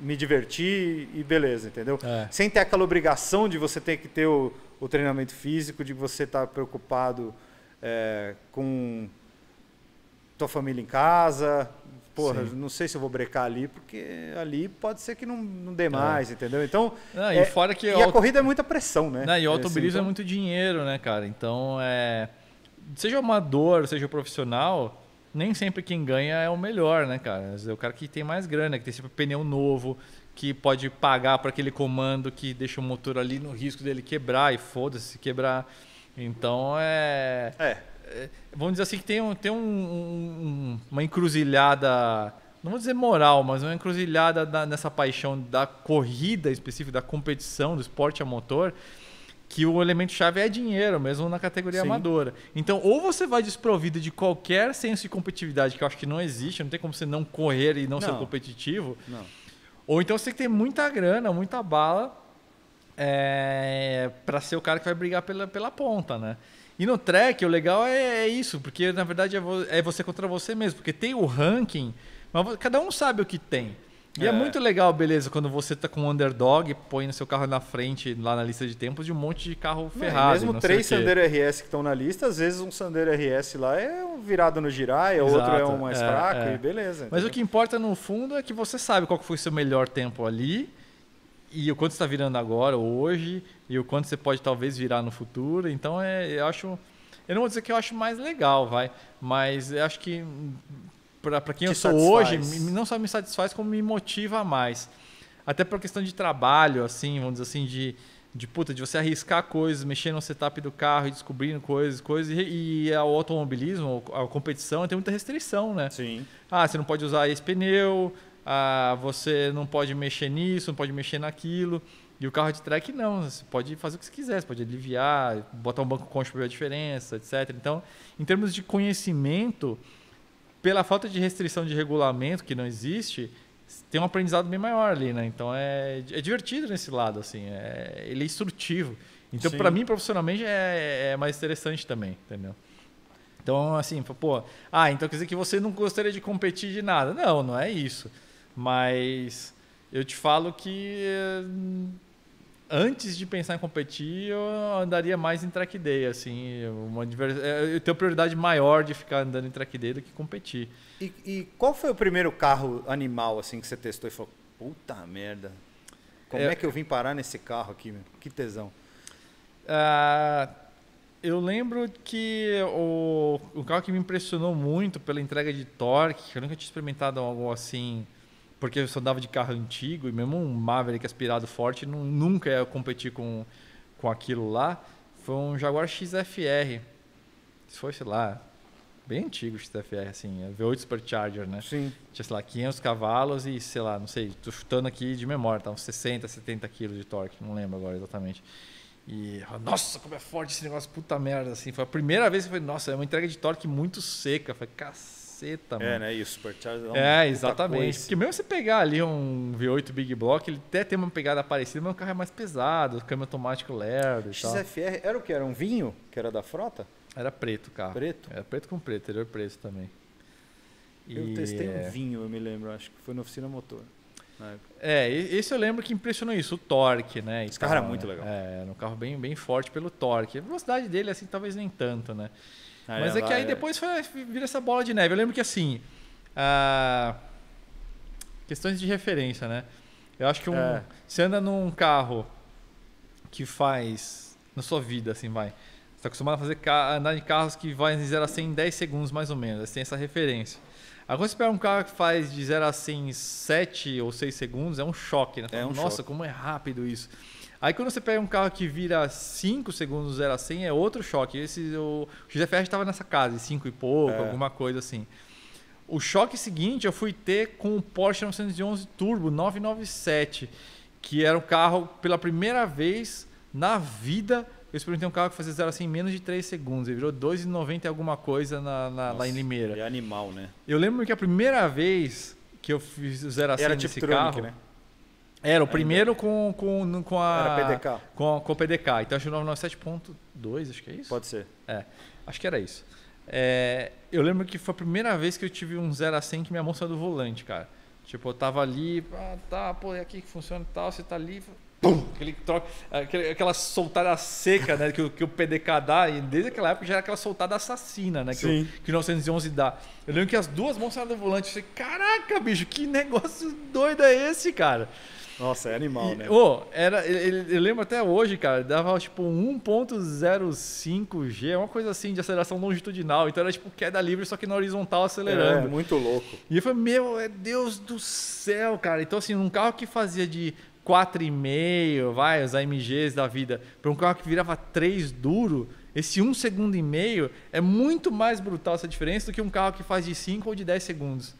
me divertir e beleza, entendeu? É. Sem ter aquela obrigação de você ter que ter o, o treinamento físico, de você estar tá preocupado é, com tua família em casa. Porra, não sei se eu vou brecar ali, porque ali pode ser que não, não dê é. mais, é. entendeu? Então. Não, e é, fora que e auto... a corrida é muita pressão, né? Não, e o automobilismo assim, então... é muito dinheiro, né, cara? Então é seja amador, seja profissional, nem sempre quem ganha é o melhor, né, cara? É o cara que tem mais grana, que tem sempre pneu novo, que pode pagar para aquele comando que deixa o motor ali no risco dele quebrar e foda-se quebrar. Então é, é... é. Vamos dizer assim que tem, um, tem um, um, uma encruzilhada, não vou dizer moral, mas uma encruzilhada da, nessa paixão da corrida específica, da competição, do esporte a motor que o elemento chave é dinheiro, mesmo na categoria Sim. amadora. Então, ou você vai desprovido de qualquer senso de competitividade, que eu acho que não existe, não tem como você não correr e não, não. ser competitivo. Não. Ou então você tem que ter muita grana, muita bala é, para ser o cara que vai brigar pela, pela ponta, né? E no track, o legal é, é isso, porque na verdade é, vo é você contra você mesmo, porque tem o ranking, mas cada um sabe o que tem. E é. é. muito legal, beleza, quando você tá com um underdog, põe no seu carro na frente, lá na lista de tempos, de um monte de carro ferrado. Não, mesmo não três Sandero RS que estão na lista, às vezes um Sandero RS lá é um virado no girai, o outro é um mais é, fraco, é. e beleza. Entendeu? Mas o que importa no fundo é que você sabe qual foi o seu melhor tempo ali, e o quanto está virando agora, hoje, e o quanto você pode talvez virar no futuro. Então é, eu acho. Eu não vou dizer que eu acho mais legal, vai, mas eu acho que para quem Te eu sou satisfaz. hoje, não só me satisfaz, como me motiva mais. Até por questão de trabalho, assim, vamos dizer assim, de, de puta, de você arriscar coisas, mexer no setup do carro e descobrindo coisas, coisas. E, e automobilismo, a competição, tem muita restrição, né? Sim. Ah, você não pode usar esse pneu, ah, você não pode mexer nisso, não pode mexer naquilo. E o carro de track não, você pode fazer o que você quiser, você pode aliviar, botar um banco concha para ver a diferença, etc. Então, em termos de conhecimento, pela falta de restrição de regulamento que não existe, tem um aprendizado bem maior ali, né? Então é, é divertido nesse lado, assim, é, ele é instrutivo. Então, para mim, profissionalmente, é, é, mais interessante também, entendeu? Então, assim, pô, ah, então quer dizer que você não gostaria de competir de nada. Não, não é isso. Mas eu te falo que eh, antes de pensar em competir, eu andaria mais em track day, assim, uma divers... É, eu tenho prioridade maior de ficar andando em track day do que competir. E, e qual foi o primeiro carro animal, assim, que você testou e falou, puta merda, como é, é que eu vim parar nesse carro aqui, meu? que tesão? Ah, eu lembro que o, o carro que me impressionou muito pela entrega de torque, que eu nunca tinha experimentado algo assim porque eu só andava de carro antigo e mesmo um Maverick aspirado forte não, nunca ia competir com, com aquilo lá. Foi um Jaguar XFR. Isso foi, sei lá, bem antigo o XFR, assim, é V8 Supercharger, né? Sim. Tinha, sei lá, 500 cavalos e, sei lá, não sei, tô chutando aqui de memória, tá uns 60, 70 quilos de torque, não lembro agora exatamente. E, nossa, como é forte esse negócio, puta merda, assim. Foi a primeira vez que eu falei, nossa, é uma entrega de torque muito seca. Foi cacete caceta, é, mano. É, né? E o Supercharger é, é exatamente. Porque mesmo você pegar ali um V8 Big Block, ele até tem uma pegada parecida, mas o carro é mais pesado, câmbio automático lerdo e XFR tal. era o que? Era um vinho? Que era da frota? Era preto o carro. Preto? Era preto com preto, interior preto também. E... Eu testei um é. vinho, eu me lembro, acho que foi na oficina motor. É, esse eu lembro que impressionou isso, o torque, né? Esse carro era muito né. legal. É, era um carro bem, bem forte pelo torque. A velocidade dele, assim, talvez nem tanto, né? Aí Mas é que aí é. depois foi, vira essa bola de neve. Eu lembro que assim. Ah, questões de referência, né? Eu acho que um, é. você anda num carro que faz. Na sua vida, assim, vai. Você está acostumado a fazer, andar em carros que vai de 0 a 100 em 10 segundos, mais ou menos. Você tem essa referência. Agora você pega um carro que faz de 0 a 100 em 7 ou 6 segundos, é um choque, né? É fala, é um Nossa, choque. como é rápido isso. Aí quando você pega um carro que vira 5 segundos do 0 a 100, é outro choque. Esse, o, o GFR estava nessa casa, 5 e pouco, é. alguma coisa assim. O choque seguinte eu fui ter com o Porsche 911 Turbo 997, que era um carro, pela primeira vez na vida, eu experimentei um carro que fazia 0 a 100 em menos de 3 segundos. Ele virou 2,90 e alguma coisa na, na Nossa, lá em Limeira. É animal, né? Eu lembro que a primeira vez que eu fiz 0 a 100 era tipo nesse tipo carro... Tronic, né? Era o primeiro com, com, com a. Era PDK. Com, com o PDK. Então acho que 997.2, acho que é isso. Pode ser. É. Acho que era isso. É, eu lembro que foi a primeira vez que eu tive um 0 a 100 que minha mão saiu é do volante, cara. Tipo, eu tava ali, ah, tá, pô, é aqui que funciona e tal, você tá ali, pum, aquele troca, aquele, aquela soltada seca, né, que, que o PDK dá, e desde aquela época já era aquela soltada assassina, né, que, o, que o 911 dá. Eu lembro que as duas mãos saíram do volante, eu falei, caraca, bicho, que negócio doido é esse, cara? Nossa, é animal, e, né? Oh, era, ele, eu lembro até hoje, cara, dava tipo 1.05G, uma coisa assim de aceleração longitudinal. Então era tipo queda livre, só que na horizontal acelerando. É, muito louco. E eu falei, meu, é Deus do céu, cara. Então, assim, um carro que fazia de 4,5, vai, os AMGs da vida, para um carro que virava 3 duro, esse 1 um segundo e meio é muito mais brutal essa diferença do que um carro que faz de 5 ou de 10 segundos.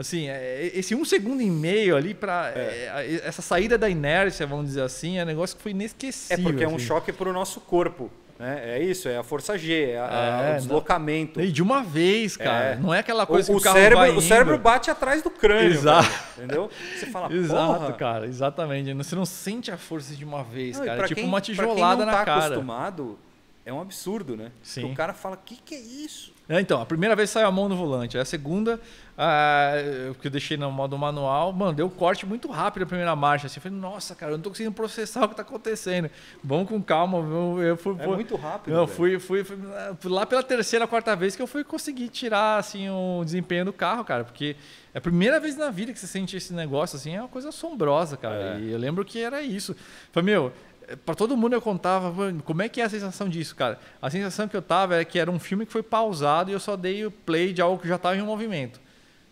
Assim, é, esse um segundo e meio ali para é. é essa saída da inércia, vamos dizer assim, é um negócio que foi inesquecível. É porque é um assim. choque para o nosso corpo. Né? É, isso, é a força G, é, a, é, é o deslocamento. E de uma vez, cara. É. Não é aquela coisa o, que o, o cérebro, O cérebro bate atrás do crânio. Exato. Cara, entendeu? Você fala, [laughs] Exato, Porra. cara. Exatamente. Você não sente a força de uma vez, não, cara. É tipo quem, uma tijolada pra quem não tá na cara. acostumado, é um absurdo, né? Sim. Porque o cara fala, o que, que é isso? É, então, a primeira vez saiu a mão no volante. A segunda, ah, que eu deixei no modo manual, mano, deu corte muito rápido a primeira marcha. Assim, eu falei, nossa, cara, eu não tô conseguindo processar [laughs] o que tá acontecendo. Vamos com calma. Eu fui, é muito rápido. Eu fui, fui, fui, fui, lá pela terceira, quarta vez que eu fui conseguir tirar assim, o desempenho do carro, cara, porque é a primeira vez na vida que você sente esse negócio, assim, é uma coisa assombrosa, cara. É. E eu lembro que era isso. Falei, meu, para todo mundo eu contava, como é que é a sensação disso, cara? A sensação que eu tava era é que era um filme que foi pausado e eu só dei o play de algo que já estava em movimento.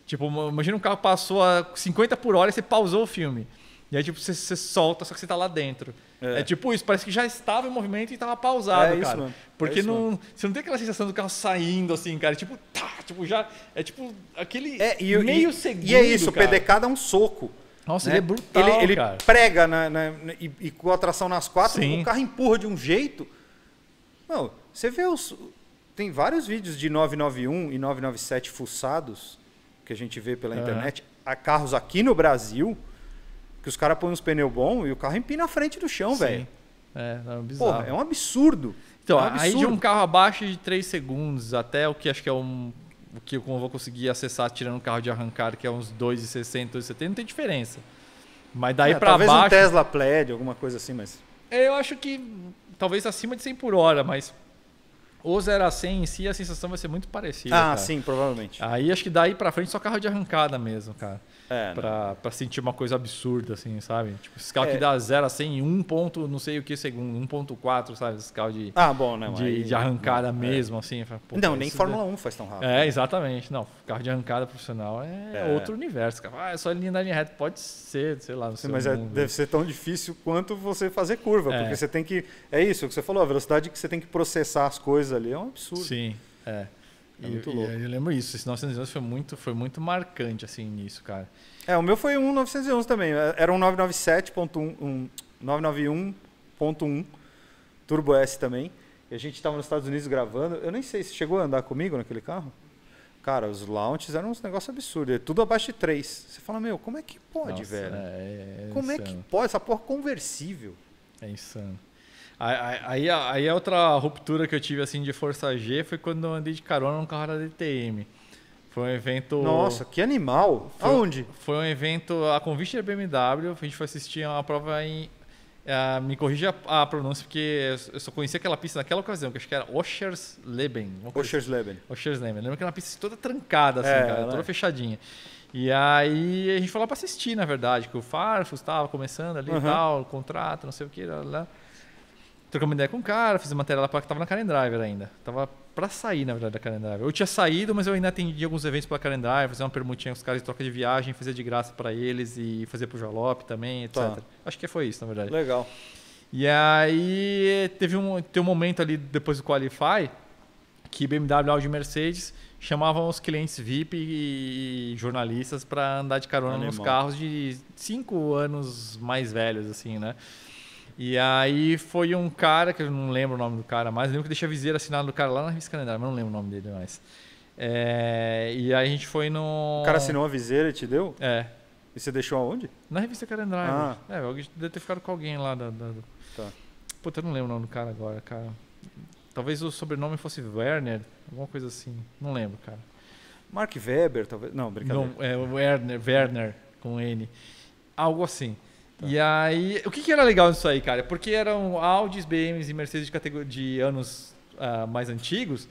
Tipo, imagina um carro passou a 50 por hora e você pausou o filme. E aí, tipo, você, você solta, só que você tá lá dentro. É. é. tipo isso, parece que já estava em movimento e tava pausado, é cara. Isso, mano. Porque é isso, não, mano. você não tem aquela sensação do carro saindo, assim, cara. É tipo, tá, tipo, já. É tipo aquele é, e, meio e, E é isso, cara. o PDK dá um soco. Nossa, né? ele é brutal, Ele, ele cara. prega na, na, e, e, com a tração nas quatro, Sim. o carro empurra de um jeito. Não, você vê os... Tem vários vídeos de 991 e 997 fuçados que a gente vê pela é. internet. a carros aqui no Brasil que os caras põem uns pneus bons e o carro empina a frente do chão, velho. É, é um bizarro. Porra, é um absurdo. Então, é um absurdo. aí de um carro abaixo de 3 segundos até o que acho que é um que eu vou conseguir acessar tirando o carro de arrancada, que é uns 2,60, 2,70, não tem diferença. Mas daí é, para baixo... Talvez um Tesla Plaid, alguma coisa assim, mas... É, eu acho que talvez acima de 100 por hora, mas o 0 a 100 em si a sensação vai ser muito parecida. Ah, cara. sim, provavelmente. Aí acho que daí para frente só carro de arrancada mesmo, cara é, pra, pra, sentir uma coisa absurda, assim, sabe? Tipo, esse carro é. que dá 0 a 100 em 1 ponto, não sei o que segundo, 1.4, sabe? Esse carro de, ah, bom, né de, de arrancada não, é. mesmo, é. assim. não, nem Fórmula de... 1 faz tão rápido. É, né? exatamente. Não, carro de arrancada profissional é, é. outro universo, cara. Ah, é só linha da linha reta. Pode ser, sei lá. Sim, mas é, deve ser tão difícil quanto você fazer curva, é. porque você tem que... É isso que você falou, a velocidade que você tem que processar as coisas ali é um absurdo. Sim, é. É e, muito louco. eu lembro isso. Esse 911 foi muito, foi muito marcante, assim, nisso, cara. É, o meu foi um 911 também. É, era um 997.1, um 991.1 Turbo S também. E a gente estava nos Estados Unidos gravando. Eu nem sei se chegou a andar comigo naquele carro. Cara, os launches eram uns negócios absurdos. É tudo abaixo de 3. Você fala, meu, como é que pode, Nossa, velho? É, é como insano. é que pode? Essa porra conversível. É insano. Aí, aí, aí a outra ruptura que eu tive assim de força G foi quando eu andei de carona num carro da DTM. Foi um evento. Nossa, que animal! Foi, Aonde? Foi um evento, a convite da BMW, a gente foi assistir uma prova em. Uh, me corrija a, pronúncia, porque eu só conhecia aquela pista naquela ocasião, que acho que era Oschersleben. Assim. Oschersleben. Oschersleben. Lembro que era uma pista toda trancada, assim, é, cara, né? toda fechadinha. E aí a gente foi lá para assistir, na verdade, que o Farfus estava começando ali uhum. e tal, o contrato, não sei o que, lá. lá. Trocamos ideia com o cara, fiz uma matéria lá pra, que tava na Karen Driver ainda. Tava pra sair, na verdade, da Karen Driver. Eu tinha saído, mas eu ainda atendi alguns eventos pela Karen Driver, fazia uma permutinha com os caras de troca de viagem, fazia de graça para eles e fazia pro Jalop também, etc. Tá. Acho que foi isso, na verdade. Legal. E aí teve um, teve um momento ali depois do Qualify que BMW, Audi e Mercedes chamavam os clientes VIP e jornalistas para andar de carona Animal. nos carros de cinco anos mais velhos, assim, né? E aí foi um cara, que eu não lembro o nome do cara mais, lembro que deixei a viseira assinada do cara lá na revista calendário, mas não lembro o nome dele mais. É, e aí a gente foi no. O cara assinou a viseira e te deu? É. E você deixou aonde? Na revista calendário. Ah. É, alguém deve ter ficado com alguém lá da. da... Tá. Puta, eu não lembro o nome do cara agora, cara. Talvez o sobrenome fosse Werner, alguma coisa assim. Não lembro, cara. Mark Weber, talvez. Não, brincadeira. Não, é Werner, Werner com N. Algo assim. Tá. E aí, o que, que era legal nisso aí, cara? Porque eram Audis, BMWs e Mercedes de, categoria, de anos uh, mais antigos,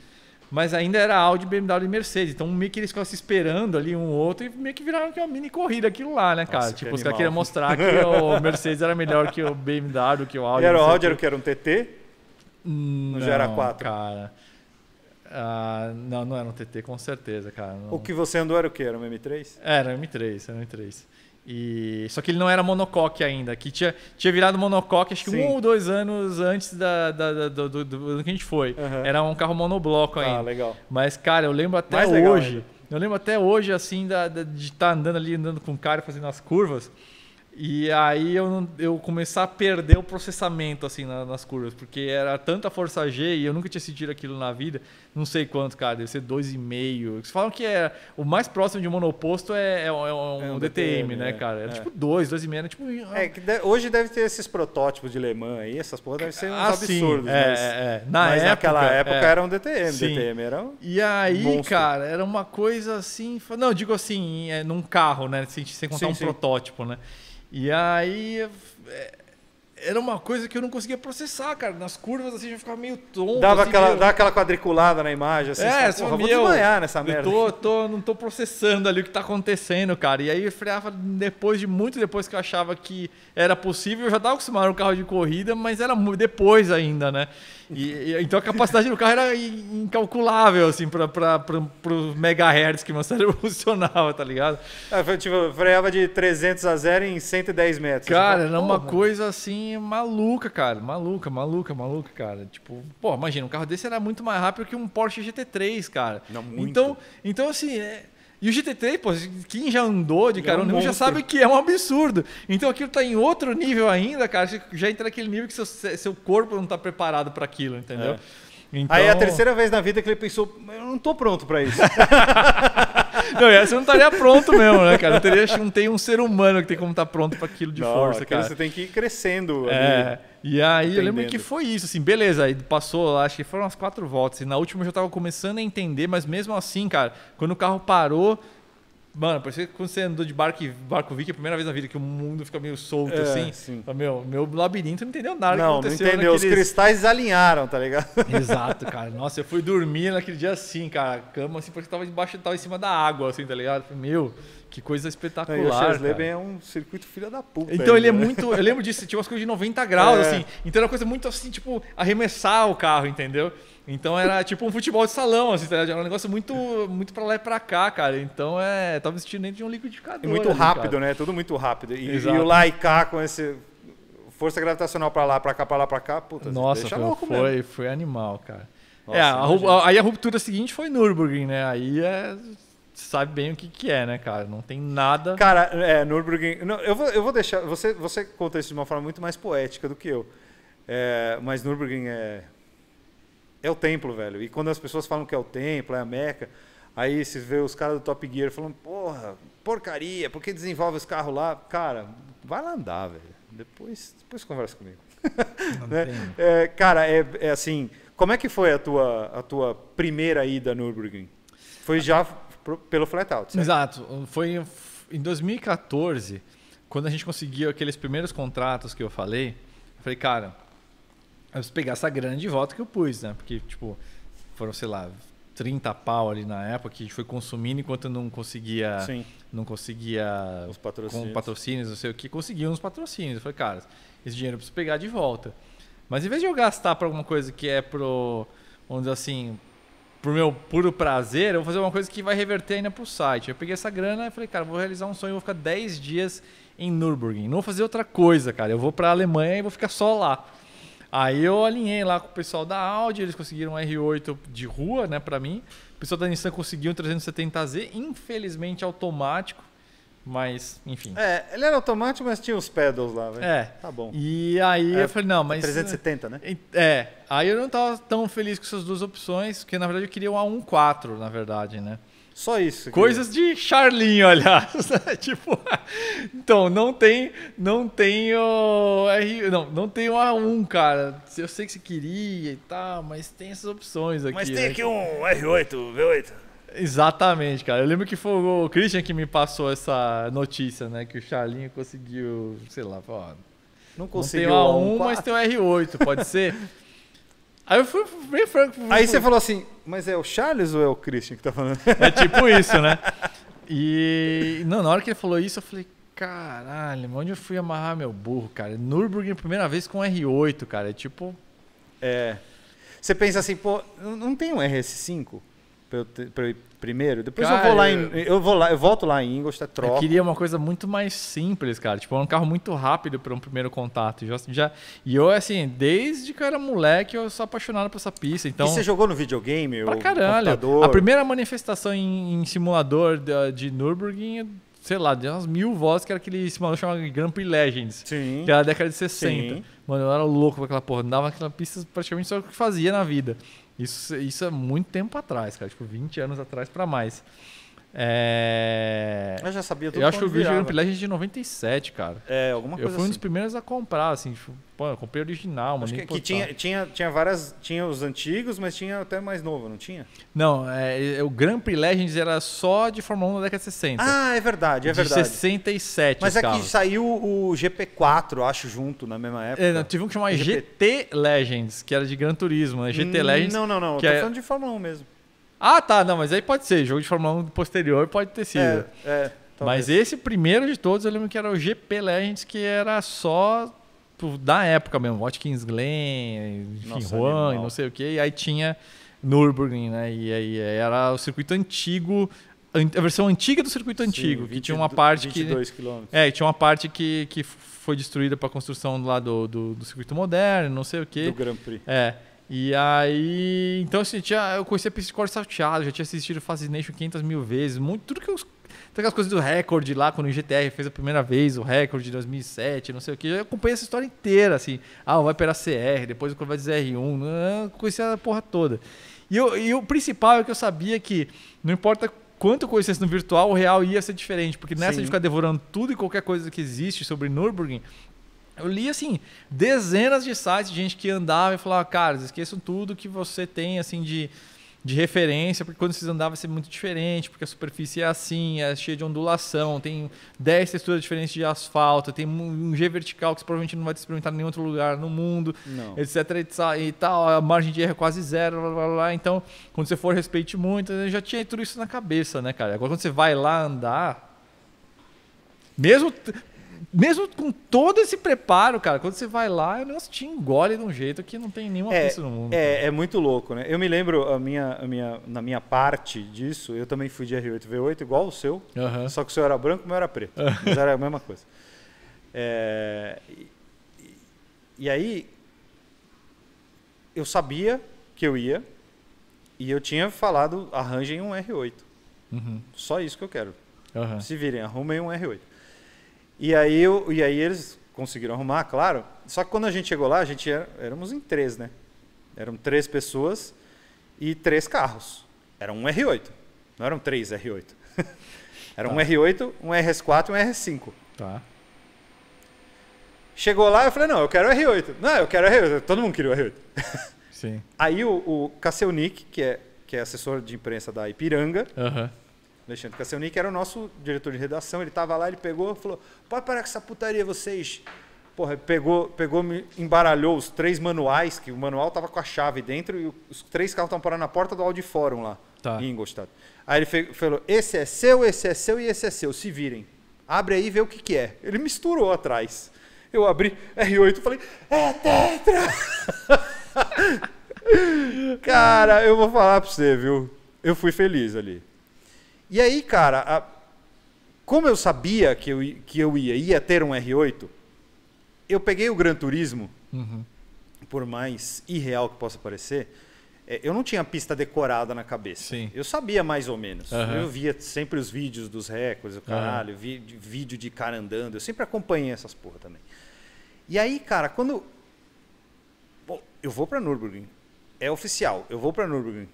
mas ainda era Audi, BMW e Mercedes. Então meio que eles ficavam se esperando ali um outro e meio que viraram que uma mini corrida aquilo lá, né, cara? Nossa, tipo, que os caras queriam mostrar que o [laughs] Mercedes era melhor que o BMW, que o Audi. E era o Audi, era o que era um TT? Não, hum, já era 4? cara. Ah, não, não era um TT, com certeza, cara. Não... O que você andou era o que? Era um M3? Era um M3, era um M3. E, só que ele não era monocoque ainda, que tinha, tinha virado monocoque acho que Sim. um ou dois anos antes da, da, da do, do, do, que a gente foi. Uhum. Era um carro monobloco ah, ainda. Ah, legal. Mas, cara, eu lembro até Mais hoje. Eu lembro até hoje, assim, da, da de estar tá andando ali, andando com o cara, fazendo as curvas. E aí eu, eu começar a perder o processamento, assim, na, nas curvas, porque era tanta força G e eu nunca tinha sentido aquilo na vida, não sei quanto, cara, deve ser 2,5. Eles falam que é, o mais próximo de um monoposto é, é, é um, é um, DTM, é DTM né, é, cara? Era tipo 2, 2,5, era tipo... É, ah. que de, hoje deve ter esses protótipos de Le Mans aí, essas porra devem ser uns ah, absurdos, sim, mas, Na mas época, naquela época era um DTM, sim. DTM era um E aí, monstro. cara, era uma coisa assim... Não, digo assim, num carro, né, sem, sem contar sim, um protótipo, né? E aí. É, era uma coisa que eu não conseguia processar, cara. Nas curvas, assim, já ficava meio tonto. Dava assim, aquela, meio... Dá aquela quadriculada na imagem, assim. É, você fala, assim, meu, vou nessa merda. Tô, tô, não tô processando ali o que tá acontecendo, cara. E aí eu freava depois de muito depois que eu achava que era possível. Eu já tava acostumado com carro de corrida, mas era depois ainda, né? E, então a capacidade do carro era incalculável, assim, para os megahertz que meu cérebro [laughs] funcionava, tá ligado? Ah, foi, tipo, freava de 300 a 0 em 110 metros. Cara, né? era uma porra. coisa, assim, maluca, cara. Maluca, maluca, maluca, cara. Tipo, pô, imagina, um carro desse era muito mais rápido que um Porsche GT3, cara. Não, muito. Então, então assim, é e o GT3, pô, quem já andou de é carona é um já sabe que é um absurdo. Então aquilo tá em outro nível ainda, cara. Você já entra naquele nível que seu, seu corpo não tá preparado para aquilo, entendeu? É. Então... Aí é a terceira vez na vida que ele pensou, eu não tô pronto para isso. [laughs] não, você não estaria pronto mesmo, né, cara? Não, teria, não tem um ser humano que tem como estar tá pronto para aquilo de não, força, cara. Você tem que ir crescendo. É. Ali. E aí eu lembro que foi isso, assim, beleza. Aí passou, acho que foram umas quatro voltas. E na última eu já tava começando a entender, mas mesmo assim, cara, quando o carro parou. Mano, parecia que quando você andou de barco, barco que é a primeira vez na vida que o mundo fica meio solto, é, assim. Sim. Meu, meu labirinto não entendeu nada não, que aconteceu. Não, entendeu. Naqueles... Os cristais alinharam, tá ligado? [laughs] Exato, cara. Nossa, eu fui dormir naquele dia assim, cara. A cama, assim, porque tava, debaixo, tava em cima da água, assim, tá ligado? Meu... Que coisa espetacular. Não, o Leben é um circuito filha da puta. Então ele é né? muito. Eu lembro disso, tinha umas coisas de 90 graus, é. assim. Então era uma coisa muito assim, tipo, arremessar o carro, entendeu? Então era tipo um futebol de salão, assim, tá? era um negócio muito, muito pra lá e pra cá, cara. Então é. Tava assistindo dentro de um liquidificador. E muito né, ali, rápido, cara. né? Tudo muito rápido. E, e o lá e cá com esse força gravitacional para lá, para cá, para lá, para cá, puta, Nossa, foi, foi, foi, animal, cara. É, Nossa, é, a, a, aí a ruptura seguinte foi Nürburgring, né? Aí é sabe bem o que, que é, né, cara? Não tem nada. Cara, é, Nürburgring. Não, eu, vou, eu vou deixar. Você, você conta isso de uma forma muito mais poética do que eu. É, mas Nürburgring é. É o templo, velho. E quando as pessoas falam que é o templo, é a Meca, aí você vê os caras do Top Gear falando, porra, porcaria, por que desenvolve os carros lá? Cara, vai lá andar, velho. Depois, depois conversa comigo. [laughs] né? é, cara, é, é assim. Como é que foi a tua, a tua primeira ida a Nürburgring? Foi ah, já pelo Flatout. Certo? Exato. Foi em 2014, quando a gente conseguiu aqueles primeiros contratos que eu falei. Eu falei, cara, eu preciso pegar essa grande volta que eu pus, né? Porque, tipo, foram, sei lá, 30 pau ali na época que a gente foi consumindo enquanto não conseguia Sim. não conseguia os patrocínios. com patrocínios, não sei o que, conseguiam uns patrocínios. Eu falei, cara, esse dinheiro eu preciso pegar de volta. Mas em vez de eu gastar para alguma coisa que é pro, vamos dizer assim, por meu puro prazer, eu vou fazer uma coisa que vai reverter ainda pro site. Eu peguei essa grana e falei, cara, vou realizar um sonho, vou ficar 10 dias em Nürburgring. Não vou fazer outra coisa, cara. Eu vou pra Alemanha e vou ficar só lá. Aí eu alinhei lá com o pessoal da Audi, eles conseguiram um R8 de rua, né, para mim. O pessoal da Nissan conseguiu um 370Z, infelizmente automático. Mas, enfim. É, ele era automático, mas tinha os pedals lá, velho. É. Tá bom. E aí é, eu falei, não, mas. 370, é né? É. Aí eu não tava tão feliz com essas duas opções, porque na verdade eu queria um A14, na verdade, né? Só isso. Coisas queria. de Charlinho, [laughs] aliás. Né? [laughs] tipo, então, não tem, não tem o R, não, não tem o A1, cara. Eu sei que você queria e tal, mas tem essas opções aqui. Mas tem né? aqui um R8, V8. Exatamente, cara. Eu lembro que foi o Christian que me passou essa notícia, né? Que o Charlinho conseguiu, sei lá, não conseguiu. Não tem o A1, mas tem o R8, pode ser? [laughs] Aí eu fui bem franco. Aí você falou assim, mas é o Charles ou é o Christian que tá falando? É tipo [laughs] isso, né? E não, na hora que ele falou isso, eu falei, caralho, onde eu fui amarrar meu burro, cara? Nürburgring, primeira vez com R8, cara. É tipo. É. Você pensa assim, pô, não tem um RS5? Pra eu, ter, pra eu ir primeiro? Depois cara, eu vou lá em, Eu vou lá, eu volto lá em Ingolstadt, troco. Eu queria uma coisa muito mais simples, cara. Tipo, é um carro muito rápido para um primeiro contato. Já, já, e eu, assim, desde que eu era moleque, eu sou apaixonado por essa pista. Então, e você jogou no videogame? Pra caralho. Computador? A primeira manifestação em, em simulador de, de Nürburgring, sei lá, de umas mil vozes, que era aquele simulador chamado Grand Prix Legends. Sim. Que era década de 60. Sim. Mano, eu era louco com aquela porra. Andava naquela pista praticamente só o que fazia na vida. Isso, isso é muito tempo atrás, cara. Tipo, 20 anos atrás para mais. É... Eu já sabia tudo. Eu acho que o Virgin Grand Legend de 97, cara. É, alguma coisa Eu fui assim. um dos assim. primeiros a comprar, assim. Tipo, pô, eu comprei original, mano. Que, que, tinha, tá. tinha, tinha várias. Tinha os antigos, mas tinha até mais novo, não tinha? Não, é, é o Grand Prix Legends era só de Fórmula 1 na década de 60. Ah, é verdade, é de verdade. 67. Mas é carros. que saiu o GP4, acho, junto na mesma época. É, não, tive um que chamar GP... GT Legends, que era de Gran Turismo, né? GT hum, Legends. Não, não, não. Eu tô é... falando de Fórmula 1 mesmo. Ah, tá, não, mas aí pode ser. Jogo de Fórmula 1 posterior pode ter sido. É, é mas esse primeiro de todos, eu lembro que era o GP Legends, que era só tipo, da época mesmo. Watkins Glen, Finjuan, não sei o que. E aí tinha Nürburgring, né? E aí era o circuito antigo a versão antiga do circuito Sim, antigo, 20, que tinha uma parte 22 que km. é, tinha uma parte que, que foi destruída para a construção lá do, do, do, circuito moderno, não sei o quê. Do Grand Prix. É. E aí. Então, assim, tinha, eu conhecia Piscicórdia Salteado, já tinha assistido Fascination 500 mil vezes, muito, tudo que eu. Aquelas coisas do recorde lá, quando o GTR fez a primeira vez, o recorde de 2007, não sei o que. Eu acompanhei essa história inteira, assim. Ah, vai pela CR, depois o Clube vai dizer R1, né, conhecia a porra toda. E, eu, e o principal é que eu sabia que não importa quanto eu conhecesse no virtual, o real ia ser diferente. Porque nessa Sim. de ficar devorando tudo e qualquer coisa que existe sobre Nürburgring, eu li, assim, dezenas de sites de gente que andava e falava, cara, esqueçam tudo que você tem, assim, de, de referência, porque quando vocês andavam vai ser muito diferente, porque a superfície é assim, é cheia de ondulação, tem 10 texturas diferentes de asfalto, tem um G vertical que você provavelmente não vai experimentar em nenhum outro lugar no mundo, não. etc e tal, a margem de erro é quase zero, blá, blá, blá. então quando você for, respeite muito, eu já tinha tudo isso na cabeça, né, cara? Agora quando você vai lá andar, mesmo mesmo com todo esse preparo, cara, quando você vai lá, o negócio te engole de um jeito que não tem nenhuma é, no mundo. É, é, muito louco, né? Eu me lembro, a minha, a minha, na minha parte disso, eu também fui de R8 V8, igual o seu, uh -huh. só que o seu era branco e o meu era preto. Mas era a mesma coisa. É, e, e aí, eu sabia que eu ia e eu tinha falado, arranjem um R8. Uhum. Só isso que eu quero. Se virem, arrumem um R8. E aí, eu, e aí eles conseguiram arrumar, claro. Só que quando a gente chegou lá, a gente era, éramos em três, né? Eram três pessoas e três carros. Era um R8. Não eram três R8. [laughs] era tá. um R8, um RS4 e um RS5. Tá. Chegou lá, eu falei, não, eu quero R8. Não, eu quero R8. Todo mundo queria o R8. Sim. [laughs] Aí o, o Kasselnik, que é, que é assessor de imprensa da Ipiranga, uh -huh Alexandre que era o nosso diretor de redação, ele estava lá, ele pegou falou, pode parar com essa putaria, vocês... Porra, pegou, pegou, me embaralhou os três manuais, que o manual tava com a chave dentro e os três carros estavam parados na porta do Audi Fórum lá, tá. em Ingolstadt. Aí ele falou, esse é seu, esse é seu e esse é seu, se virem. Abre aí e vê o que que é. Ele misturou atrás. Eu abri R8 e falei, é tetra! [laughs] Cara, eu vou falar pra você, viu? Eu fui feliz ali. E aí, cara, a... como eu sabia que eu, que eu ia, ia ter um R8, eu peguei o Gran Turismo, uhum. por mais irreal que possa parecer, é, eu não tinha pista decorada na cabeça. Sim. Eu sabia mais ou menos. Uhum. Eu via sempre os vídeos dos recordes, o caralho, uhum. vi, vídeo de cara andando. Eu sempre acompanhei essas porra também. E aí, cara, quando. Bom, eu vou para Nürburgring. É oficial, eu vou para Nürburgring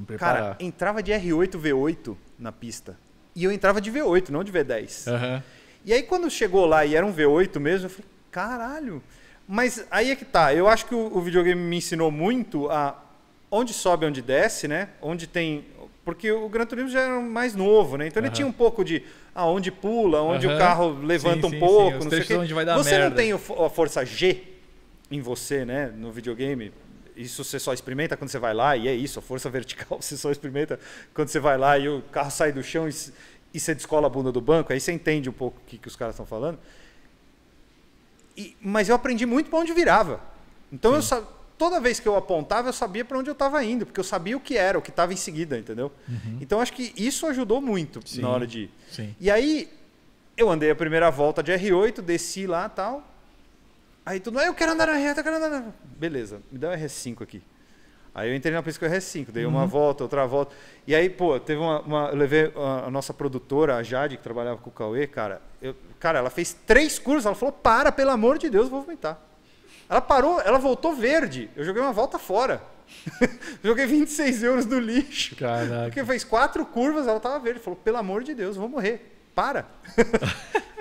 me Cara, entrava de R8, V8 na pista. E eu entrava de V8, não de V10. Uhum. E aí quando chegou lá e era um V8 mesmo, eu falei, caralho. Mas aí é que tá. Eu acho que o, o videogame me ensinou muito a onde sobe, onde desce, né? Onde tem. Porque o Gran Turismo já era mais novo, né? Então uhum. ele tinha um pouco de aonde ah, pula, onde uhum. o carro levanta sim, um sim, pouco, sim. não sei o quê. Onde vai dar você merda. não tem a força G em você, né? No videogame, isso você só experimenta quando você vai lá, e é isso, a força [laughs] vertical você só experimenta quando você vai lá e o carro sai do chão e, e você descola a bunda do banco, aí você entende um pouco o que, que os caras estão falando. E, mas eu aprendi muito para onde virava. Então eu, toda vez que eu apontava, eu sabia para onde eu estava indo, porque eu sabia o que era, o que estava em seguida, entendeu? Uhum. Então acho que isso ajudou muito Sim. na hora de ir. Sim. E aí eu andei a primeira volta de R8, desci lá tal. Aí tudo não, eu quero andar na reta, eu quero andar na... Beleza, me dá um R5 aqui. Aí eu entrei na pista com o R5, dei uma uhum. volta, outra volta. E aí, pô, teve uma. uma eu levei a, a, nossa produtora, a Jade, que trabalhava com o Cauê, cara. Eu, cara, ela fez três cursos, ela falou: para, pelo amor de Deus, eu vou vomitar. Ela parou, ela voltou verde. Eu joguei uma volta fora. [laughs] joguei 26 euros no lixo. Caraca. Porque fez quatro curvas, ela tava verde. Falou: pelo amor de Deus, eu vou morrer. Para. [laughs]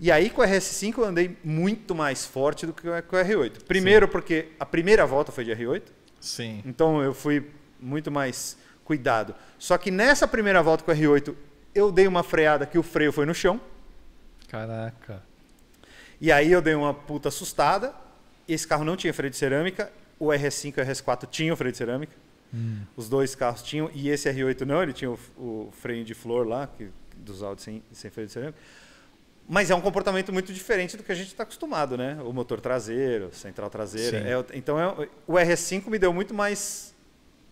E aí com o RS5 eu andei muito mais forte do que com o R8. Primeiro Sim. porque a primeira volta foi de R8. Sim. Então eu fui muito mais cuidado. Só que nessa primeira volta com o R8 eu dei uma freada que o freio foi no chão. Caraca. E aí eu dei uma puta assustada. Esse carro não tinha freio de cerâmica. O RS5 e o RS4 tinham freio de cerâmica. Hum. Os dois carros tinham. E esse R8 não, ele tinha o, o freio de flor lá, que, dos áudios sem, sem freio de cerâmica. Mas é um comportamento muito diferente do que a gente está acostumado, né? O motor traseiro, central traseira. É, então, é, o RS5 me deu muito mais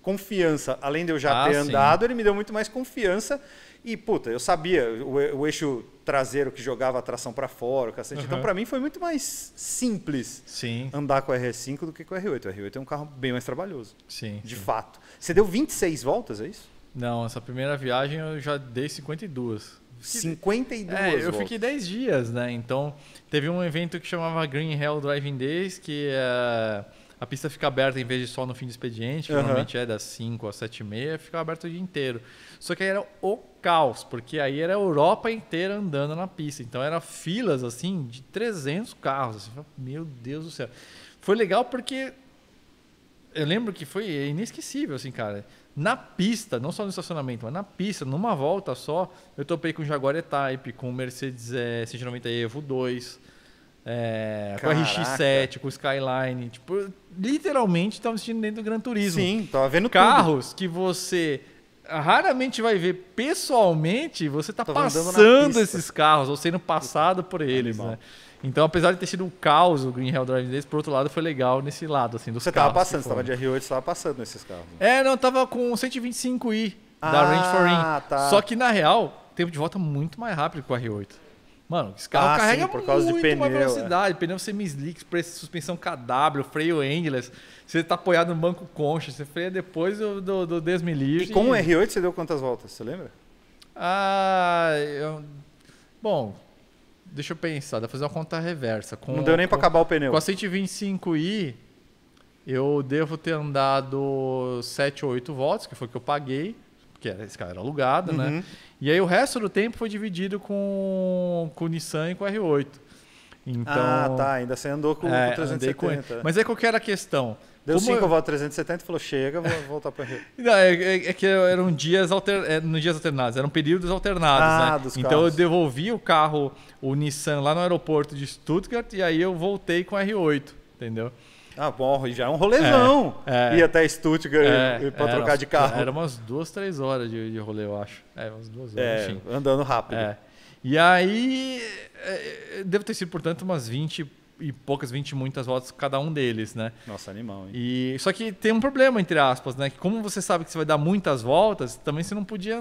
confiança. Além de eu já ah, ter sim. andado, ele me deu muito mais confiança. E, puta, eu sabia o, o eixo traseiro que jogava a tração para fora, uhum. Então, para mim, foi muito mais simples sim. andar com o RS5 do que com o R8. O R8 é um carro bem mais trabalhoso. Sim. De sim. fato. Você deu 26 voltas, é isso? Não, essa primeira viagem eu já dei 52. 52 é, Eu fiquei 10 dias, né? Então, teve um evento que chamava Green Hell Driving Days, que uh, a pista fica aberta em vez de só no fim do expediente, que uhum. normalmente é das 5 às 7 e meia, ficava aberta o dia inteiro. Só que aí era o caos, porque aí era a Europa inteira andando na pista. Então, era filas, assim, de 300 carros. Assim, meu Deus do céu. Foi legal porque... Eu lembro que foi inesquecível, assim, cara na pista, não só no estacionamento, mas na pista, numa volta só, eu topei com o Jaguar E-Type, com o Mercedes é, 190 é Evo 2, é, com a RX-7, com o Skyline. Tipo, literalmente estava assistindo dentro do Gran Turismo. Sim, estava vendo Carros tudo. que você raramente vai ver pessoalmente, você está passando esses carros, ou sendo passado por eles, é né? Então, apesar de ter sido um caos o Green Hell Drive deles, por outro lado, foi legal nesse lado, assim, dos você carros. Tava passando, você tava de R8, você tava passando nesses carros. Né? É, não, eu tava com 125i ah, da Range for Ah, Tá. Só que, na real, tempo de volta é muito mais rápido que o R8. Mano, esse carro ah, carrega sim, por causa muito é. de pneu, mais velocidade. É. Pneu semi-slick, suspensão KW, freio endless. Você tá apoiado no banco concha, você freia depois do, do, do E, e com o R8 você deu quantas voltas, você lembra? Ah, eu... Bom, Deixa eu pensar, dá pra fazer uma conta reversa. Com, não deu nem para acabar o pneu. Com a 125i, eu devo ter andado 7 ou 8 voltas, que foi o que eu paguei, porque esse carro era alugado, né? uhum. né? E aí o resto do tempo foi dividido com, com o Nissan e com o R8. Ah, então, ah, tá. Ainda você andou com, é, com 370. Com Mas é qual que era a questão? Deu 5 eu... voltas 370 e falou, chega, vou [laughs] voltar para Não, é, é, é, que eram dias, alter... É, dias alternados, eram períodos alternados, ah, né? Dos então carros. eu devolvi o carro, o Nissan, lá no aeroporto de Stuttgart e aí eu voltei com o R8, entendeu? Ah, bom, já é um rolezão. É, é, ir até Stuttgart é, para trocar de carro. Era umas duas, três horas de, de rolê, eu acho. É, umas duas horas, é, enfim. Andando rápido. É. E aí, é, é, deve ter sido, portanto, umas 20 e poucas, 20 e muitas voltas cada um deles, né? Nossa, animal, hein? E, só que tem um problema, entre aspas, né? Que como você sabe que você vai dar muitas voltas, também você não podia...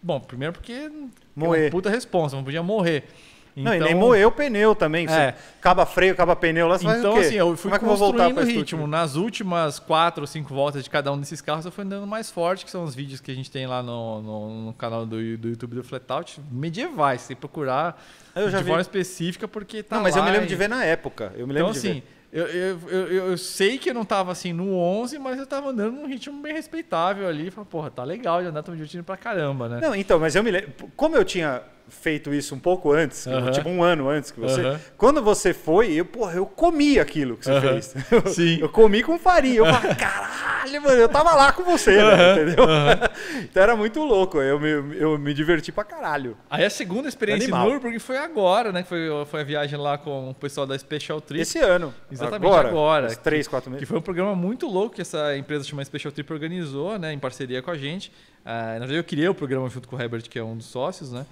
Bom, primeiro porque... Morrer. É uma puta responsa, não podia morrer. Então, não, e então- nem moeu o pneu também. É. acaba freio, acaba pneu lá, você Então, assim, eu fui Como é que eu vou voltar para ritmo. Nas últimas quatro ou cinco voltas de cada um desses carros, eu fui andando mais forte, que são os vídeos que a gente tem lá no, no, no canal do, do YouTube do Flatout, medievais, se procurar de vi. forma específica, porque tá Não, mas eu me lembro e... de ver na época. Eu me lembro então, assim, ver. Eu, eu, eu, eu, sei que eu não estava assim no 11, mas eu estava andando num ritmo bem respeitável ali. Falei, porra, tá legal de andar, tô me divertindo pra caramba, né? Não, então, mas eu me lembro. Como eu tinha feito isso um pouco antes, uh -huh. tipo um ano antes que você. Uh -huh. Quando você foi, eu, porra, eu comi aquilo que você uh -huh. fez. [laughs] Sim. Eu comi com farinha. Eu falei, caralho, mano, eu tava lá com você, né, entendeu? [laughs] então era muito louco. Eu me, eu me diverti pra caralho. Aí a segunda experiência Animal. em Nürburgring foi agora, né? Foi, foi a viagem lá com o pessoal da Special Trip. Esse ano. Exatamente agora. agora que, três, quatro meses. Que foi um programa muito louco que essa empresa chamada Special Trip organizou, né? Em parceria com a gente. Ah, na verdade, eu criei o programa junto com o Herbert, que é um dos sócios, né?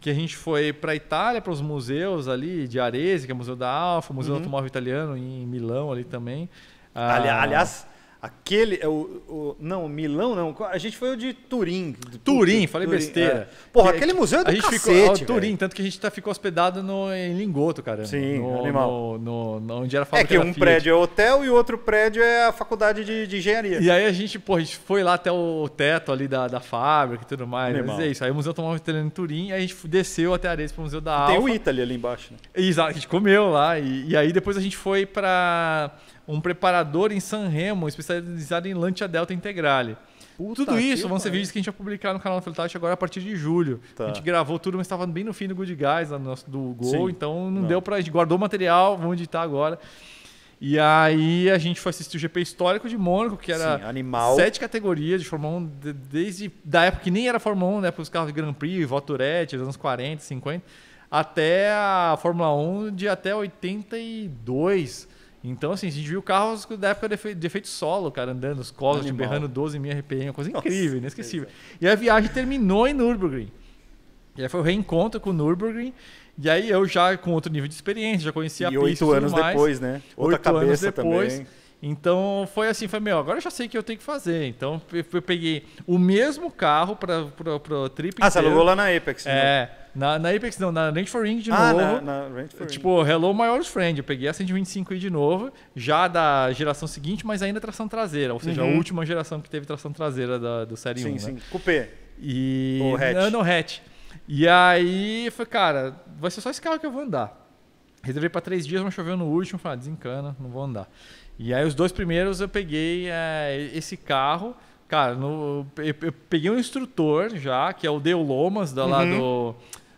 que a gente foi para a Itália, para os museus ali de Arese, que é o Museu da Alfa, Museu uhum. do Automóvel Italiano em Milão ali também. Ali, ah, aliás, Aquele é o, o, Não, Milão não. A gente foi o de Turim. Turim, falei Turim, besteira. É. Porra, que, é, aquele museu é do a gente cacete, ficou, ó, Turim, tanto que a gente tá, ficou hospedado no, em Lingoto, cara. Sim, no, animal. No, no, onde era a É que um Fiat. prédio é hotel e outro prédio é a faculdade de, de, engenharia. E aí a gente, porra, a gente foi lá até o teto ali da, da fábrica e tudo mais. Animal. Mas é isso. Aí o museu tomou um treino em Turim, aí a gente desceu até a Ares pro Museu da Alfa. Tem o Italy ali embaixo, né? Exato, a gente comeu lá. E, e aí depois a gente foi para um preparador em San Remo, especialmente especializada em Lancia Delta Integrale. Puta tudo isso vão ser vídeos que a gente vai publicar no canal da Feltati agora a partir de julho. Tá. A gente gravou tudo, mas estava bem no fim do Good Guys, do, nosso, do Gol, Sim. então não, não, deu para A gente guardou o material, vamos editar agora. E aí a gente foi assistir o GP histórico de Mônaco, que era Sim, sete categorias de Fórmula 1, desde da época que nem era Fórmula 1, né? Para os carros de Grand Prix, Voturette, anos 40, 50, até a Fórmula 1 de até 82. Então, assim, a gente viu carros da época de efeito solo, cara, andando, os colos, tipo, berrando 12 mil RPM, uma coisa Nossa, incrível, inesquecível. É e a viagem terminou em Nürburgring. E aí foi o reencontro com o Nürburgring. E aí eu já com outro nível de experiência, já conhecia a pista. E oito anos mais, depois, né? Outra oito cabeça anos depois. Também. Então foi assim, foi meu, agora eu já sei o que eu tenho que fazer. Então eu peguei o mesmo carro para o trip. Ah, inteiro. você alugou lá na Apex, né? É. Né? Na, na Apex não, na Range for Ring de ah, novo. Na, na Range for tipo, Ring. Hello My Old Friend. Eu peguei a 125i de novo, já da geração seguinte, mas ainda tração traseira. Ou seja, uhum. a última geração que teve tração traseira da, do Série sim, 1. Né? Sim, sim. Né? Coupé. E... Ou hatch. Não, não, hatch. E aí, foi, cara, vai ser só esse carro que eu vou andar. Reservei para três dias, mas choveu no último. Falei, ah, desencana, não vou andar. E aí, os dois primeiros eu peguei é, esse carro. Cara, no, eu, eu, peguei um instrutor já, que é o Deu Lomas, da, uhum. lá do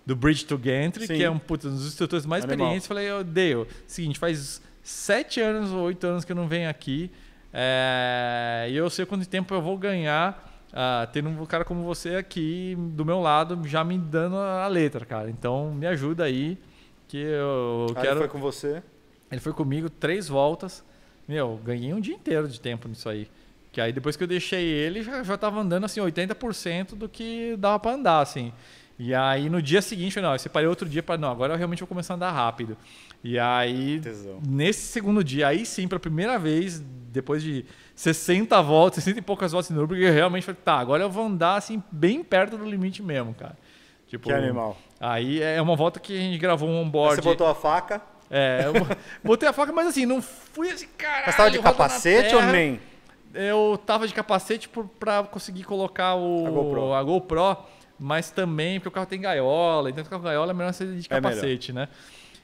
do Bridge to Gantry, Sim. que é um puta, um dos instrutores mais Animal. experientes. Falei, eu odeio. Seguinte, faz sete anos ou oito anos que eu não venho aqui. É, e eu sei quanto tempo eu vou ganhar uh, tendo um cara como você aqui do meu lado, já me dando a letra, cara. Então me ajuda aí. Que eu ah, quero. Ele foi com você? Ele foi comigo três voltas. Meu, ganhei um dia inteiro de tempo nisso aí. Que aí depois que eu deixei ele, já, já tava andando assim 80% do que dava para andar, assim. E aí no dia seguinte, não, eu separei outro dia para não, agora eu realmente vou começar a andar rápido. E aí, Tesão. nesse segundo dia, aí sim, pela primeira vez, depois de 60 voltas, 60 e poucas voltas em Nürburgring, eu realmente falei, tá, agora eu vou andar assim, bem perto do limite mesmo, cara. Tipo, que animal. Aí é uma volta que a gente gravou um onboard. Você botou a faca? É, eu [laughs] botei a faca, mas assim, não fui assim, caralho. Mas tava de capacete ou nem? Eu tava de capacete para conseguir colocar o, a GoPro. A GoPro mas também porque o carro tem gaiola, então dentro do carro gaiola é melhor você de é capacete, é né?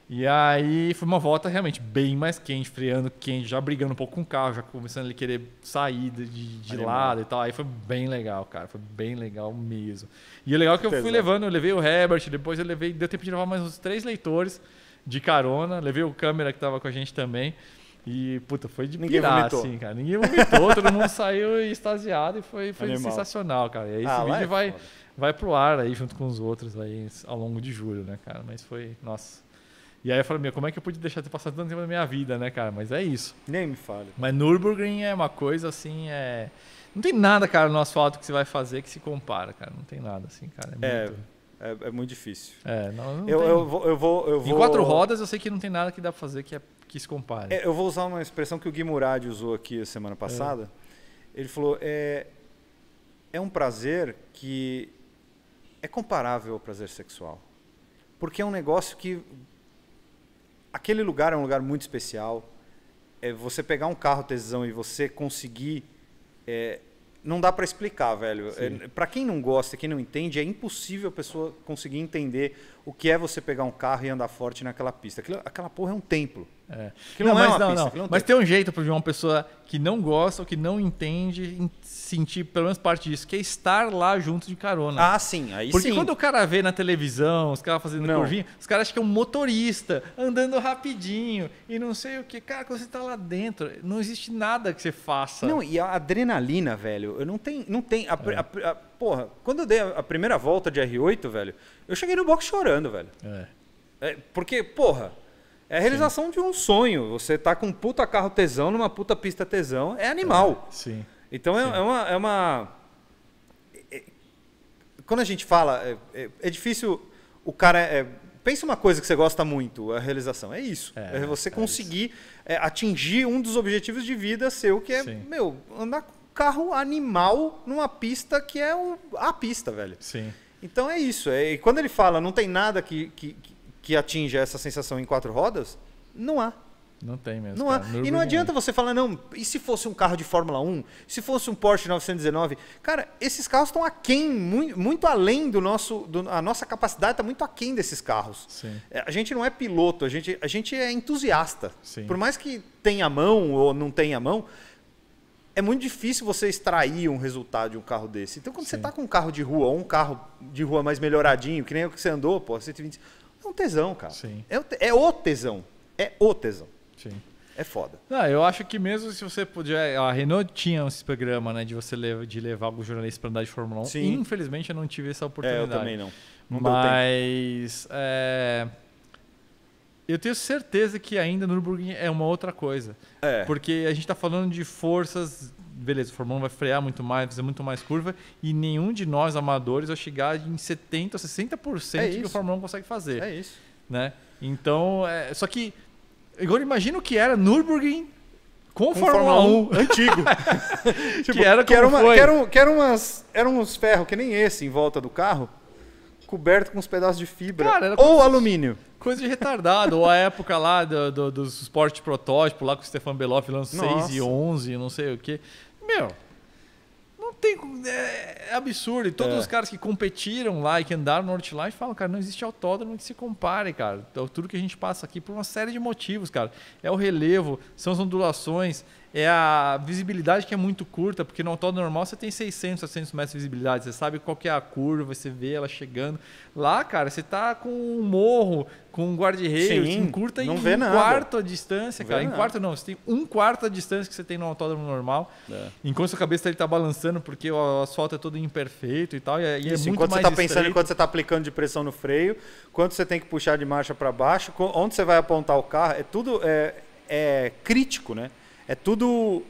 E aí foi uma volta realmente bem mais quente, freando quente, já brigando um pouco com o carro, já começando a querer sair de, de lado e tal. Aí foi bem legal, cara. Foi bem legal mesmo. E o é legal é que eu fui levando, eu levei o Herbert, depois eu levei, deu tempo de levar mais uns três leitores de carona, levei o câmera que tava com a gente também. E, puta, foi de Ninguém pirar, vomitou. assim, cara. Ninguém vomitou, todo mundo saiu [laughs] extasiado e foi, foi sensacional, cara. E aí, ah, esse vídeo é vai. Foda vai pro ar aí junto com os outros aí ao longo de julho, né, cara? Mas foi, nossa. E aí eu falei, como é que eu pude deixar de passar tanto tempo da minha vida, né, cara? Mas é isso. Nem me fale. Mas Nürburgring é uma coisa assim, é não tem nada, cara, no asfalto que você vai fazer que se compara, cara. Não tem nada assim, cara. É, é muito... É, é, muito difícil. É, não, não eu, tem... eu, vou, eu, vou, eu vou. Em quatro rodas eu sei que não tem nada que dá pra fazer que, é, que se compare. É, eu vou usar uma expressão que o Gui Murad usou aqui semana é. passada. Ele falou: é, é um prazer que é comparável ao prazer sexual. Porque é um negócio que. Aquele lugar é um lugar muito especial. É você pegar um carro tesão e você conseguir. É, não dá para explicar, velho. É, para quem não gosta, quem não entende, é impossível a pessoa conseguir entender o que é você pegar um carro e andar forte naquela pista. Aquilo, aquela porra é um templo. É. não, não é mas, é não, pista, não. É um mas tem um jeito para uma pessoa que não gosta ou que não entende sentir pelo menos parte disso, que é estar lá junto de carona. Ah, sim, aí Porque sim. quando o cara vê na televisão, os caras fazendo não. curvinha, os caras acham que é um motorista andando rapidinho e não sei o que. Cara, quando você tá lá dentro, não existe nada que você faça. Não, e a adrenalina, velho, eu não tem, não tem a, é. a, a porra, quando eu dei a primeira volta de R8, velho, eu cheguei no box chorando, velho. É. é porque, porra, é a realização sim. de um sonho. Você tá com um puta carro tesão numa puta pista tesão, é animal. É. Sim. Então é, sim. É, é, uma. É uma... É, quando a gente fala, é, é difícil o cara. Pensa uma coisa que você gosta muito, a realização. É isso. É, você conseguir atingir um dos objetivos de vida seu, que é, sim. meu, andar com carro animal numa pista que é o, a pista, velho. Sim. Então é isso. É, e quando ele fala não tem nada que, que, que atinja essa sensação em quatro rodas, não há. Não tem mesmo. Não há. E não adianta você falar, não, e se fosse um carro de Fórmula 1? Se fosse um Porsche 919? Cara, esses carros estão aquém, muito, muito além do nosso. Do, a nossa capacidade está muito aquém desses carros. Sim. É, a gente não é piloto, a gente, a gente é entusiasta. Sim. Por mais que tenha mão ou não tenha mão, é muito difícil você extrair um resultado de um carro desse. Então, quando Sim. você tá com um carro de rua, ou um carro de rua mais melhoradinho, que nem o que você andou, pô, 120, é um tesão, cara. Sim. É, o, é o tesão. É o tesão. Sim. É foda. Não, eu acho que mesmo se você puder. A Renault tinha esse programa, né? De você levar, de levar alguns jornalistas para andar de Fórmula 1. Sim. Infelizmente eu não tive essa oportunidade. É, eu também não. não Mas. É, eu tenho certeza que ainda Nürburgring é uma outra coisa. É. Porque a gente está falando de forças. Beleza, o Fórmula 1 vai frear muito mais, fazer muito mais curva. E nenhum de nós amadores vai chegar em 70% ou 60% é que o Fórmula 1 consegue fazer. É isso. Né? Então, é... só que. Agora imagina o que era Nürburgring com, com Fórmula, Fórmula 1 antigo. [laughs] tipo, que era que era, uma, que era, um, que era, umas, era uns ferros que nem esse em volta do carro coberto com uns pedaços de fibra Cara, ou alumínio. Coisa de retardado. ou a época lá do, do, do esporte protótipo, lá com o Stefan Beloff lançando 6 e 11, não sei o quê. Meu, não tem. É, é, absurdo. E todos é. os caras que competiram lá e que andaram no Northline falam, cara, não existe autódromo que se compare, cara. Então, tudo que a gente passa aqui por uma série de motivos, cara. É o relevo, são as ondulações, é a visibilidade que é muito curta, porque no autódromo normal você tem 600, 700 metros de visibilidade, você sabe qual que é a curva, você vê ela chegando. Lá, cara, você tá com um morro, com um guarda-reio, curta em um nada. quarto a distância, não cara. Em nada. quarto não, você tem um quarto a distância que você tem no autódromo normal, é. enquanto sua cabeça ele tá balançando porque o asfalto é todo imperfeito e tal, e, é, e é Isso, é muito enquanto mais Enquanto você tá estreito. pensando, enquanto você tá aplicando de pressão no freio, quanto você tem que puxar de marcha para baixo, onde você vai apontar o carro, é tudo é, é crítico, né? É tudo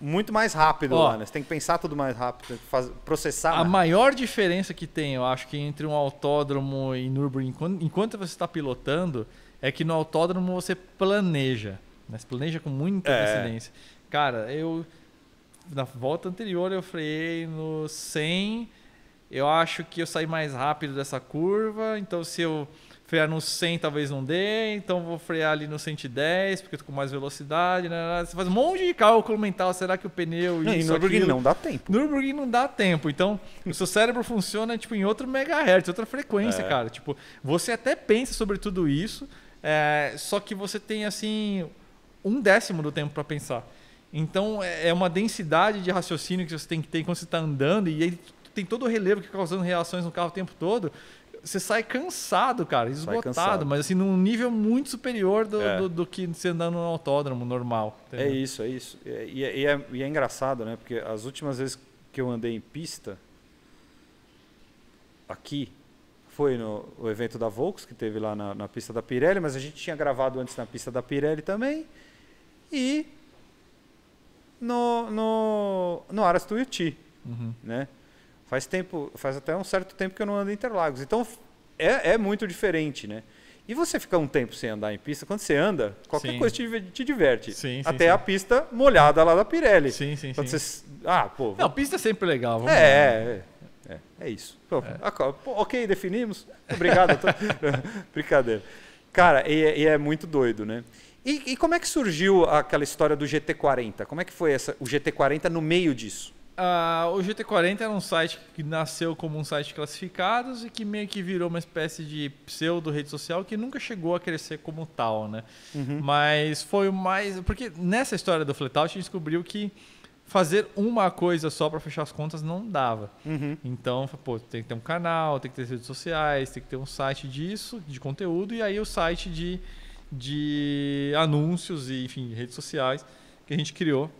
muito mais rápido Ó, lá, né? Você tem que pensar tudo mais rápido, faz, processar. A maior diferença que tem, eu acho, que entre um autódromo e Nürburgring, enquanto, enquanto você está pilotando, é que no autódromo você planeja. Né? Você planeja com muita é. Cara, eu. Na volta anterior eu freiei no 100. Eu acho que eu saí mais rápido dessa curva, então se eu frear no 100 talvez não dê, então vou frear ali no 110 porque eu tô com mais velocidade. Né, né, né? Você faz um monte de cálculo mental, será que o pneu isso, e Nürburgring aquilo... não dá tempo. Nürburgring não dá tempo. Então, o seu cérebro funciona tipo em outro megahertz, outra frequência, é. cara. Tipo, você até pensa sobre tudo isso, é... só que você tem assim um décimo do tempo para pensar. Então, é, é uma densidade de raciocínio que você tem que ter quando você está andando e aí tem todo o relevo que está causando reações no carro o tempo todo você sai cansado, cara, esgotado, mas assim, num nível muito superior do, é. do, do, que você andando no autódromo normal. É entendeu? É isso, é isso. E, é, e, é, e, é, engraçado, né? Porque as últimas vezes que eu andei em pista, aqui, foi no evento da Volks, que teve lá na, na pista da Pirelli, mas a gente tinha gravado antes na pista da Pirelli também. E no, no, no Aras Tuiuti, uhum. né? Faz tempo, faz até um certo tempo que eu não ando em Interlagos. Então é, é muito diferente, né? E você fica um tempo sem andar em pista, quando você anda, qualquer sim. coisa te, te diverte. Sim, sim, Até a pista molhada lá da Pirelli. Sim, sim, quando Você... Ah, pô. Não, pista é sempre legal. É, é, é, é, isso. Pô, é. pô, ok, definimos. Obrigado. Tô... [laughs] Brincadeira. Cara, e, é, e, é muito doido, né? E, e, como é que surgiu aquela história do GT40? Como é que foi essa, o GT40 no meio disso? Uh, o GT40 era um site que nasceu como um site de classificados e que meio que virou uma espécie de pseudo rede social que nunca chegou a crescer como tal, né? Uhum. Mas foi o mais. Porque nessa história do Fletal, a gente descobriu que fazer uma coisa só para fechar as contas não dava. Uhum. Então, pô, tem que ter um canal, tem que ter redes sociais, tem que ter um site disso, de conteúdo, e aí o site de, de anúncios e, enfim, redes sociais que a gente criou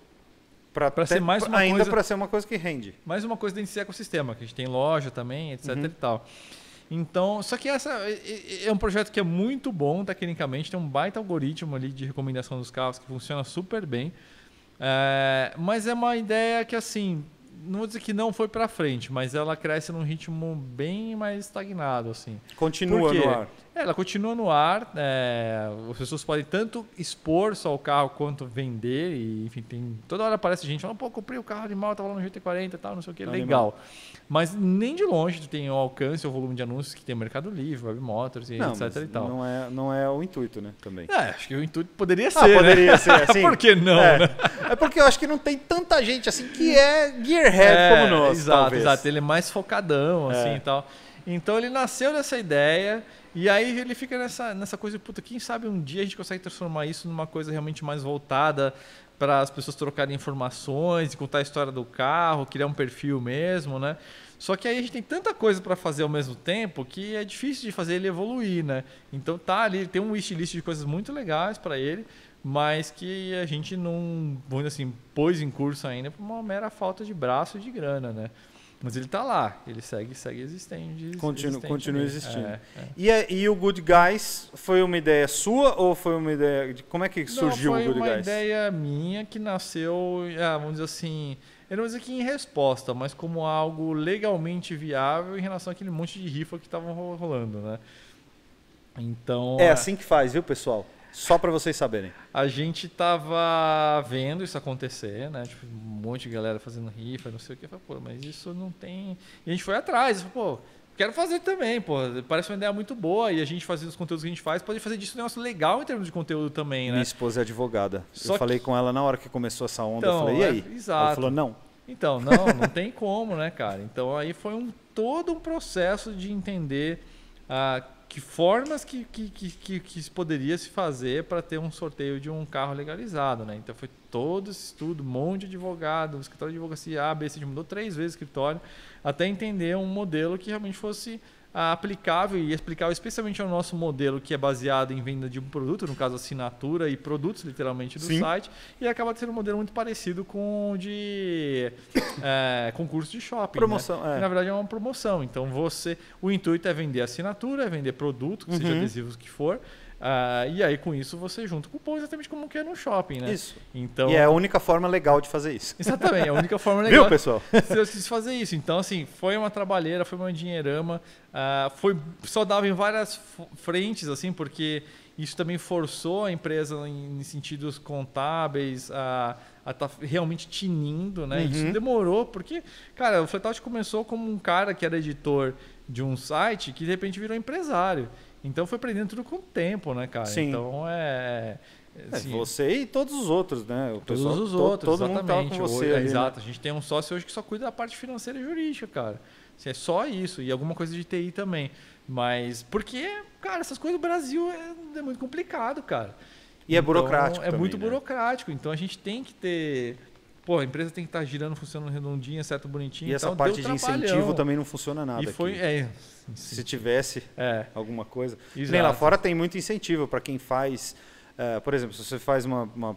para ser mais uma ainda coisa, para ser uma coisa que rende. Mais uma coisa dentro desse ecossistema, que a gente tem loja também, etc uhum. e tal. Então, só que essa é um projeto que é muito bom tecnicamente, tem um baita algoritmo ali de recomendação dos carros que funciona super bem. É, mas é uma ideia que assim, não vou dizer que não foi para frente, mas ela cresce num ritmo bem mais estagnado, assim. Continua no ar. É, ela continua no ar. É, as pessoas podem tanto expor só o carro quanto vender. E, enfim, tem, toda hora aparece gente falando, pô, comprei o carro de mal, tava lá no GT40 e tal, não sei o que, tá legal. Mas nem de longe tu tem o alcance, o volume de anúncios que tem o Mercado Livre, Web Motors e não, etc e tal. Não é, não é o intuito, né? Também. É, acho que o intuito poderia ah, ser. Ah, poderia né? ser, [laughs] assim. Por que não? É. Né? é porque eu acho que não tem tanta gente assim que é gear é, como nós. Exato, talvez. exato. Ele é mais focadão, é. assim e tal. Então ele nasceu nessa ideia. E aí ele fica nessa, nessa coisa de, puta, quem sabe um dia a gente consegue transformar isso numa coisa realmente mais voltada para as pessoas trocarem informações, contar a história do carro, criar um perfil mesmo, né? Só que aí a gente tem tanta coisa para fazer ao mesmo tempo que é difícil de fazer ele evoluir, né? Então tá ali, tem um wishlist de coisas muito legais para ele, mas que a gente não, vamos assim, pôs em curso ainda por uma mera falta de braço e de grana, né? Mas ele está lá, ele segue, segue existente. Continua, continua existindo. É, é. E, e o Good Guys foi uma ideia sua ou foi uma ideia. De, como é que surgiu não, o Good Guys? Foi uma ideia minha que nasceu, ah, vamos dizer assim. Eu não vou dizer que em resposta, mas como algo legalmente viável em relação àquele monte de rifa que estavam rolando, né? Então. É, é assim que faz, viu, pessoal? Só para vocês saberem. A gente tava vendo isso acontecer, né? Tipo, um monte de galera fazendo rifa, não sei o que. Falei, pô, mas isso não tem. E a gente foi atrás, falei, pô, quero fazer também, pô. Parece uma ideia muito boa. E a gente fazendo os conteúdos que a gente faz, pode fazer disso um negócio legal em termos de conteúdo também, né? Minha esposa é advogada. Só eu que... falei com ela na hora que começou essa onda. Então, eu falei, e aí? É, exato. Ela falou, não. Então, não, não tem como, né, cara? Então aí foi um todo um processo de entender. a uh, que formas que, que, que, que, poderia se fazer para ter um sorteio de um carro legalizado, né? Então foi todo esse estudo, um monte de advogado, escritório de advocacia A, B, C, mudou três vezes o escritório, até entender um modelo que realmente fosse aplicável e explicável especialmente ao nosso modelo que é baseado em venda de um produto, no caso assinatura e produtos literalmente do Sim. site, e acaba sendo um modelo muito parecido com o de [coughs] é, concurso de shopping. Né? Promoção, né? é. que, na verdade é uma promoção. Então você, o intuito é vender assinatura, é vender produto, uhum. seja adesivos que for, ah, e aí, com isso, você junta o cupom exatamente como que é no shopping, né? Isso. Então, e é a única forma legal de fazer isso. Exatamente, é a única forma [laughs] legal. Viu, pessoal? [laughs] quis fazer isso. Então, assim, foi uma trabalheira, foi uma dinheirama. Ah, foi saudável em várias frentes, assim, porque isso também forçou a empresa em, sentidos contábeis a estar tá realmente tinindo, né? Uhum. Isso demorou, porque, cara, o te começou como um cara que era editor de um site que de repente virou empresário. Então foi aprendendo tudo com o tempo, né, cara? Sim. Então é. é, é assim, é você e todos os outros, né? O todos pessoal, os outros, todo, todo exatamente. Mundo com você hoje, ali, é, exato. Né? A gente tem um sócio hoje que só cuida da parte financeira e jurídica, cara. Assim, é só isso. E alguma coisa de TI também. Mas, porque, cara, essas coisas do Brasil é, é muito complicado, cara. E então, é burocrático. Então, é também, muito né? burocrático. Então a gente tem que ter pô, a empresa tem que estar tá girando, funcionando redondinha, certo, bonitinho. E essa parte de incentivo também não funciona nada. E foi, aqui. É, se tivesse é. alguma coisa. Nem lá fora tem muito incentivo para quem faz. Uh, por exemplo, se você faz uma, uma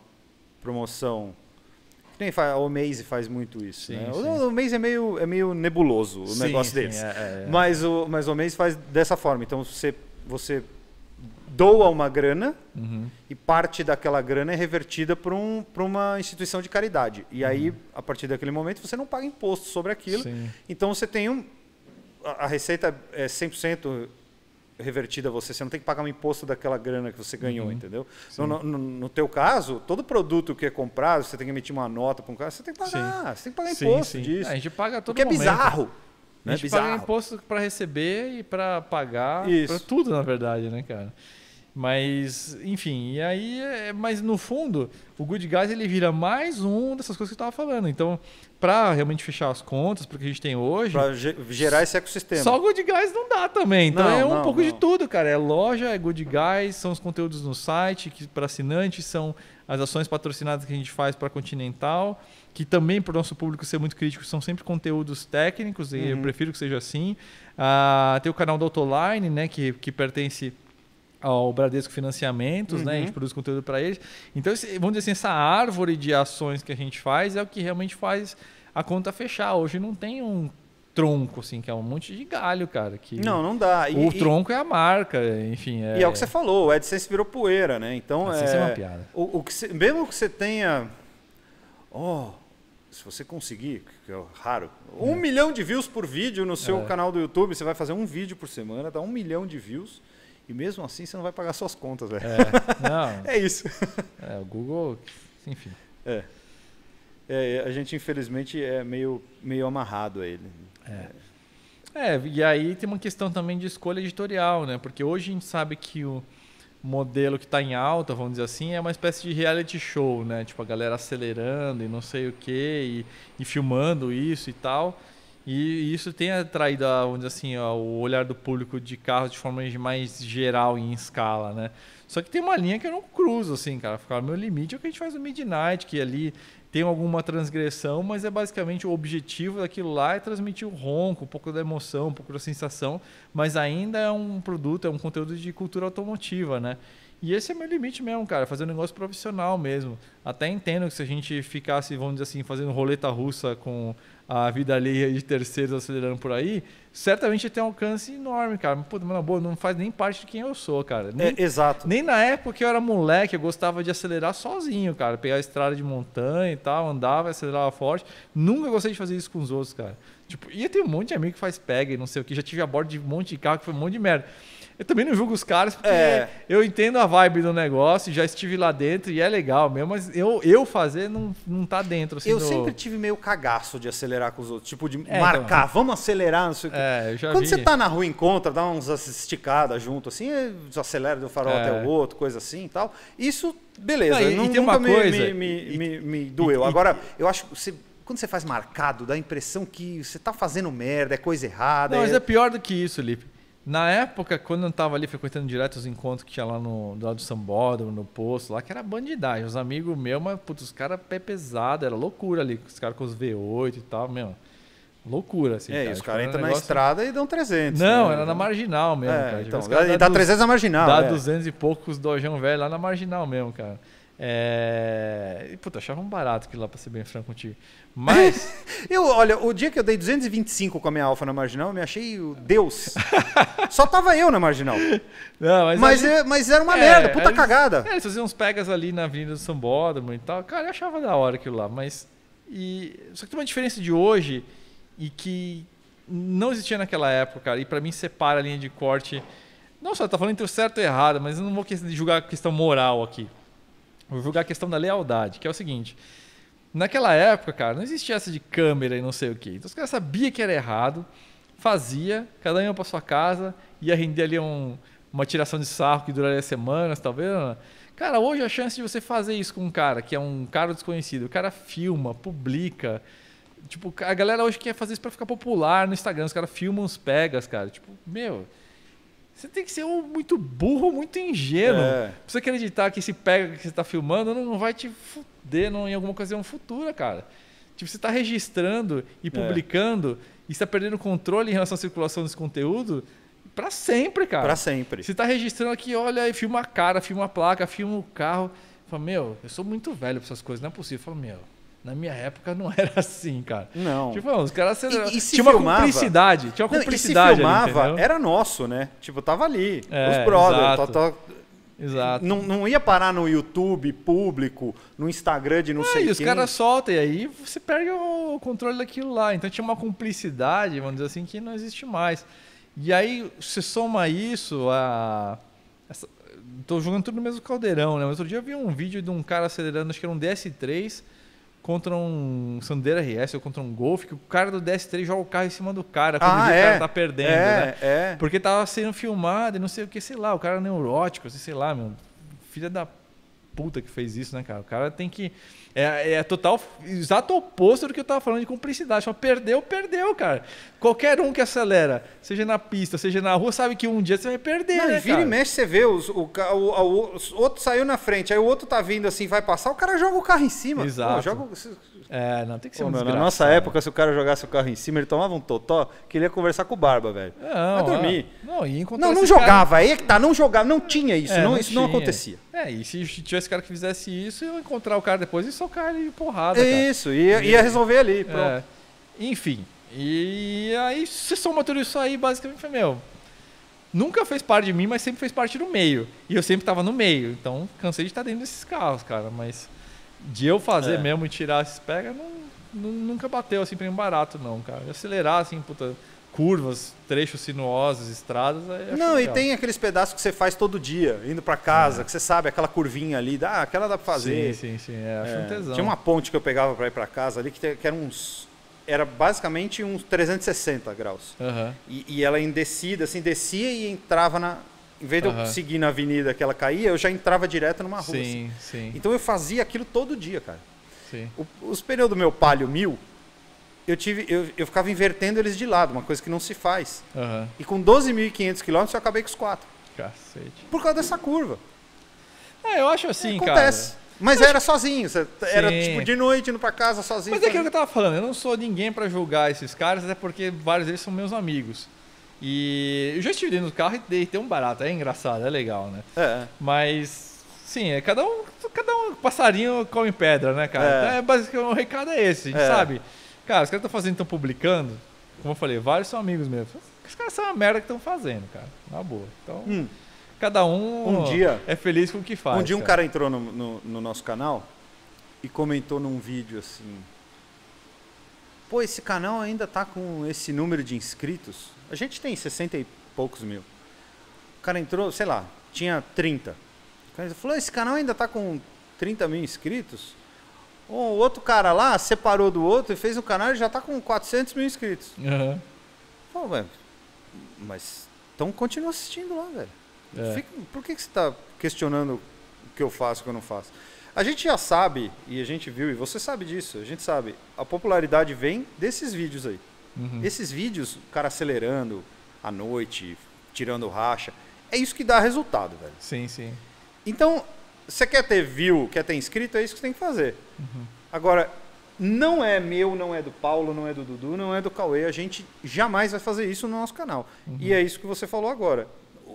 promoção. Nem faz, o Maze faz muito isso. Sim, né? sim. O, o Maze é meio, é meio nebuloso o sim, negócio deles. É, é, é, mas, o, mas o Maze faz dessa forma. Então você, você doa uma grana uhum. e parte daquela grana é revertida para um, uma instituição de caridade. E uhum. aí, a partir daquele momento, você não paga imposto sobre aquilo. Sim. Então, você tem um. A, a receita é 100% revertida a você, você não tem que pagar um imposto daquela grana que você ganhou, uhum. entendeu? No, no, no, teu caso, todo produto que é comprado, você tem que emitir uma nota para um cara, você tem que pagar, sim. você tem que pagar imposto sim, sim. disso. É, a gente paga todo Porque é momento. é bizarro. Né? A gente bizarro. paga imposto para receber e para pagar, para tudo, na verdade, né, cara? Mas, enfim, e aí, é, mas no fundo, o Good Guys ele vira mais um dessas coisas que eu estava falando. Então, para realmente fechar as contas, porque a gente tem hoje. Para gerar esse ecossistema. Só Good Guys não dá também. Então não, é um não, pouco não. de tudo, cara. É loja, é Good Guys, são os conteúdos no site que para assinantes, são as ações patrocinadas que a gente faz para Continental, que também para o nosso público ser muito crítico são sempre conteúdos técnicos, e uhum. eu prefiro que seja assim. Ah, tem o canal da Autoline, né, que, que pertence ao Bradesco Financiamentos, uhum. né? A gente uhum. produz conteúdo para eles. Então, vamos dizer assim, essa árvore de ações que a gente faz é o que realmente faz a conta fechar. Hoje não tem um tronco, assim, que é um monte de galho, cara. Que não, não dá. E, o e, tronco é a marca, enfim. É... E é o é que você falou, o AdSense virou poeira, né? Então é. é uma é, piada. O, o que mesmo que você tenha. Oh, se você conseguir, que é raro, um é. milhão de views por vídeo no seu é. canal do YouTube, você vai fazer um vídeo por semana, dá um milhão de views. E mesmo assim você não vai pagar suas contas, velho. É, não. [laughs] é isso. É, o Google, enfim. É. é. A gente, infelizmente, é meio, meio amarrado a ele. É. é, e aí tem uma questão também de escolha editorial, né? Porque hoje a gente sabe que o modelo que está em alta, vamos dizer assim, é uma espécie de reality show, né? Tipo, a galera acelerando e não sei o quê, e, e filmando isso e tal. E isso tem atraído, vamos dizer assim, o olhar do público de carro de forma mais geral e em escala, né? Só que tem uma linha que eu não cruzo, assim, cara. Ficar meu limite é o que a gente faz no Midnight, que ali tem alguma transgressão, mas é basicamente o objetivo daquilo lá é transmitir o ronco, um pouco da emoção, um pouco da sensação, mas ainda é um produto, é um conteúdo de cultura automotiva, né? E esse é meu limite mesmo, cara, fazer um negócio profissional mesmo. Até entendo que se a gente ficasse, vamos dizer assim, fazendo roleta russa com a vida alheia de terceiros acelerando por aí, certamente tem um alcance enorme, cara. Pô, mas na boa, não faz nem parte de quem eu sou, cara. É, nem, é, exato. Nem na época que eu era moleque, eu gostava de acelerar sozinho, cara. Pegar a estrada de montanha e tal, andava, acelerava forte. Nunca gostei de fazer isso com os outros, cara. Tipo, ia ter um monte de amigo que faz pega e não sei o que. Já tive a bordo de um monte de carro que foi um monte de merda. Eu também não julgo os caras, porque é. eu entendo a vibe do negócio, já estive lá dentro e é legal mesmo, mas eu, eu fazer não, não tá dentro. Assim, eu do... sempre tive meio cagaço de acelerar com os outros, tipo de é, então. marcar, então... vamos acelerar, não sei o é, Quando vi. você tá na rua encontra, dá uns esticadas junto, assim, acelera do farol até é. o outro, coisa assim e tal. Isso, beleza, não, e, não, e tem nunca uma coisa, me, me, me, me doeu. Agora, eu acho que você quando você faz marcado, dá a impressão que você está fazendo merda, é coisa errada. Não, é... mas é pior do que isso, Lipe. Na época, quando eu estava ali frequentando direto os encontros que tinha lá no do lado do Sambódromo, no posto, lá, que era bandidagem. Os amigos meus, mas, putz, os caras pé pesado, era loucura ali. Os caras com os V8 e tal, meu. Loucura, assim. É, cara. os caras tipo, entram negócio... na estrada e dão 300. Não, né? era na marginal mesmo, é, cara. Então, cara dá, dá 300 na marginal. Dá é. 200 e poucos dojão velho lá na marginal mesmo, cara. É... E, puta, achava um barato aquilo lá, pra ser bem franco contigo. Mas. [laughs] eu, olha, o dia que eu dei 225 com a minha alfa na marginal, eu me achei o Deus. [laughs] Só tava eu na marginal. Não, mas, mas, é, mas era uma é, merda, puta eles, cagada. É, eles faziam uns pegas ali na Avenida do Sambódromo e tal. Cara, eu achava da hora aquilo lá, mas. E... Só que tem uma diferença de hoje e que não existia naquela época, cara. E para mim separa a linha de corte. Não só, tá falando entre o certo e o errado, mas eu não vou julgar a questão moral aqui. Vou julgar a questão da lealdade, que é o seguinte. Naquela época, cara, não existia essa de câmera e não sei o quê. Então os caras sabiam que era errado, fazia, cada um ia para sua casa, ia render ali um, uma tiração de sarro que duraria semanas, talvez. Né? Cara, hoje a chance de você fazer isso com um cara que é um cara desconhecido, o cara filma, publica. Tipo, a galera hoje quer fazer isso para ficar popular no Instagram. Os caras filmam os pegas, cara. Tipo, meu, você tem que ser um muito burro, muito ingênuo. É. Pra você acreditar que esse pega que você está filmando não vai te fuder não, em alguma ocasião futura, cara. Tipo, você está registrando e é. publicando é. e está perdendo controle em relação à circulação desse conteúdo para sempre, cara. Para sempre. Você está registrando aqui, olha, filma a cara, filma a placa, filma o carro. Fala, meu, eu sou muito velho para essas coisas, não é possível. Fala, meu, na minha época não era [laughs] assim, cara. Não. Tipo, os caras aceleravam. E, se tinha filmava? uma cumplicidade. Tinha uma cumplicidade. Não, se filmava, ali, era nosso, né? Tipo, tava ali. É, os brothers. Exato. Tó, tá, tó, tá. exato. Não, não ia parar no YouTube público, no Instagram de não é, sei e quem. os caras soltam e aí você perde o controle daquilo lá. Então tinha uma cumplicidade, vamos dizer assim, que não existe mais. E aí você soma isso a... Essa... Tô jogando tudo no mesmo caldeirão, né? Outro dia eu vi um vídeo de um cara acelerando, acho que era um DS3 contra um Sandero RS ou contra um Golf, que o cara do DS3 joga o carro em cima do cara quando ah, o é? cara tá perdendo, é, né? É. Porque tava sendo filmado e não sei o que, sei lá, o cara neurótico, assim, sei lá, meu. Filha da puta que fez isso, né, cara? O cara tem que. É, é total. Exato oposto do que eu tava falando de cumplicidade. Só perdeu, perdeu, cara. Qualquer um que acelera, seja na pista, seja na rua, sabe que um dia você vai perder. Não, né, vira cara? e mexe, você vê, os, o, o, o, o, outro saiu na frente, aí o outro tá vindo assim, vai passar, o cara joga o carro em cima. Exato. Pô, joga, é, não, tem que ser um. meu, Na nossa né? época, se o cara jogasse o carro em cima, ele tomava um totó que ele ia conversar com o Barba, velho. Não, Vai dormir. não, ia encontrar não, não jogava. Cara... Aí é que tá, não jogava, não tinha isso. É, não, não isso tinha. não acontecia. É, e se tivesse cara que fizesse isso, eu encontrar o cara depois e socar ele de porrada. É cara. isso, ia, ia resolver ali, é, pronto. É. Enfim, e aí se soma tudo isso aí, basicamente, foi meu, nunca fez parte de mim, mas sempre fez parte do meio. E eu sempre estava no meio. Então, cansei de estar dentro desses carros, cara. Mas de eu fazer é. mesmo e tirar esses pega, não, nunca bateu assim para mim barato, não, cara. acelerar, assim, puta, curvas, trechos sinuosos, estradas. não, legal. e tem aqueles pedaços que você faz todo dia, indo para casa, é. que você sabe, aquela curvinha ali, ah, aquela dá para fazer. Sim, sim, sim. É, acho é. um tesão. Tinha uma ponte que eu pegava para ir para casa ali, que, que era uns. Era basicamente uns 360 graus. Uhum. E, e ela em descida, assim, descia e entrava na, em vez de uhum. eu seguir na avenida que ela caía, eu já entrava direto numa rua. Sim, assim. sim. Então eu fazia aquilo todo dia, cara. Sim. O, os pneus do meu Palio 1000, eu, tive, eu, eu ficava invertendo eles de lado, uma coisa que não se faz. Uhum. E com 12.500 quilômetros eu acabei com os quatro. Cacete. Por causa dessa curva. É, eu acho assim, Acontece. cara. Acontece. Mas era acho... sozinho, era Sim. tipo de noite indo pra casa sozinho. Mas é aquilo que eu tava falando, eu não sou ninguém para julgar esses caras, até porque vários deles são meus amigos. E eu já estive dentro do carro e dei tem um barato. É engraçado, é legal, né? É. Mas, sim, é cada um, cada um passarinho come pedra, né, cara? É. Então, é basicamente, o recado é esse, a gente é. sabe. Cara, os caras estão fazendo, estão publicando, como eu falei, vários são amigos mesmo. Os caras são uma merda que estão fazendo, cara. Na boa. Então, hum. cada um, um dia, é feliz com o que faz. Um dia um cara, cara entrou no, no, no nosso canal e comentou num vídeo assim pô, esse canal ainda tá com esse número de inscritos. A gente tem 60 e poucos mil. O cara entrou, sei lá, tinha 30. O cara falou, esse canal ainda tá com 30 mil inscritos. O outro cara lá separou do outro e fez um canal e já tá com 400 mil inscritos. Uhum. Pô, velho, mas então continua assistindo lá, velho. É. Fica, por que, que você tá questionando o que eu faço, o que eu não faço? A gente já sabe, e a gente viu, e você sabe disso, a gente sabe, a popularidade vem desses vídeos aí. Uhum. Esses vídeos, o cara acelerando à noite, tirando racha, é isso que dá resultado, velho. Sim, sim. Então, você quer ter view, quer ter inscrito, é isso que você tem que fazer. Uhum. Agora, não é meu, não é do Paulo, não é do Dudu, não é do Cauê, a gente jamais vai fazer isso no nosso canal. Uhum. E é isso que você falou agora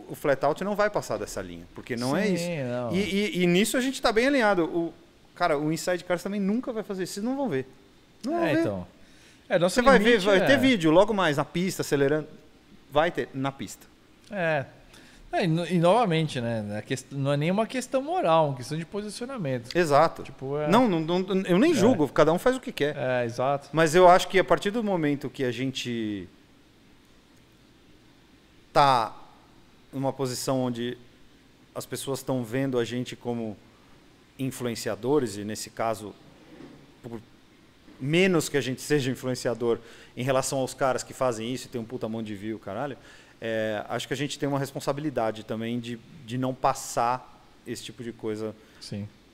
o flat out não vai passar dessa linha, porque não é Sim, é isso. Não. E, e, e, nisso a gente está bem alinhado. O, cara, o Inside Cars também nunca vai fazer isso, vocês não vão ver. Não é, vão ver. então. É, você limite, vai ver, vai é. ter vídeo logo mais na pista, acelerando. Vai ter, na pista. É. é e, e, novamente, né? não é nenhuma questão moral, é uma questão de posicionamento. Exato. Tipo, é. não, não, não, eu nem é. julgo, cada um faz o que quer. É, exato. Mas eu acho que a partir do momento que a gente tá numa posição onde as pessoas estão vendo a gente como influenciadores, e nesse caso, por menos que a gente seja influenciador em relação aos caras que fazem isso e tem um puta monte de view, caralho, é, acho que a gente tem uma responsabilidade também de, de não passar esse tipo de coisa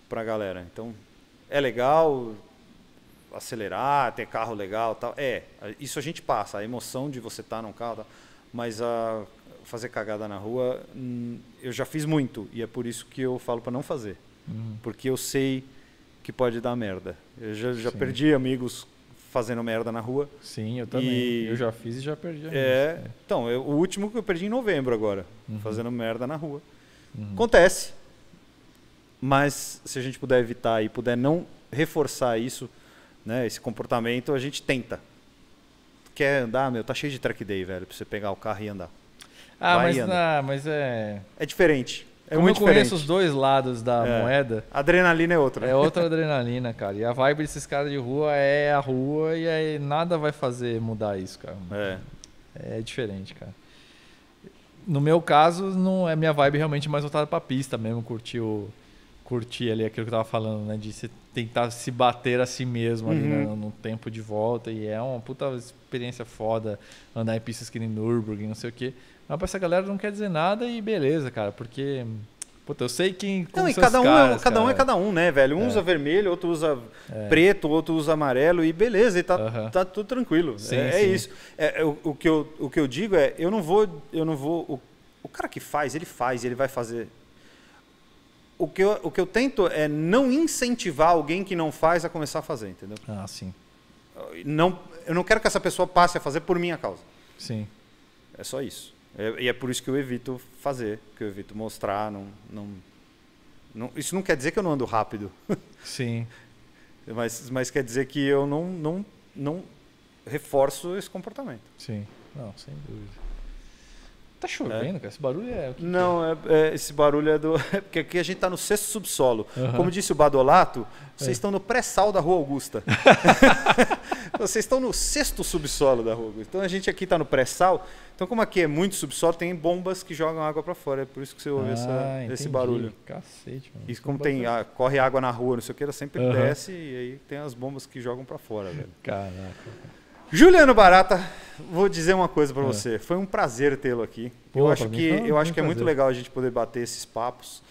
para a galera. Então, é legal acelerar, ter carro legal tal. É, isso a gente passa, a emoção de você estar tá num carro, tal, mas a fazer cagada na rua, hum, eu já fiz muito e é por isso que eu falo para não fazer, uhum. porque eu sei que pode dar merda. Eu já, já perdi amigos fazendo merda na rua. Sim, eu também. E... Eu já fiz e já perdi. Amigos. É, é. então, eu, o último que eu perdi em novembro agora, uhum. fazendo merda na rua. Uhum. Acontece. Mas se a gente puder evitar e puder não reforçar isso, né, esse comportamento, a gente tenta. Quer andar, meu, tá cheio de track day, velho, pra você pegar o carro e andar. Ah, mas, não, mas é. É diferente. É Como muito eu conheço diferente. os dois lados da é. moeda. adrenalina é outra. É outra adrenalina, cara. E a vibe desses caras de rua é a rua e aí nada vai fazer mudar isso, cara. É. É diferente, cara. No meu caso, não é minha vibe é realmente mais voltada pra pista mesmo, curtir o curtir ali aquilo que eu tava falando, né? De você tentar se bater a si mesmo ali né? uhum. né? no tempo de volta. E é uma puta experiência foda andar em pistas que nem Nürburgring, não sei o quê. Mas pra essa galera não quer dizer nada e beleza, cara, porque. Puta, eu sei quem. Não, e cada um, é caras, é, cada um é cada um, né, velho? Um é. usa vermelho, outro usa é. preto, outro usa amarelo, e beleza, e tá, tá tudo tranquilo. É, sim, é, sim. é, isso. É, o, o, que eu, o que eu digo é, eu não vou. Eu não vou. O, o cara que faz, ele faz, ele vai fazer o que, eu, o que eu tento é não incentivar alguém que não faz a começar a fazer, entendeu? Ah, sim. Não, eu não quero que essa pessoa passe a fazer por minha causa. Sim. É só isso. É, e é por isso que eu evito fazer, que eu evito mostrar. Não, não, não, isso não quer dizer que eu não ando rápido. [laughs] Sim. mas, mas quer dizer que eu não, não, não reforço esse comportamento. Sim. Não, sem dúvida. Tá é. chovendo, é. cara. Esse barulho é. Que não, que é? é? É, esse barulho é do. [laughs] É porque aqui a gente tá no sexto subsolo. Uhum. Como disse o Badolato, vocês estão no pré-sal da Rua Augusta. [laughs] [laughs] vocês estão no sexto subsolo da Rua Augusta. Então a gente aqui tá no pré-sal. Então, como aqui é muito subsolo, tem bombas que jogam água para fora. É por isso que você ouve ah, essa, esse barulho. Cacete, mano. E como tem, a, corre água na rua, não sei o que, ela sempre uhum. desce e aí tem as bombas que jogam para fora, velho. Caraca. Juliano Barata, vou dizer uma coisa para é. você. Foi um prazer tê-lo aqui. Pô, eu acho que, eu acho que é muito legal a gente poder bater esses papos.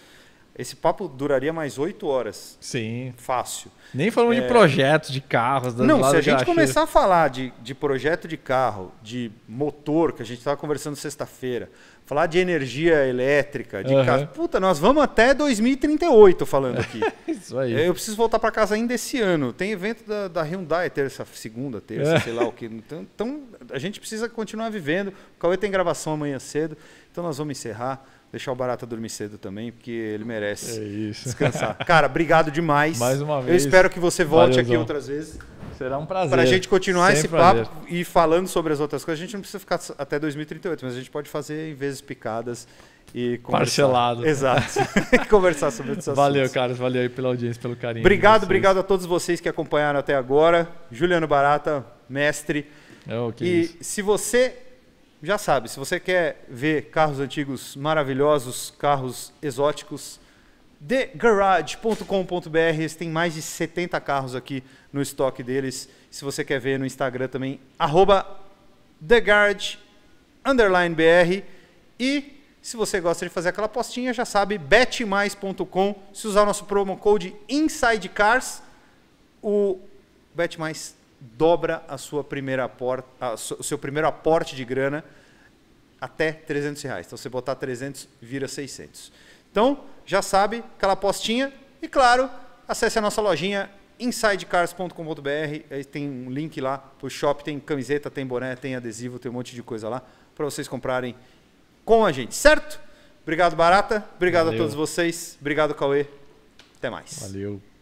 Esse papo duraria mais oito horas. Sim. Fácil. Nem falamos é... de projetos, de carros. Não, se a gente começar a falar de, de projeto de carro, de motor, que a gente estava conversando sexta-feira, falar de energia elétrica, de uhum. casa. Puta, nós vamos até 2038 falando aqui. [laughs] Isso aí. Eu preciso voltar para casa ainda esse ano. Tem evento da, da Hyundai terça, segunda, terça, é. sei lá o que. Então, então, a gente precisa continuar vivendo. O Cauê tem gravação amanhã cedo, então nós vamos encerrar. Deixar o Barata dormir cedo também, porque ele merece é descansar. Cara, obrigado demais. [laughs] Mais uma vez. Eu espero que você volte Valeuzão. aqui outras vezes. Será um prazer. Para a gente continuar Sem esse prazer. papo e falando sobre as outras coisas, a gente não precisa ficar até 2038, mas a gente pode fazer em vezes picadas e conversar. Parcelado. Exato. [laughs] conversar sobre isso assuntos. Valeu, Carlos. Valeu aí pela audiência, pelo carinho. Obrigado, obrigado a todos vocês que acompanharam até agora. Juliano Barata, mestre. Oh, e isso. se você já sabe, se você quer ver carros antigos maravilhosos, carros exóticos, thegarage.com.br. Tem mais de 70 carros aqui no estoque deles. Se você quer ver no Instagram também, arroba thegarage_br. E se você gosta de fazer aquela postinha, já sabe, betmais.com. Se usar o nosso promo code INSIDECARS, o BetMais dobra a sua primeira o seu primeiro aporte de grana até 300 reais. Então, se botar 300, vira 600. Então, já sabe, aquela postinha. E claro, acesse a nossa lojinha insidecars.com.br, aí tem um link lá pro shop, tem camiseta, tem boné, tem adesivo, tem um monte de coisa lá para vocês comprarem com a gente, certo? Obrigado, Barata. Obrigado Valeu. a todos vocês. Obrigado, Cauê. Até mais. Valeu.